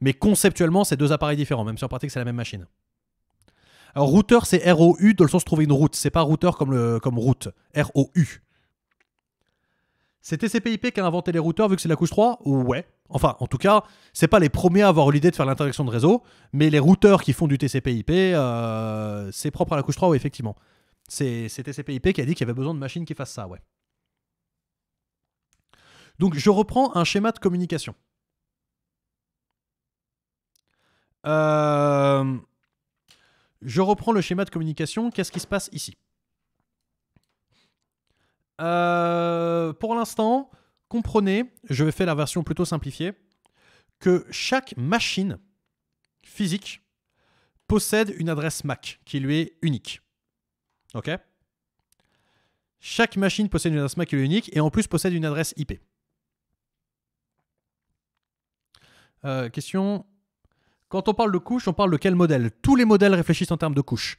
Mais conceptuellement, c'est deux appareils différents, même si en pratique, c'est la même machine. Alors routeur, c'est R-O-U dans le sens de trouver une route. C'est pas routeur comme, le, comme route. u C'est tcp qui a inventé les routeurs vu que c'est la couche 3 Ouais. Enfin, en tout cas, c'est pas les premiers à avoir l'idée de faire l'interaction de réseau, mais les routeurs qui font du TCP/IP, euh, c'est propre à la couche 3, oui, effectivement. C'est TCP/IP qui a dit qu'il y avait besoin de machines qui fassent ça, ouais. Donc, je reprends un schéma de communication. Euh, je reprends le schéma de communication. Qu'est-ce qui se passe ici euh, Pour l'instant, comprenez, je vais faire la version plutôt simplifiée, que chaque machine physique possède une adresse MAC qui lui est unique. OK Chaque machine possède une adresse MAC qui lui est unique et en plus possède une adresse IP. Euh, question. Quand on parle de couche, on parle de quel modèle Tous les modèles réfléchissent en termes de couche.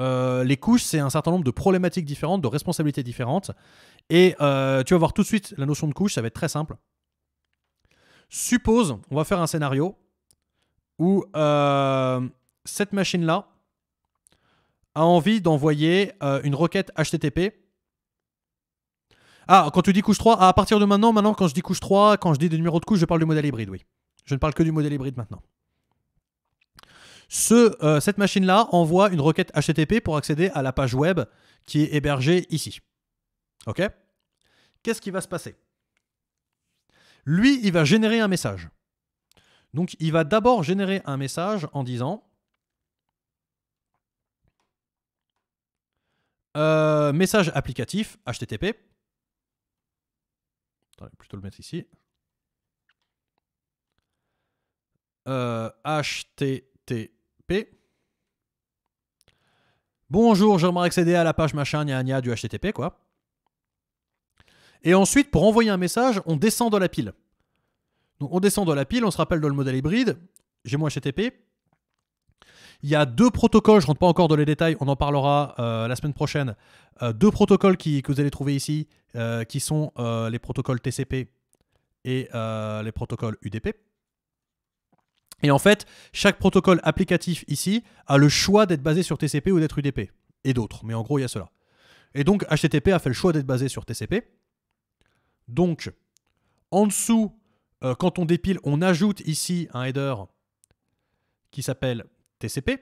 Euh, les couches, c'est un certain nombre de problématiques différentes, de responsabilités différentes. Et euh, tu vas voir tout de suite la notion de couche, ça va être très simple. Suppose, on va faire un scénario où euh, cette machine-là a envie d'envoyer une requête HTTP. Ah, quand tu dis couche 3, ah, à partir de maintenant, maintenant quand je dis couche 3, quand je dis des numéros de couche, je parle du modèle hybride, oui. Je ne parle que du modèle hybride maintenant. Euh, cette machine-là envoie une requête HTTP pour accéder à la page web qui est hébergée ici. OK Qu'est-ce qui va se passer Lui, il va générer un message. Donc, il va d'abord générer un message en disant euh, message applicatif HTTP. Attends, plutôt le mettre ici. HTTP. Euh, Bonjour, j'aimerais accéder à la page machin, gna gna du HTTP, quoi. Et ensuite, pour envoyer un message, on descend dans la pile. Donc on descend dans la pile, on se rappelle dans le modèle hybride, j'ai mon HTTP. Il y a deux protocoles, je ne rentre pas encore dans les détails, on en parlera euh, la semaine prochaine. Euh, deux protocoles que vous allez trouver ici, euh, qui sont les protocoles TCP et les protocoles UDP. Et en fait, chaque protocole applicatif ici a le choix d'être basé sur TCP ou d'être UDP, et d'autres, mais en gros, il y a cela. Et donc, HTTP a fait le choix d'être basé sur TCP. Donc, en dessous, euh, quand on dépile, on ajoute ici un header qui s'appelle TCP,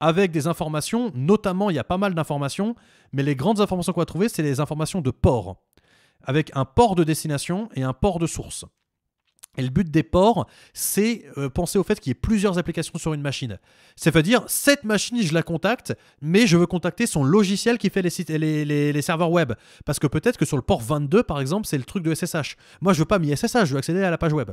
avec des informations, notamment, il y a pas mal d'informations, mais les grandes informations qu'on va trouver, c'est les informations de port, avec un port de destination et un port de source. Et le but des ports, c'est euh, penser au fait qu'il y ait plusieurs applications sur une machine. ça veut dire cette machine, je la contacte, mais je veux contacter son logiciel qui fait les, serveurs web. Parce que peut-être que sur le port 22, par exemple, c'est le truc de SSH. Moi, je veux pas m'y SSH, je veux accéder à la page web.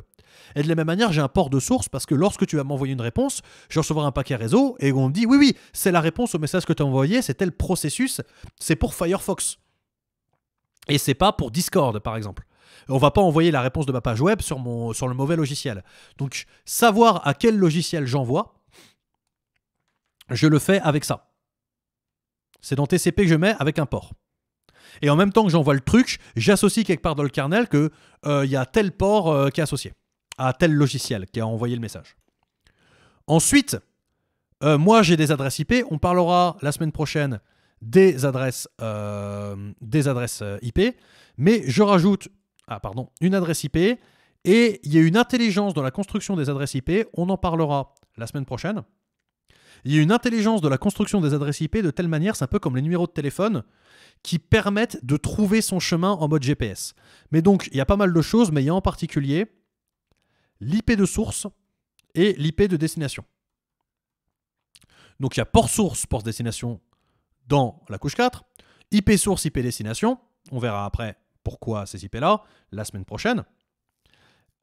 Et de la même manière, j'ai un port de source parce que lorsque tu vas m'envoyer une réponse, je recevrai un paquet réseau et on me dit, oui, oui, c'est la réponse au message que tu as envoyé, c'est tel processus, c'est pour Firefox. Et c'est pas pour Discord, par exemple. On va pas envoyer la réponse de ma page web sur, mon, sur le mauvais logiciel. Donc, savoir à quel logiciel j'envoie, je le fais avec ça. C'est dans TCP que je mets avec un port. Et en même temps que j'envoie le truc, j'associe quelque part dans le kernel qu'il euh, y a tel port euh, qui est associé à tel logiciel qui a envoyé le message. Ensuite, euh, moi j'ai des adresses IP. On parlera la semaine prochaine des adresses, des adresses IP. Mais je rajoute ah, pardon, une adresse IP, et il y a une intelligence dans la construction des adresses IP, on en parlera la semaine prochaine. Il y a une intelligence de la construction des adresses IP de telle manière, c'est un peu comme les numéros de téléphone, qui permettent de trouver son chemin en mode GPS. Mais donc, il y a pas mal de choses, mais il y a en particulier l'IP de source et l'IP de destination. Donc il y a port source, port destination dans la couche 4, IP source, IP destination, on verra après pourquoi ces IP-là la semaine prochaine.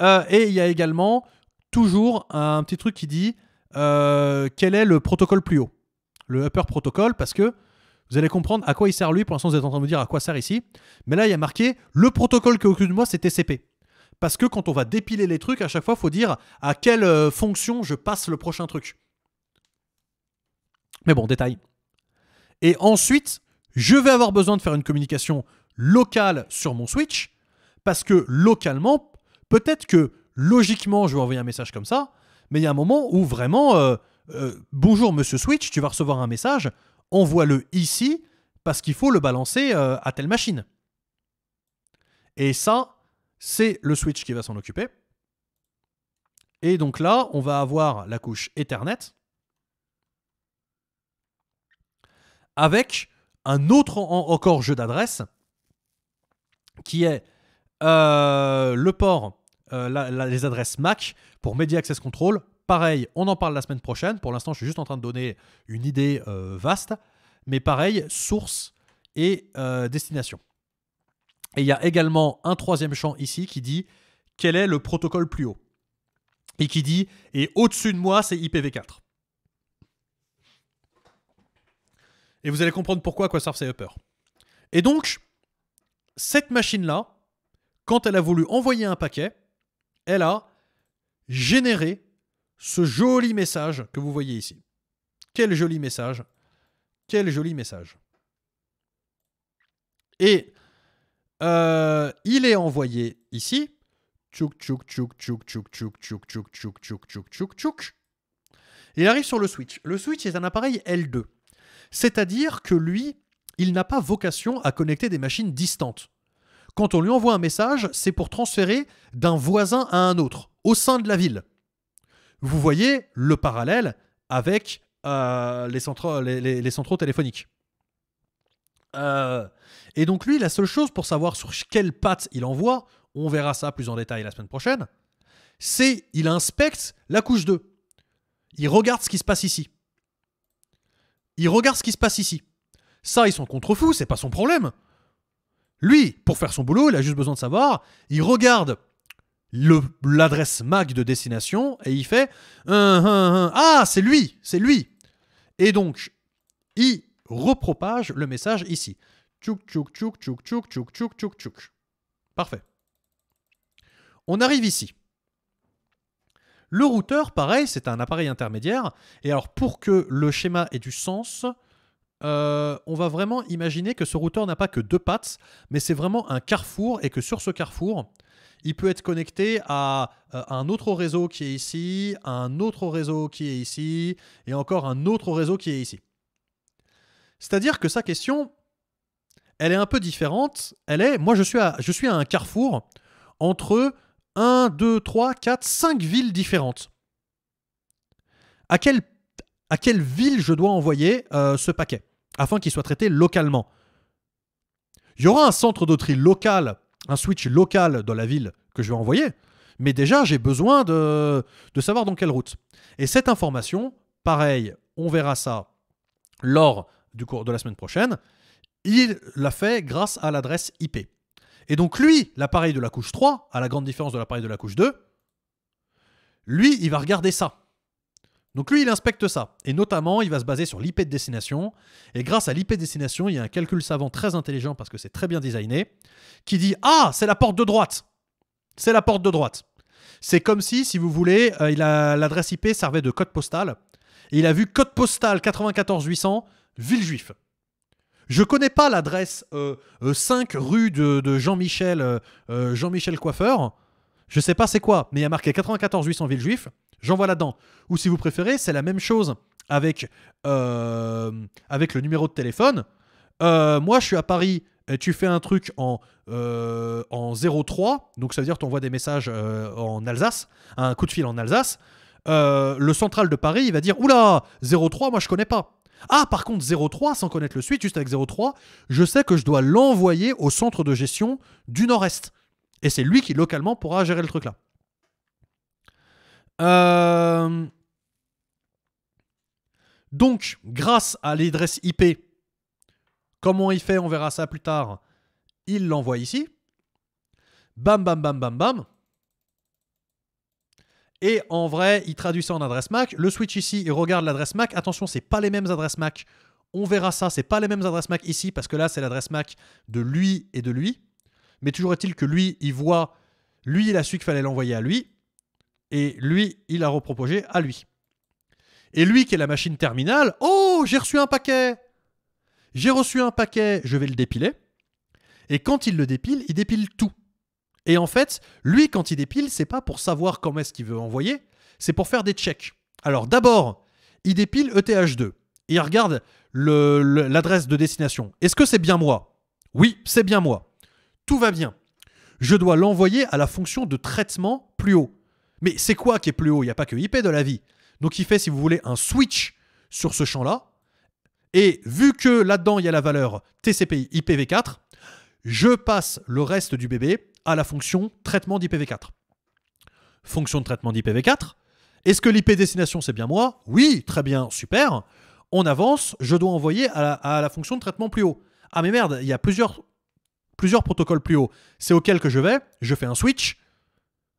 Euh, et il y a également toujours un petit truc qui dit euh, quel est le protocole plus haut, le upper protocole, parce que vous allez comprendre à quoi il sert lui. Pour l'instant, vous êtes en train de me dire à quoi sert ici. Mais là, il y a marqué le protocole que de moi, c'est TCP. Parce que quand on va dépiler les trucs, à chaque fois, il faut dire à quelle euh, fonction je passe le prochain truc. Mais bon, détail. Et ensuite, je vais avoir besoin de faire une communication local sur mon Switch, parce que localement, peut-être que logiquement, je vais envoyer un message comme ça, mais il y a un moment où vraiment, euh, euh, bonjour monsieur Switch, tu vas recevoir un message, envoie-le ici, parce qu'il faut le balancer euh, à telle machine. Et ça, c'est le Switch qui va s'en occuper. Et donc là, on va avoir la couche Ethernet avec un autre encore jeu d'adresse qui est euh, le port, euh, les adresses MAC pour Media Access Control. Pareil, on en parle la semaine prochaine. Pour l'instant, je suis juste en train de donner une idée euh, vaste. Mais pareil, source et destination. Et il y a également un troisième champ ici qui dit quel est le protocole plus haut. Et qui dit, et au-dessus de moi, c'est IPv4. Et vous allez comprendre pourquoi quoi, ça c'est Upper. Et donc, cette machine-là, quand elle a voulu envoyer un paquet, elle a généré ce joli message que vous voyez ici. Quel joli message. Quel joli message. Et il est envoyé ici. Tchouk, tchouk, tchouk, tchouk, tchouk, tchouk, tchouk, tchouk, tchouk, tchouk, tchouk, tchouk, tchouk. Il arrive sur le switch. Le switch est un appareil L2. C'est-à-dire que lui, il n'a pas vocation à connecter des machines distantes. Quand on lui envoie un message, c'est pour transférer d'un voisin à un autre, au sein de la ville. Vous voyez le parallèle avec euh, les, centraux, les, téléphoniques. Euh, et donc lui, la seule chose pour savoir sur quelle patte il envoie, on verra ça plus en détail la semaine prochaine, c'est il inspecte la couche 2. Il regarde ce qui se passe ici. Il regarde ce qui se passe ici. Ça, ils sont contre fous, c'est pas son problème. Lui, pour faire son boulot, il a juste besoin de savoir. Il regarde l'adresse MAC de destination et il fait hein, hein, hein. Ah, c'est lui, c'est lui. Et donc, il repropage le message ici. tchouk, Parfait. On arrive ici. Le routeur, pareil, c'est un appareil intermédiaire. Et alors, pour que le schéma ait du sens, euh, on va vraiment imaginer que ce routeur n'a pas que deux pattes, mais c'est vraiment un carrefour et que sur ce carrefour, il peut être connecté à, euh, un autre réseau qui est ici, à un autre réseau qui est ici, et encore un autre réseau qui est ici. C'est-à-dire que sa question, elle est un peu différente. Elle est, moi je suis à, je suis à un carrefour entre 1, 2, 3, 4, 5 villes différentes. À quelle, à quelle ville je dois envoyer euh, ce paquet afin qu'il soit traité localement. Il y aura un centre d'autorité local, un switch local dans la ville que je vais envoyer, mais déjà j'ai besoin de, de savoir dans quelle route. Et cette information, pareil, on verra ça lors du cours de la semaine prochaine, il l'a fait grâce à l'adresse IP. Et donc lui, l'appareil de la couche 3, à la grande différence de l'appareil de la couche 2, lui, il va regarder ça. Donc lui, il inspecte ça, et notamment, il va se baser sur l'IP de destination, et grâce à l'IP de destination, il y a un calcul savant très intelligent, parce que c'est très bien designé, qui dit « Ah, c'est la porte de droite !» C'est la porte de droite. C'est comme si, si vous voulez, euh, l'adresse IP servait de code postal, et il a vu code postal 94800, Villejuif. Je connais pas l'adresse 5 euh, euh, rue de, Jean-Michel jean Coiffeur, je sais pas c'est quoi, mais il y a marqué 94800 Villejuif, j'envoie là-dedans. Ou si vous préférez, c'est la même chose avec, euh, avec le numéro de téléphone. Euh, moi, je suis à Paris, et tu fais un truc en, euh, en 03, donc ça veut dire que tu envoies des messages en Alsace, un coup de fil en Alsace. le central de Paris, il va dire Oula, 03, moi je connais pas. Ah, par contre, 03, sans connaître le suite, juste avec 03, je sais que je dois l'envoyer au centre de gestion du Nord-Est. Et c'est lui qui, localement, pourra gérer le truc là. Euh, donc, grâce à l'adresse IP, comment il fait On verra ça plus tard. Il l'envoie ici. Bam, bam, bam, bam, bam. Et en vrai, il traduit ça en adresse MAC. Le switch ici, il regarde l'adresse MAC. Attention, c'est pas les mêmes adresses MAC. On verra ça, c'est pas les mêmes adresses MAC ici parce que là, c'est l'adresse MAC de lui et de lui. Mais toujours est-il que lui, il voit, lui, il a su qu'il fallait l'envoyer à lui. Et lui, il a reproposé à lui. Et lui qui est la machine terminale, oh, j'ai reçu un paquet J'ai reçu un paquet, je vais le dépiler. Et quand il le dépile, il dépile tout. Et en fait, lui, quand il dépile, c'est pas pour savoir comment est-ce qu'il veut envoyer, c'est pour faire des checks. Alors d'abord, il dépile ETH2. il regarde l'adresse de destination. Est-ce que c'est bien moi Oui, c'est bien moi. Tout va bien. Je dois l'envoyer à la fonction de traitement plus haut. Mais c'est quoi qui est plus haut Il n'y a pas que IP de la vie. Donc il fait, si vous voulez, un switch sur ce champ-là. Et vu que là-dedans, il y a la valeur TCPI IPv4, je passe le reste du bébé à la fonction traitement d'IPv4. Fonction de traitement d'IPv4. Est-ce que l'IP destination, c'est bien moi Oui, très bien, super. On avance, je dois envoyer à la, fonction de traitement plus haut. Ah mais merde, il y a plusieurs, plusieurs protocoles plus haut. C'est auquel que je vais, je fais un switch.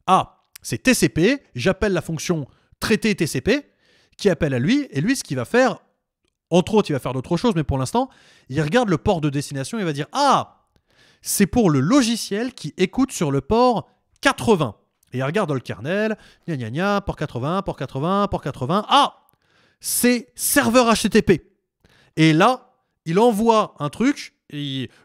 Ah, c'est TCP, j'appelle la fonction traiter TCP qui appelle à lui, et lui, ce qu'il va faire, entre autres, il va faire d'autres choses, mais pour l'instant, il regarde le port de destination il va dire Ah, c'est pour le logiciel qui écoute sur le port 80. Et il regarde dans le kernel, gna gna gna, port 80, port 80, port 80. Ah, c'est serveur HTTP. Et là, il envoie un truc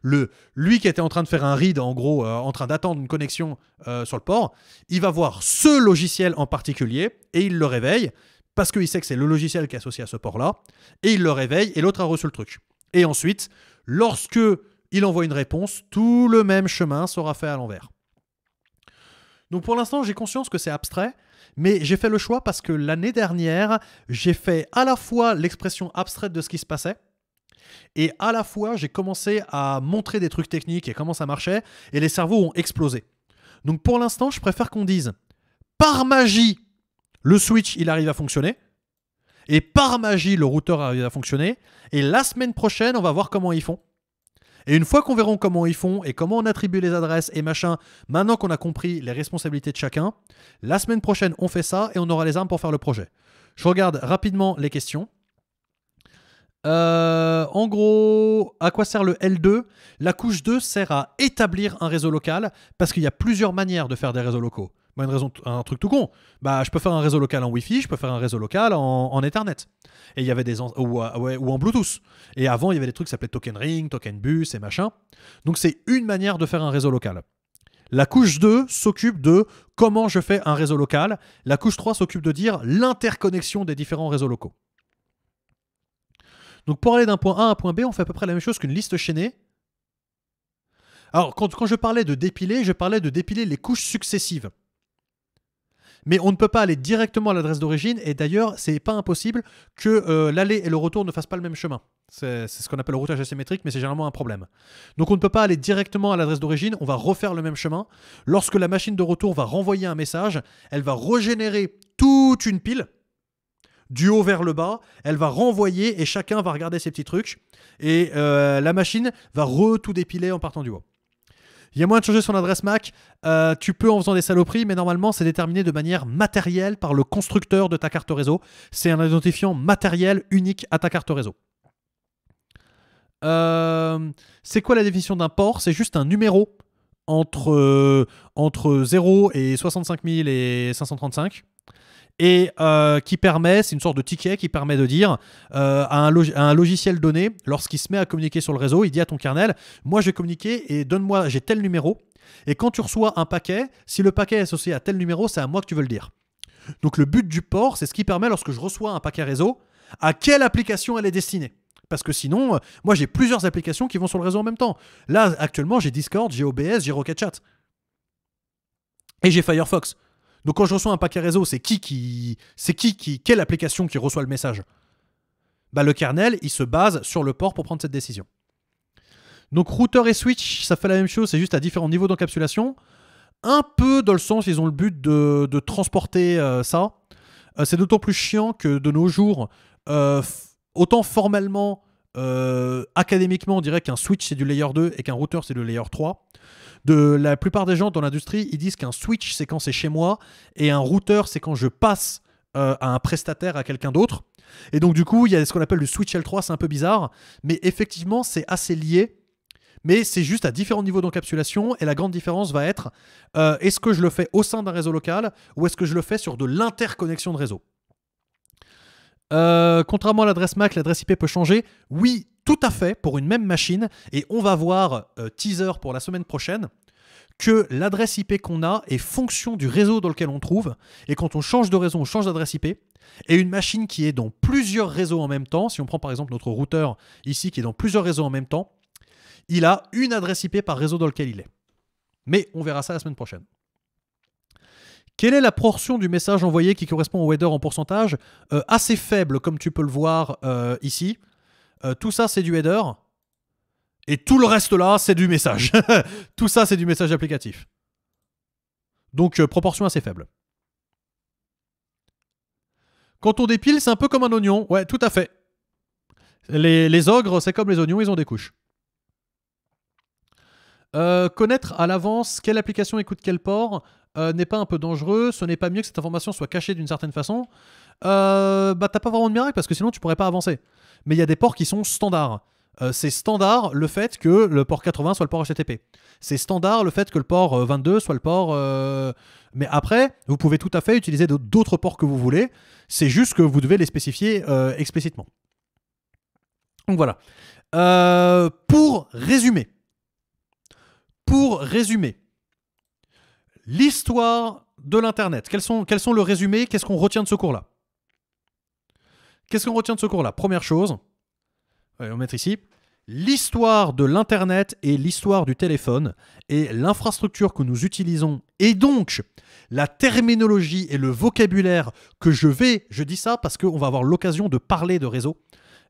le, lui qui était en train de faire un read, en gros, euh, en train d'attendre une connexion euh, sur le port, il va voir ce logiciel en particulier et il le réveille parce qu'il sait que c'est le logiciel qui est associé à ce port-là et il le réveille et l'autre a reçu le truc. Et ensuite, lorsque il envoie une réponse, tout le même chemin sera fait à l'envers. Donc pour l'instant, j'ai conscience que c'est abstrait, mais j'ai fait le choix parce que l'année dernière, j'ai fait à la fois l'expression abstraite de ce qui se passait, et à la fois, j'ai commencé à montrer des trucs techniques et comment ça marchait, et les cerveaux ont explosé. Donc pour l'instant, je préfère qu'on dise, par magie, le switch, il arrive à fonctionner. Et par magie, le routeur arrive à fonctionner. Et la semaine prochaine, on va voir comment ils font. Et une fois qu'on verra comment ils font et comment on attribue les adresses et machin, maintenant qu'on a compris les responsabilités de chacun, la semaine prochaine, on fait ça et on aura les armes pour faire le projet. Je regarde rapidement les questions. Euh, en gros, à quoi sert le L2 La couche 2 sert à établir un réseau local parce qu'il y a plusieurs manières de faire des réseaux locaux. Moi, une raison, un truc tout con. Bah, je peux faire un réseau local en Wi-Fi, je peux faire un réseau local en, Ethernet. Et il y avait des ou, euh, ou, en Bluetooth. Et avant, il y avait des trucs qui s'appelaient Token Ring, Token Bus et machin. Donc c'est une manière de faire un réseau local. La couche 2 s'occupe de comment je fais un réseau local. La couche 3 s'occupe de dire l'interconnexion des différents réseaux locaux. Donc pour aller d'un point A à un point B, on fait à peu près la même chose qu'une liste chaînée. Alors quand, je parlais de dépiler, je parlais de dépiler les couches successives. Mais on ne peut pas aller directement à l'adresse d'origine, et d'ailleurs, c'est pas impossible que euh, l'aller et le retour ne fassent pas le même chemin. C'est ce qu'on appelle le routage asymétrique, mais c'est généralement un problème. Donc on ne peut pas aller directement à l'adresse d'origine, on va refaire le même chemin. Lorsque la machine de retour va renvoyer un message, elle va régénérer toute une pile, du haut vers le bas, elle va renvoyer et chacun va regarder ses petits trucs. Et euh, la machine va re tout dépiler en partant du haut. Il y a moyen de changer son adresse MAC. Euh, tu peux en faisant des saloperies, mais normalement, c'est déterminé de manière matérielle par le constructeur de ta carte réseau. C'est un identifiant matériel unique à ta carte réseau. Euh, c'est quoi la définition d'un port C'est juste un numéro entre, entre 0 et 65 et 535 et euh, qui permet, c'est une sorte de ticket qui permet de dire euh, à, un logiciel donné, lorsqu'il se met à communiquer sur le réseau, il dit à ton kernel, moi je vais communiquer et donne-moi, j'ai tel numéro. Et quand tu reçois un paquet, si le paquet est associé à tel numéro, c'est à moi que tu veux le dire. Donc le but du port, c'est ce qui permet lorsque je reçois un paquet réseau, à quelle application elle est destinée. Parce que sinon, euh, moi j'ai plusieurs applications qui vont sur le réseau en même temps. Là, actuellement, j'ai Discord, j'ai OBS, j'ai RocketChat Et j'ai Firefox. Donc quand je reçois un paquet réseau, c'est qui qui, c'est qui qui, quelle application qui reçoit le message Bah le kernel, il se base sur le port pour prendre cette décision. Donc routeur et switch, ça fait la même chose, c'est juste à différents niveaux d'encapsulation. Un peu dans le sens, ils ont le but de, transporter euh, ça. Euh, c'est d'autant plus chiant que de nos jours, euh, autant formellement, académiquement, on dirait qu'un switch c'est du layer 2 et qu'un routeur c'est du layer 3 de la plupart des gens dans l'industrie, ils disent qu'un switch, c'est quand c'est chez moi, et un routeur, c'est quand je passe euh, à un prestataire, à quelqu'un d'autre. Et donc, du coup, il y a ce qu'on appelle le switch L3, c'est un peu bizarre, mais effectivement, c'est assez lié. Mais c'est juste à différents niveaux d'encapsulation et la grande différence va être euh, est-ce que je le fais au sein d'un réseau local ou est-ce que je le fais sur de l'interconnexion de réseau euh, contrairement à l'adresse MAC, l'adresse IP peut changer. Oui, tout à fait, pour une même machine. Et on va voir, euh, teaser pour la semaine prochaine, que l'adresse IP qu'on a est fonction du réseau dans lequel on trouve. Et quand on change de réseau, on change d'adresse IP. Et une machine qui est dans plusieurs réseaux en même temps, si on prend par exemple notre routeur ici qui est dans plusieurs réseaux en même temps, il a une adresse IP par réseau dans lequel il est. Mais on verra ça la semaine prochaine. Quelle est la portion du message envoyé qui correspond au header en pourcentage euh, Assez faible, comme tu peux le voir euh, ici. Euh, tout ça, c'est du header. Et tout le reste là, c'est du message. tout ça, c'est du message applicatif. Donc, proportion assez faible. Quand on dépile, c'est un peu comme un oignon. Ouais, tout à fait. Les, ogres, c'est comme les oignons, ils ont des couches. connaître à l'avance quelle application écoute quel port, euh, n'est pas un peu dangereux Ce n'est pas mieux que cette information soit cachée d'une certaine façon euh, Bah, t'as pas vraiment de miracle parce que sinon tu pourrais pas avancer. Mais il y a des ports qui sont standards. Euh, c'est standard le fait que le port 80 soit le port HTTP. C'est standard le fait que le port 22 soit le port. Mais après, vous pouvez tout à fait utiliser d'autres ports que vous voulez. C'est juste que vous devez les spécifier explicitement. Donc voilà. pour résumer, pour résumer, L'histoire de l'Internet. Quels sont, quels sont le résumé Qu'est-ce qu'on retient de ce cours-là Qu'est-ce qu'on retient de ce cours-là Première chose, on va mettre ici, l'histoire de l'Internet et l'histoire du téléphone et l'infrastructure que nous utilisons et donc la terminologie et le vocabulaire que je vais, je dis ça parce qu'on va avoir l'occasion de parler de réseau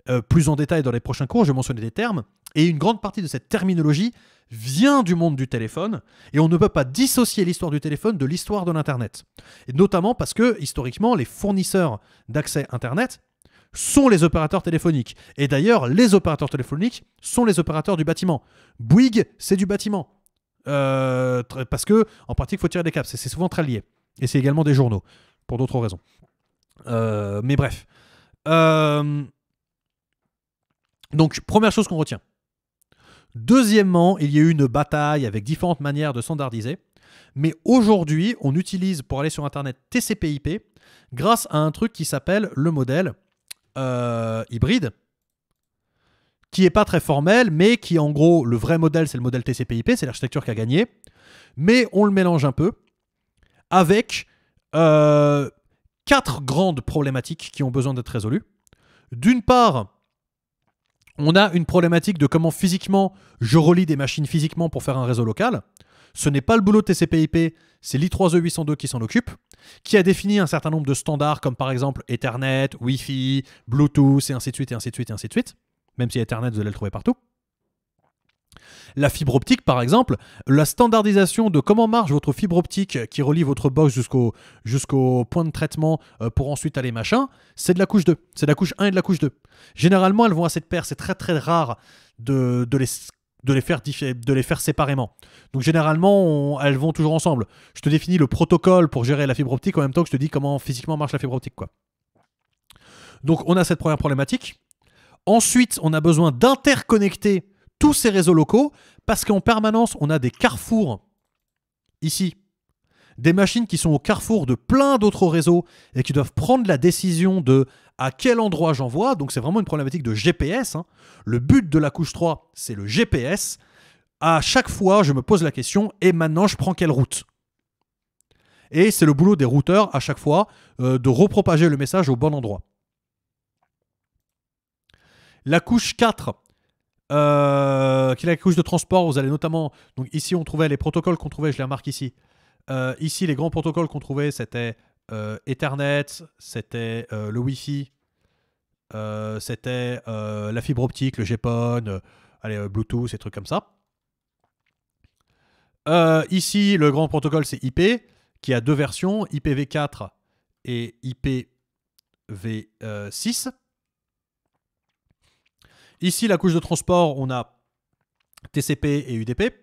euh, plus en détail dans les prochains cours, je vais mentionner des termes, et une grande partie de cette terminologie vient du monde du téléphone, et on ne peut pas dissocier l'histoire du téléphone de l'histoire de l'Internet. Et notamment parce que, historiquement, les fournisseurs d'accès Internet sont les opérateurs téléphoniques. Et d'ailleurs, les opérateurs téléphoniques sont les opérateurs du bâtiment. Bouygues, c'est du bâtiment. Euh, parce que, en pratique, il faut tirer des câbles. C'est souvent très lié. Et c'est également des journaux, pour d'autres raisons. Euh, mais bref. Euh, donc, première chose qu'on retient, Deuxièmement, il y a eu une bataille avec différentes manières de standardiser. Mais aujourd'hui, on utilise pour aller sur Internet TCP/IP grâce à un truc qui s'appelle le modèle euh, hybride, qui n'est pas très formel, mais qui en gros, le vrai modèle, c'est le modèle TCP/IP, c'est l'architecture qui a gagné. Mais on le mélange un peu avec euh, quatre grandes problématiques qui ont besoin d'être résolues. D'une part, on a une problématique de comment physiquement je relie des machines physiquement pour faire un réseau local. Ce n'est pas le boulot de TCP/IP, c'est l'I3E802 qui s'en occupe, qui a défini un certain nombre de standards comme par exemple Ethernet, Wi-Fi, Bluetooth et ainsi de suite et ainsi de suite et ainsi de suite. Même si Ethernet, vous allez le trouver partout. La fibre optique, par exemple, la standardisation de comment marche votre fibre optique qui relie votre box jusqu'au point de traitement euh, pour ensuite aller machin, c'est de la couche 2. C'est de la couche 1 et de la couche 2. Généralement, elles vont à cette paire. C'est très très rare de, de les faire, de les faire séparément. Donc généralement, elles vont toujours ensemble. Je te définis le protocole pour gérer la fibre optique en même temps que je te dis comment physiquement marche la fibre optique. Quoi. Donc on a cette première problématique. Ensuite, on a besoin d'interconnecter tous ces réseaux locaux parce qu'en permanence, on a des carrefours ici, des machines qui sont au carrefour de plein d'autres réseaux et qui doivent prendre la décision de à quel endroit j'envoie. Donc c'est vraiment une problématique de GPS. Hein. Le but de la couche 3, c'est le GPS. À chaque fois, je me pose la question, et maintenant je prends quelle route Et c'est le boulot des routeurs à chaque fois euh, de repropager le message au bon endroit. La couche 4, euh, est la couche de transport Vous allez notamment. Donc, ici, on trouvait les protocoles qu'on trouvait, je les remarque ici. Euh, ici, les grands protocoles qu'on trouvait, c'était euh, Ethernet, c'était euh, le Wi-Fi, c'était la fibre optique, le GPON, allez, Bluetooth, ces trucs comme ça. ici, le grand protocole, c'est IP, qui a deux versions, IPv4 et IPv6. Ici, la couche de transport, on a TCP et UDP.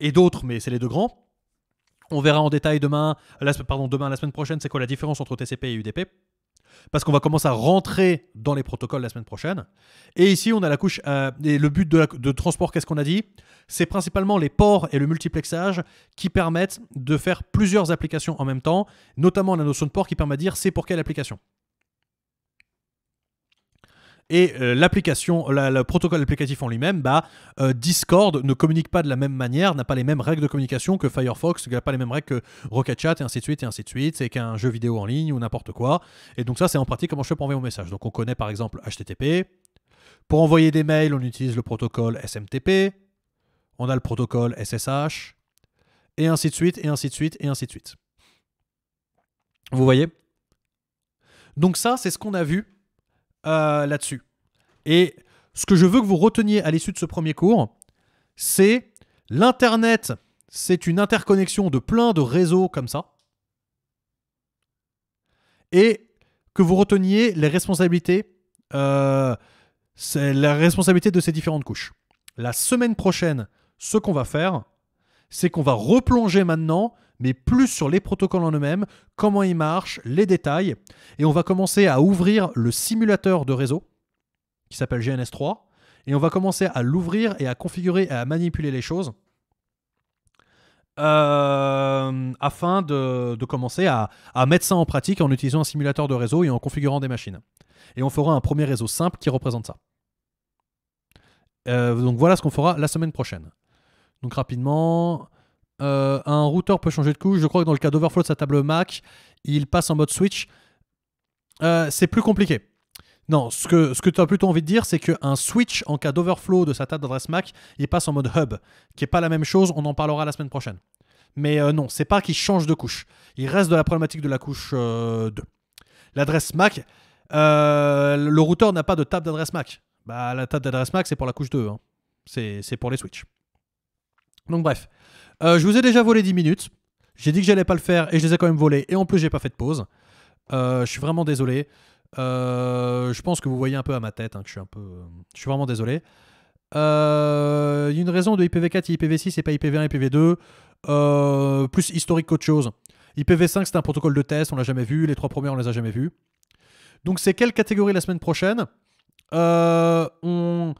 Et d'autres, mais c'est les deux grands. On verra en détail demain, la, pardon, demain, la semaine prochaine, c'est quoi la différence entre TCP et UDP. Parce qu'on va commencer à rentrer dans les protocoles la semaine prochaine. Et ici, on a la couche. Euh, et le but de transport, qu'est-ce qu'on a dit C'est principalement les ports et le multiplexage qui permettent de faire plusieurs applications en même temps, notamment la notion de port qui permet de dire c'est pour quelle application. Et euh, l'application, le protocole applicatif en lui-même, bah, euh, Discord ne communique pas de la même manière, n'a pas les mêmes règles de communication que Firefox, n'a pas les mêmes règles que Rocket Chat, et ainsi de suite, et ainsi de suite, et qu'un jeu vidéo en ligne ou n'importe quoi. Et donc ça, c'est en pratique comment je fais pour envoyer mon message. Donc on connaît par exemple HTTP. Pour envoyer des mails, on utilise le protocole SMTP. On a le protocole SSH. Et ainsi de suite, et ainsi de suite, et ainsi de suite. Vous voyez donc ça, c'est ce qu'on a vu euh, là-dessus. Et ce que je veux que vous reteniez à l'issue de ce premier cours, c'est l'Internet, c'est une interconnexion de plein de réseaux comme ça. Et que vous reteniez les responsabilités, euh, c'est la responsabilité de ces différentes couches. La semaine prochaine, ce qu'on va faire, c'est qu'on va replonger maintenant mais plus sur les protocoles en eux-mêmes, comment ils marchent, les détails. Et on va commencer à ouvrir le simulateur de réseau, qui s'appelle GNS3, et on va commencer à l'ouvrir et à configurer et à manipuler les choses. Euh, afin de, commencer à, mettre ça en pratique en utilisant un simulateur de réseau et en configurant des machines. Et on fera un premier réseau simple qui représente ça. Euh, donc voilà ce qu'on fera la semaine prochaine. Donc rapidement, euh, un routeur peut changer de couche. Je crois que dans le cas d'Overflow de sa table Mac, il passe en mode switch. Euh, c'est plus compliqué. Non, ce que, ce que tu as plutôt envie de dire, c'est que un switch en cas d'overflow de sa table d'adresse Mac, il passe en mode hub, qui n'est pas la même chose, on en parlera la semaine prochaine. Mais euh, non, c'est pas qu'il change de couche. Il reste de la problématique de la couche 2. L'adresse Mac, le routeur n'a pas de table d'adresse Mac. Bah, la table d'adresse Mac, c'est pour la couche 2. Hein. C'est pour les switches. Donc bref, euh, je vous ai déjà volé 10 minutes. J'ai dit que j'allais pas le faire et je les ai quand même volés. Et en plus, j'ai pas fait de pause. Euh, je suis vraiment désolé. Euh, je pense que vous voyez un peu à ma tête hein, que je suis un peu. Je suis vraiment désolé. Il y a une raison de IPv4 et IPv6 et pas IPv1 et IPv2. plus historique qu'autre chose. IPv5, c'est un protocole de test, on l'a jamais vu. Les trois premiers, on les a jamais vus. Donc, c'est quelle catégorie la semaine prochaine on.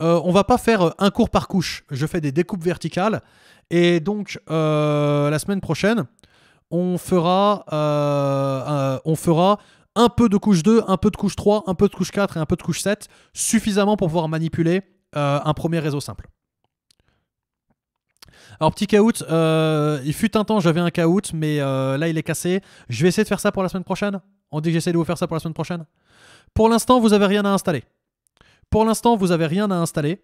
on va pas faire un cours par couche. Je fais des découpes verticales et donc, euh, la semaine prochaine, on fera, euh, euh, on fera un peu de couche 2, un peu de couche 3, un peu de couche 4 et un peu de couche 7, suffisamment pour pouvoir manipuler un premier réseau simple. Alors petit caout, il fut un temps j'avais un caout, mais là il est cassé. Je vais essayer de faire ça pour la semaine prochaine. On dit que j'essaie de vous faire ça pour la semaine prochaine. Pour l'instant, vous avez rien à installer. Pour l'instant, vous avez rien à installer.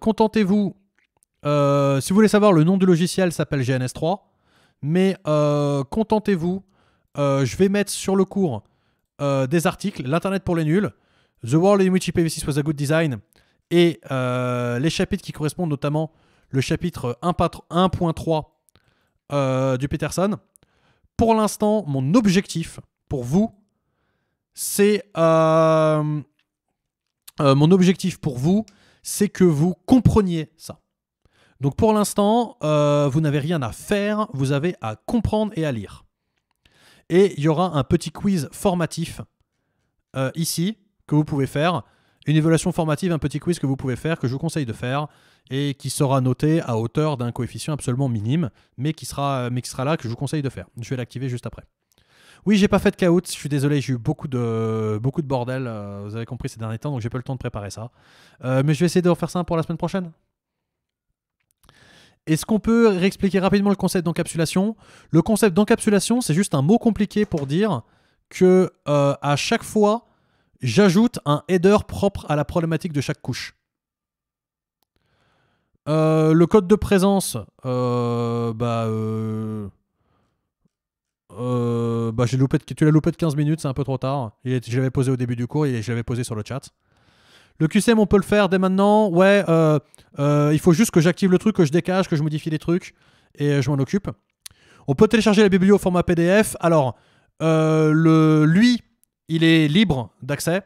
Contentez-vous euh, si vous voulez savoir, le nom du logiciel s'appelle GNS3. Mais euh, contentez-vous. Euh, je vais mettre sur le cours des articles L'Internet pour les nuls, The World in which IPv6 was a good design, et les chapitres qui correspondent notamment le chapitre 1.3 du Peterson. Pour l'instant, mon objectif pour vous, c'est. mon objectif pour vous, c'est que vous compreniez ça. Donc pour l'instant, euh, vous n'avez rien à faire, vous avez à comprendre et à lire. Et il y aura un petit quiz formatif euh, ici que vous pouvez faire. Une évaluation formative, un petit quiz que vous pouvez faire, que je vous conseille de faire, et qui sera noté à hauteur d'un coefficient absolument minime, mais qui, sera, là, que je vous conseille de faire. Je vais l'activer juste après. Oui, j'ai pas fait de caout, je suis désolé, j'ai eu beaucoup de, beaucoup de bordel, euh, vous avez compris ces derniers temps, donc j'ai pas le temps de préparer ça. mais je vais essayer de refaire ça pour la semaine prochaine. Est-ce qu'on peut réexpliquer rapidement le concept d'encapsulation Le concept d'encapsulation, c'est juste un mot compliqué pour dire que euh, à chaque fois, j'ajoute un header propre à la problématique de chaque couche. Euh, le code de présence, euh, bah, bah, j'ai loupé, tu l'as loupé de 15 minutes, c'est un peu trop tard. Je l'avais posé au début du cours et je l'avais posé sur le chat. Le QCM, on peut le faire dès maintenant. Ouais, euh, euh, il faut juste que j'active le truc, que je décache, que je modifie les trucs et euh, je m'en occupe. On peut télécharger la bibliothèque au format PDF. Alors, le, lui, il est libre d'accès.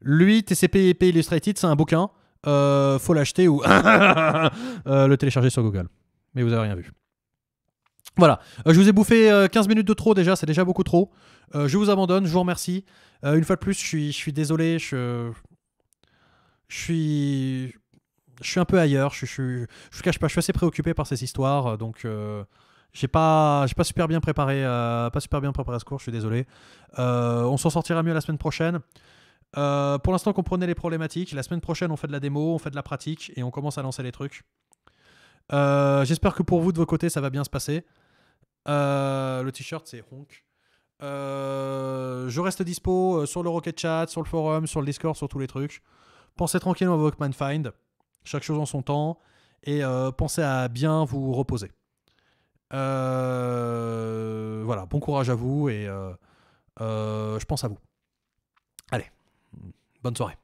Lui, tcp Illustrated, c'est un bouquin. Il faut l'acheter ou le télécharger sur Google. Mais vous avez rien vu. Voilà, je vous ai bouffé 15 minutes de trop déjà, c'est déjà beaucoup trop. je vous abandonne, je vous remercie. une fois de plus, je suis, je suis désolé, je, je suis, je suis un peu ailleurs. Je, je, je, cache pas, je suis assez préoccupé par ces histoires, euh, donc euh, j'ai pas, j'ai pas super bien préparé, euh, pas super bien préparé ce cours. Je suis désolé. Euh, on s'en sortira mieux la semaine prochaine. pour l'instant, comprenez les problématiques. La semaine prochaine, on fait de la démo, on fait de la pratique et on commence à lancer les trucs. J'espère que pour vous, de vos côtés, ça va bien se passer. le t-shirt, c'est Honk. je reste dispo sur le Rocket Chat, sur le forum, sur le Discord, sur tous les trucs. Pensez tranquillement à vos Walkman Find, chaque chose en son temps, et euh, pensez à bien vous reposer. Euh, voilà, bon courage à vous et euh, je pense à vous. Allez, bonne soirée.